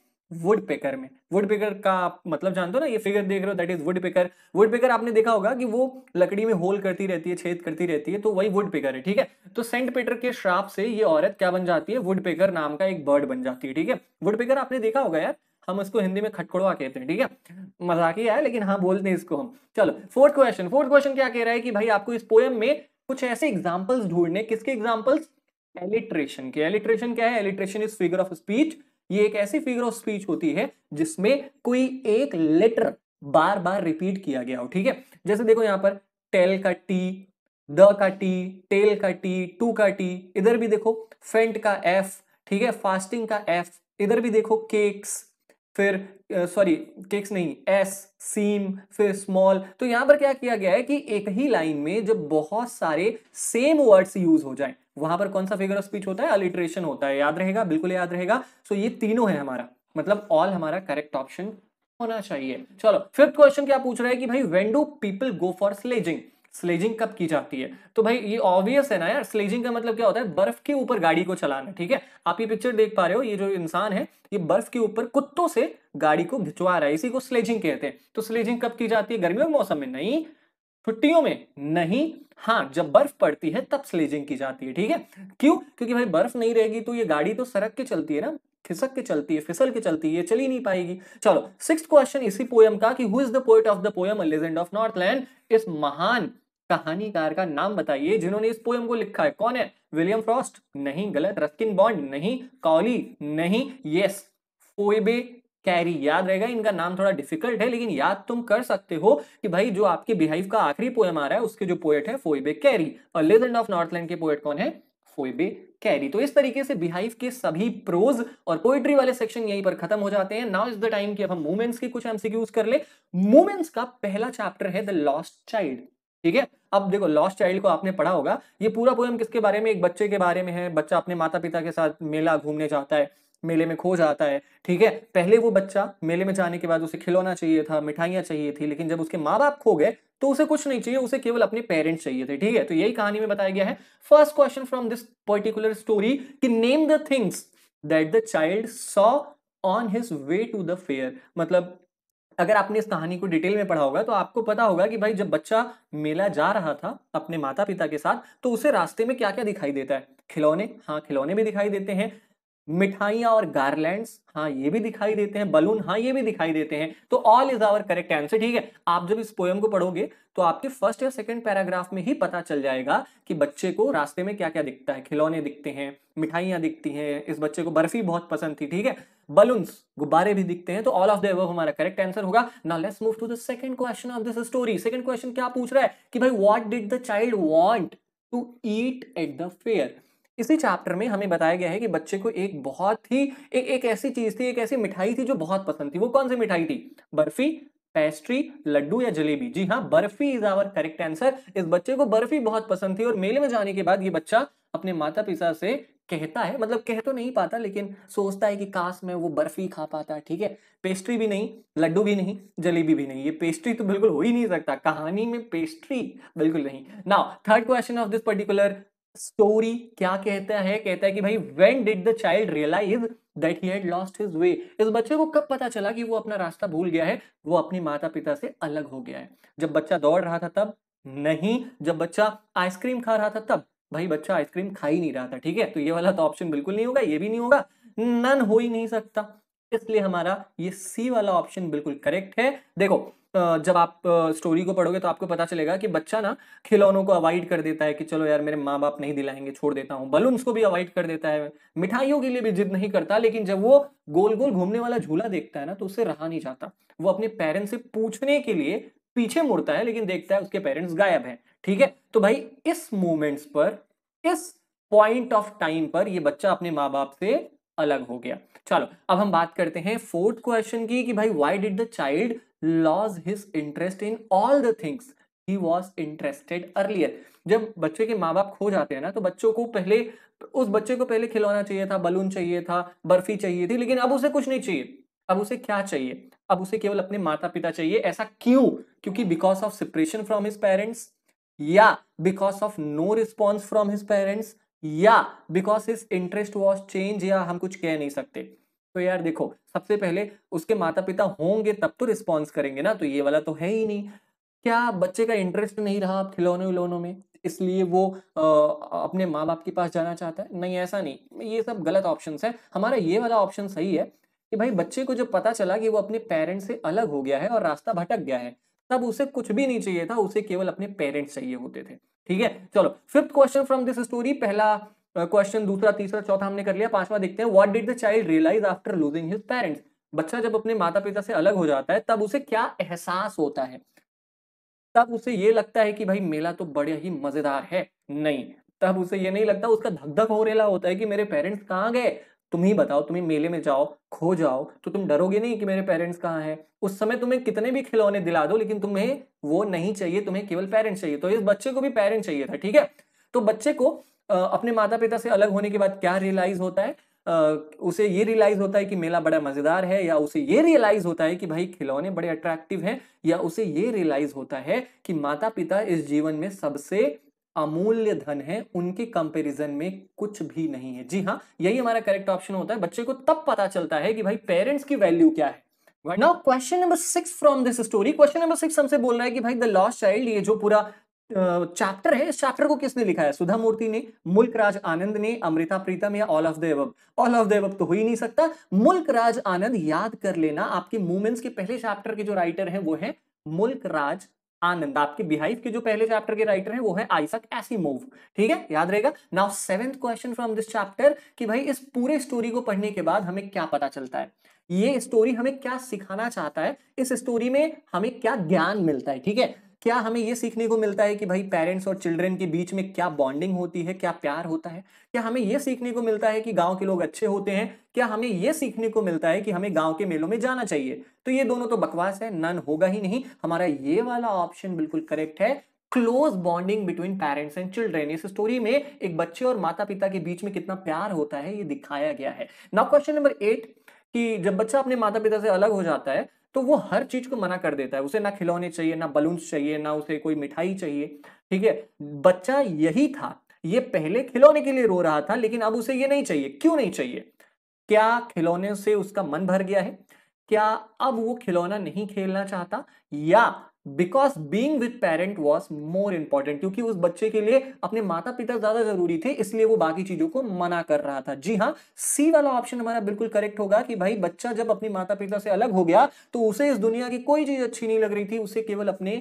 A: वुड पेकर में वुड पेकर का मतलब जानते हो ना ये फिगर देख रहे हो that is woodpecker woodpecker आपने देखा होगा कि वो लकड़ी में होल करती रहती है छेद करती रहती है तो वही वुड पेकर है ठीक है तो सेंट पीटर के श्राप से ये औरत क्या बन जाती है वुड पेकर नाम का एक बर्ड बन जाती है ठीक है वुड पेकर आपने देखा होगा यार हम उसको हिंदी में खटखड़वा कहते हैं ठीक है मजाक ही है लेकिन हाँ बोलते हैं इसको हम चलो फोर्थ क्वेश्चन फोर्थ क्वेश्चन क्या कह रहा है कि भाई आपको इस पोएम में कुछ ऐसे एग्जाम्पल्स ढूंढने किसके एग्जाम्पल्स एलिट्रेशन के एलिट्रेशन क्या है alliteration is figure of speech ये एक ऐसी फिगर ऑफ स्पीच होती है जिसमें कोई एक लेटर बार बार रिपीट किया गया हो ठीक है जैसे देखो यहां पर टेल का टी द का टी टेल का टी टू का टी इधर भी देखो फेंट का एफ ठीक है फास्टिंग का एफ इधर भी देखो केक्स फिर सॉरी केक्स नहीं एस सीम फिर स्मॉल तो यहां पर क्या किया गया है कि एक ही लाइन में जब बहुत सारे सेम वर्ड्स यूज हो जाए वहां पर कौन सा फिगर ऑफ स्पीच होता है अलिट्रेशन होता है याद रहेगा बिल्कुल याद रहेगा सो ये तीनों है हमारा मतलब ऑल हमारा करेक्ट ऑप्शन होना चाहिए चलो फिफ्थ क्वेश्चन क्या पूछ रहा है कि भाई when do people go for sledging sledging कब की जाती है तो भाई ये ऑब्वियस है ना यार स्लेजिंग का मतलब क्या होता है बर्फ के ऊपर गाड़ी को चलाना ठीक है आप ये पिक्चर देख पा रहे हो ये जो इंसान है ये बर्फ के ऊपर कुत्तों से गाड़ी को घिंचवा रहा है इसी को स्लेजिंग कहते हैं तो स्लेजिंग कब की जाती है गर्मियों के मौसम में नहीं छुट्टियों में नहीं हाँ जब बर्फ पड़ती है तब स्लेजिंग की जाती है ठीक है क्यों क्योंकि भाई बर्फ नहीं रहेगी तो ये गाड़ी तो सड़क के चलती है ना खिसक के चलती है फिसल के चलती है ये नहीं पाएगी चलो सिक्स क्वेश्चन इसी पोयम का कि who is the poet of the poem legend of Northland इस महान कहानीकार का नाम बताइए जिन्होंने इस पोयम को लिखा है कौन है विलियम फ्रॉस्ट नहीं गलत रस्किन बॉन्ड नहीं कॉली नहीं यस फोएबे कैरी याद रहेगा इनका नाम थोड़ा डिफिकल्ट है लेकिन याद तुम कर सकते हो कि भाई जो आपके बिहाइव का आखिरी पोएम आ रहा है उसके जो पोएट है फोइबे कैरी और लेजेंड ऑफ नॉर्थलैंड के पोएट कौन है फोइबे कैरी तो इस तरीके से बिहाइव के सभी प्रोज और पोएट्री वाले सेक्शन यहीं पर खत्म हो जाते हैं नाउ इज द टाइम कि अब हम मूवमेंट्स की कुछ एमसीक्यूज कर ले मूवमेंट्स का पहला चैप्टर है द लॉस्ट चाइल्ड ठीक है अब देखो लॉस्ट चाइल्ड को आपने पढ़ा होगा ये पूरा पोएम किसके बारे में एक बच्चे के बारे में है बच्चा अपने माता पिता के साथ मेला घूमने जाता है मेले में खो जाता है ठीक है पहले वो बच्चा मेले में जाने के बाद उसे खिलौना चाहिए था मिठाइयाँ चाहिए थी लेकिन जब उसके माँ बाप खो गए तो उसे कुछ नहीं चाहिए उसे केवल अपने पेरेंट्स चाहिए थे ठीक है तो यही कहानी में बताया गया है first question from this particular story कि name the things that the child saw on his way to the fair मतलब अगर आपने इस कहानी को डिटेल में पढ़ा होगा तो आपको पता होगा कि भाई जब बच्चा मेला जा रहा था अपने माता पिता के साथ तो उसे रास्ते में क्या क्या दिखाई देता है खिलौने हाँ खिलौने भी दिखाई देते हैं मिठाइयां और गार्लैंड हाँ ये भी दिखाई देते हैं बलून हाँ ये भी दिखाई देते हैं तो all is our correct answer ठीक है आप जब इस पोएम को पढ़ोगे तो आपके फर्स्ट या सेकंड पैराग्राफ में ही पता चल जाएगा कि बच्चे को रास्ते में क्या क्या दिखता है खिलौने दिखते हैं मिठाइयां दिखती हैं इस बच्चे को बर्फी बहुत पसंद थी ठीक है बलून गुब्बारे भी दिखते हैं तो ऑल ऑफ द हमारा करेक्ट आंसर होगा ना let's move to the second question of this story second question क्या पूछ रहा है कि भाई what did the child want to eat at the fair इसी चैप्टर में हमें बताया गया है कि बच्चे को एक बहुत ही एक एक ऐसी चीज थी एक ऐसी मिठाई थी जो बहुत पसंद थी वो कौन सी मिठाई थी बर्फी पेस्ट्री लड्डू या जलेबी जी हाँ barfi is our correct answer इस बच्चे को बर्फी बहुत पसंद थी और मेले में जाने के बाद ये बच्चा अपने माता पिता से कहता है मतलब कह तो नहीं पाता लेकिन सोचता है कि काश मैं वो बर्फी खा पाता ठीक है पेस्ट्री भी नहीं लड्डू भी नहीं जलेबी भी नहीं ये पेस्ट्री तो बिल्कुल हो ही नहीं सकता कहानी में पेस्ट्री बिल्कुल नहीं now third question of this particular story क्या कहता है कहता है कि भाई when did the child realise that he had lost his way इस बच्चे को कब पता चला कि वो अपना रास्ता भूल गया है वो अपने माता पिता से अलग हो गया है जब बच्चा दौड़ रहा था तब नहीं जब बच्चा आइसक्रीम खा रहा था तब भाई बच्चा आइसक्रीम खा ही नहीं रहा था ठीक है तो ये वाला तो ऑप्शन बिल्कुल नहीं होगा ये भी नहीं होगा नन हो ही नहीं सकता इसलिए हमारा ये सी वाला ऑप्शन बिल्कुल करेक्ट है देखो जब आप स्टोरी को पढ़ोगे तो आपको पता चलेगा कि बच्चा ना खिलौनों को अवॉइड कर देता है कि चलो यार मेरे माँ बाप नहीं दिलाएंगे छोड़ देता हूँ बलून्स को भी अवॉइड कर देता है मिठाइयों के लिए भी जिद नहीं करता लेकिन जब वो गोल गोल घूमने वाला झूला देखता है ना तो उसे रहा नहीं जाता वो अपने पेरेंट्स से पूछने के लिए पीछे मुड़ता है लेकिन देखता है उसके पेरेंट्स गायब है ठीक है तो भाई इस मोमेंट्स पर इस पॉइंट ऑफ टाइम पर यह बच्चा अपने माँ बाप से अलग हो गया चलो अब हम बात करते हैं फोर्थ क्वेश्चन की कि भाई why did the child lose his interest in all the things he was interested earlier जब बच्चे के माँ बाप खो जाते हैं ना तो बच्चों को पहले उस बच्चे को पहले खिलौना चाहिए था बलून चाहिए था बर्फी चाहिए थी लेकिन अब उसे कुछ नहीं चाहिए अब उसे क्या चाहिए अब उसे केवल अपने माता पिता चाहिए ऐसा क्यों क्योंकि because of separation from his parents या because of no response from his parents या because his interest was change या हम कुछ कह नहीं सकते तो यार देखो सबसे पहले उसके माता पिता होंगे तब तो रिस्पॉन्स करेंगे ना तो ये वाला तो है ही नहीं क्या बच्चे का इंटरेस्ट नहीं रहा आप खिलौने विलौनों में इसलिए वो आ, अपने माँ बाप के पास जाना चाहता है नहीं ऐसा नहीं ये सब गलत ऑप्शन है हमारा ये वाला ऑप्शन सही है कि भाई बच्चे को जब पता चला कि वो अपने पेरेंट्स से अलग हो गया है और रास्ता भटक गया है तब उसे कुछ भी नहीं चाहिए था उसे केवल अपने पेरेंट्स चाहिए होते थे ठीक है चलो fifth question from this story पहला क्वेश्चन दूसरा तीसरा चौथा हमने कर लिया पांचवा देखते हैं what did the child realise after losing his parents बच्चा जब अपने माता पिता से अलग हो जाता है तब उसे क्या एहसास होता है तब उसे ये लगता है कि भाई मेला तो बड़े ही मजेदार है नहीं तब उसे ये नहीं लगता उसका धक धक हो रेला होता है कि मेरे पेरेंट्स कहाँ गए तुम ही बताओ तुम्हें मेले में जाओ खो जाओ तो तुम डरोगे नहीं कि मेरे पेरेंट्स कहाँ हैं उस समय तुम्हें कितने भी खिलौने दिला दो लेकिन तुम्हें वो नहीं चाहिए तुम्हें केवल पेरेंट्स चाहिए तो इस बच्चे को भी पेरेंट्स चाहिए था ठीक है तो बच्चे को अपने माता पिता से अलग होने के बाद क्या रियलाइज होता है उसे ये रियलाइज होता है कि मेला बड़ा मजेदार है या उसे ये रियलाइज होता है कि भाई खिलौने बड़े अट्रैक्टिव हैं या उसे ये रियलाइज होता है कि माता पिता इस जीवन में सबसे अमूल्य धन है उनके कंपैरिजन में कुछ भी नहीं है जी हाँ यही हमारा करेक्ट ऑप्शन होता है बच्चे को तब पता चलता है कि भाई पेरेंट्स की वैल्यू क्या है now question number six from this story question number six हमसे बोल रहा है कि भाई द लॉस्ट चाइल्ड ये जो पूरा चैप्टर है इस चैप्टर को किसने लिखा है सुधा मूर्ति ने राज आनंद ने अमृता प्रीतम या all of the all of the तो हो ही नहीं सकता राज आनंद याद कर लेना आपके मूवमेंट्स के पहले चैप्टर के जो राइटर हैं वो है मुल्क राज आनंद आपके बिहाइव के जो पहले चैप्टर के राइटर है वो है आइसक मूव ठीक है याद रहेगा now seventh question from this chapter कि भाई इस पूरे स्टोरी को पढ़ने के बाद हमें क्या पता चलता है ये स्टोरी हमें क्या सिखाना चाहता है इस स्टोरी में हमें क्या ज्ञान मिलता है ठीक है क्या हमें ये सीखने को मिलता है कि भाई पेरेंट्स और चिल्ड्रेन के बीच में क्या बॉन्डिंग होती है क्या प्यार होता है क्या हमें ये सीखने को मिलता है कि गांव के लोग अच्छे होते हैं क्या हमें ये सीखने को मिलता है कि हमें गांव के मेलों में जाना चाहिए तो ये दोनों तो बकवास है नन होगा ही नहीं हमारा ये वाला ऑप्शन बिल्कुल करेक्ट है close bonding between parents and children इस स्टोरी में एक बच्चे और माता पिता के बीच में कितना प्यार होता है ये दिखाया गया है नाउ क्वेश्चन नंबर एट कि जब बच्चा अपने माता पिता से अलग हो जाता है तो वो हर चीज को मना कर देता है उसे ना खिलौने चाहिए ना बलून्स चाहिए ना उसे कोई मिठाई चाहिए ठीक है बच्चा यही था ये पहले खिलौने के लिए रो रहा था लेकिन अब उसे ये नहीं चाहिए क्यों नहीं चाहिए क्या खिलौने से उसका मन भर गया है क्या अब वो खिलौना नहीं खेलना चाहता या because being with parent was more important क्योंकि उस बच्चे के लिए अपने माता पिता ज्यादा जरूरी थे इसलिए वो बाकी चीजों को मना कर रहा था जी हाँ सी वाला ऑप्शन हमारा बिल्कुल करेक्ट होगा कि भाई बच्चा जब अपने माता पिता से अलग हो गया तो उसे इस दुनिया की कोई चीज अच्छी नहीं लग रही थी उसे केवल अपने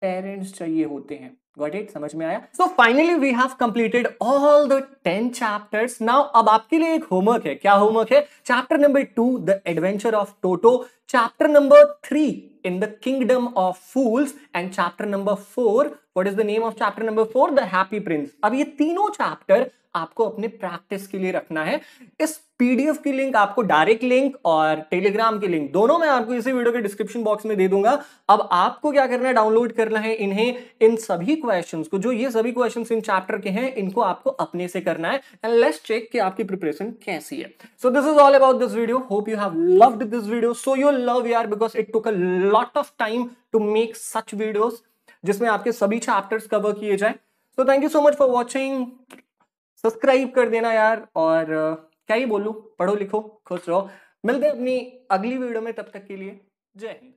A: पेरेंट्स चाहिए होते हैं गॉट इट समझ में आया so finally we have completed all the ten chapters now अब आपके लिए एक होमवर्क है क्या होमवर्क है chapter number two the adventure of Toto chapter number three in the kingdom of fools and chapter number four what is the name of chapter number four the happy prince अब ये तीनों chapter आपको अपने practice के लिए रखना है इस पीडीएफ की लिंक आपको डायरेक्ट लिंक और टेलीग्राम की लिंक दोनों मैं आपको इसी वीडियो के डिस्क्रिप्शन बॉक्स में दे दूंगा अब आपको क्या करना है डाउनलोड करना है इन्हें इन सभी क्वेश्चंस को जो ये सभी क्वेश्चंस इन चैप्टर के हैं इनको आपको अपने से करना है एंड लेट्स चेक कि आपकी प्रिपरेशन कैसी है so this is all about this video hope you have loved this video so you love you because it took a lot of time to make such videos जिसमें आपके सभी chapters cover किए जाए so thank you so much for watching subscribe कर देना यार और क्या ही बोलूँ पढ़ो लिखो खुश रहो मिलते अपनी अगली वीडियो में तब तक के लिए जय हिंद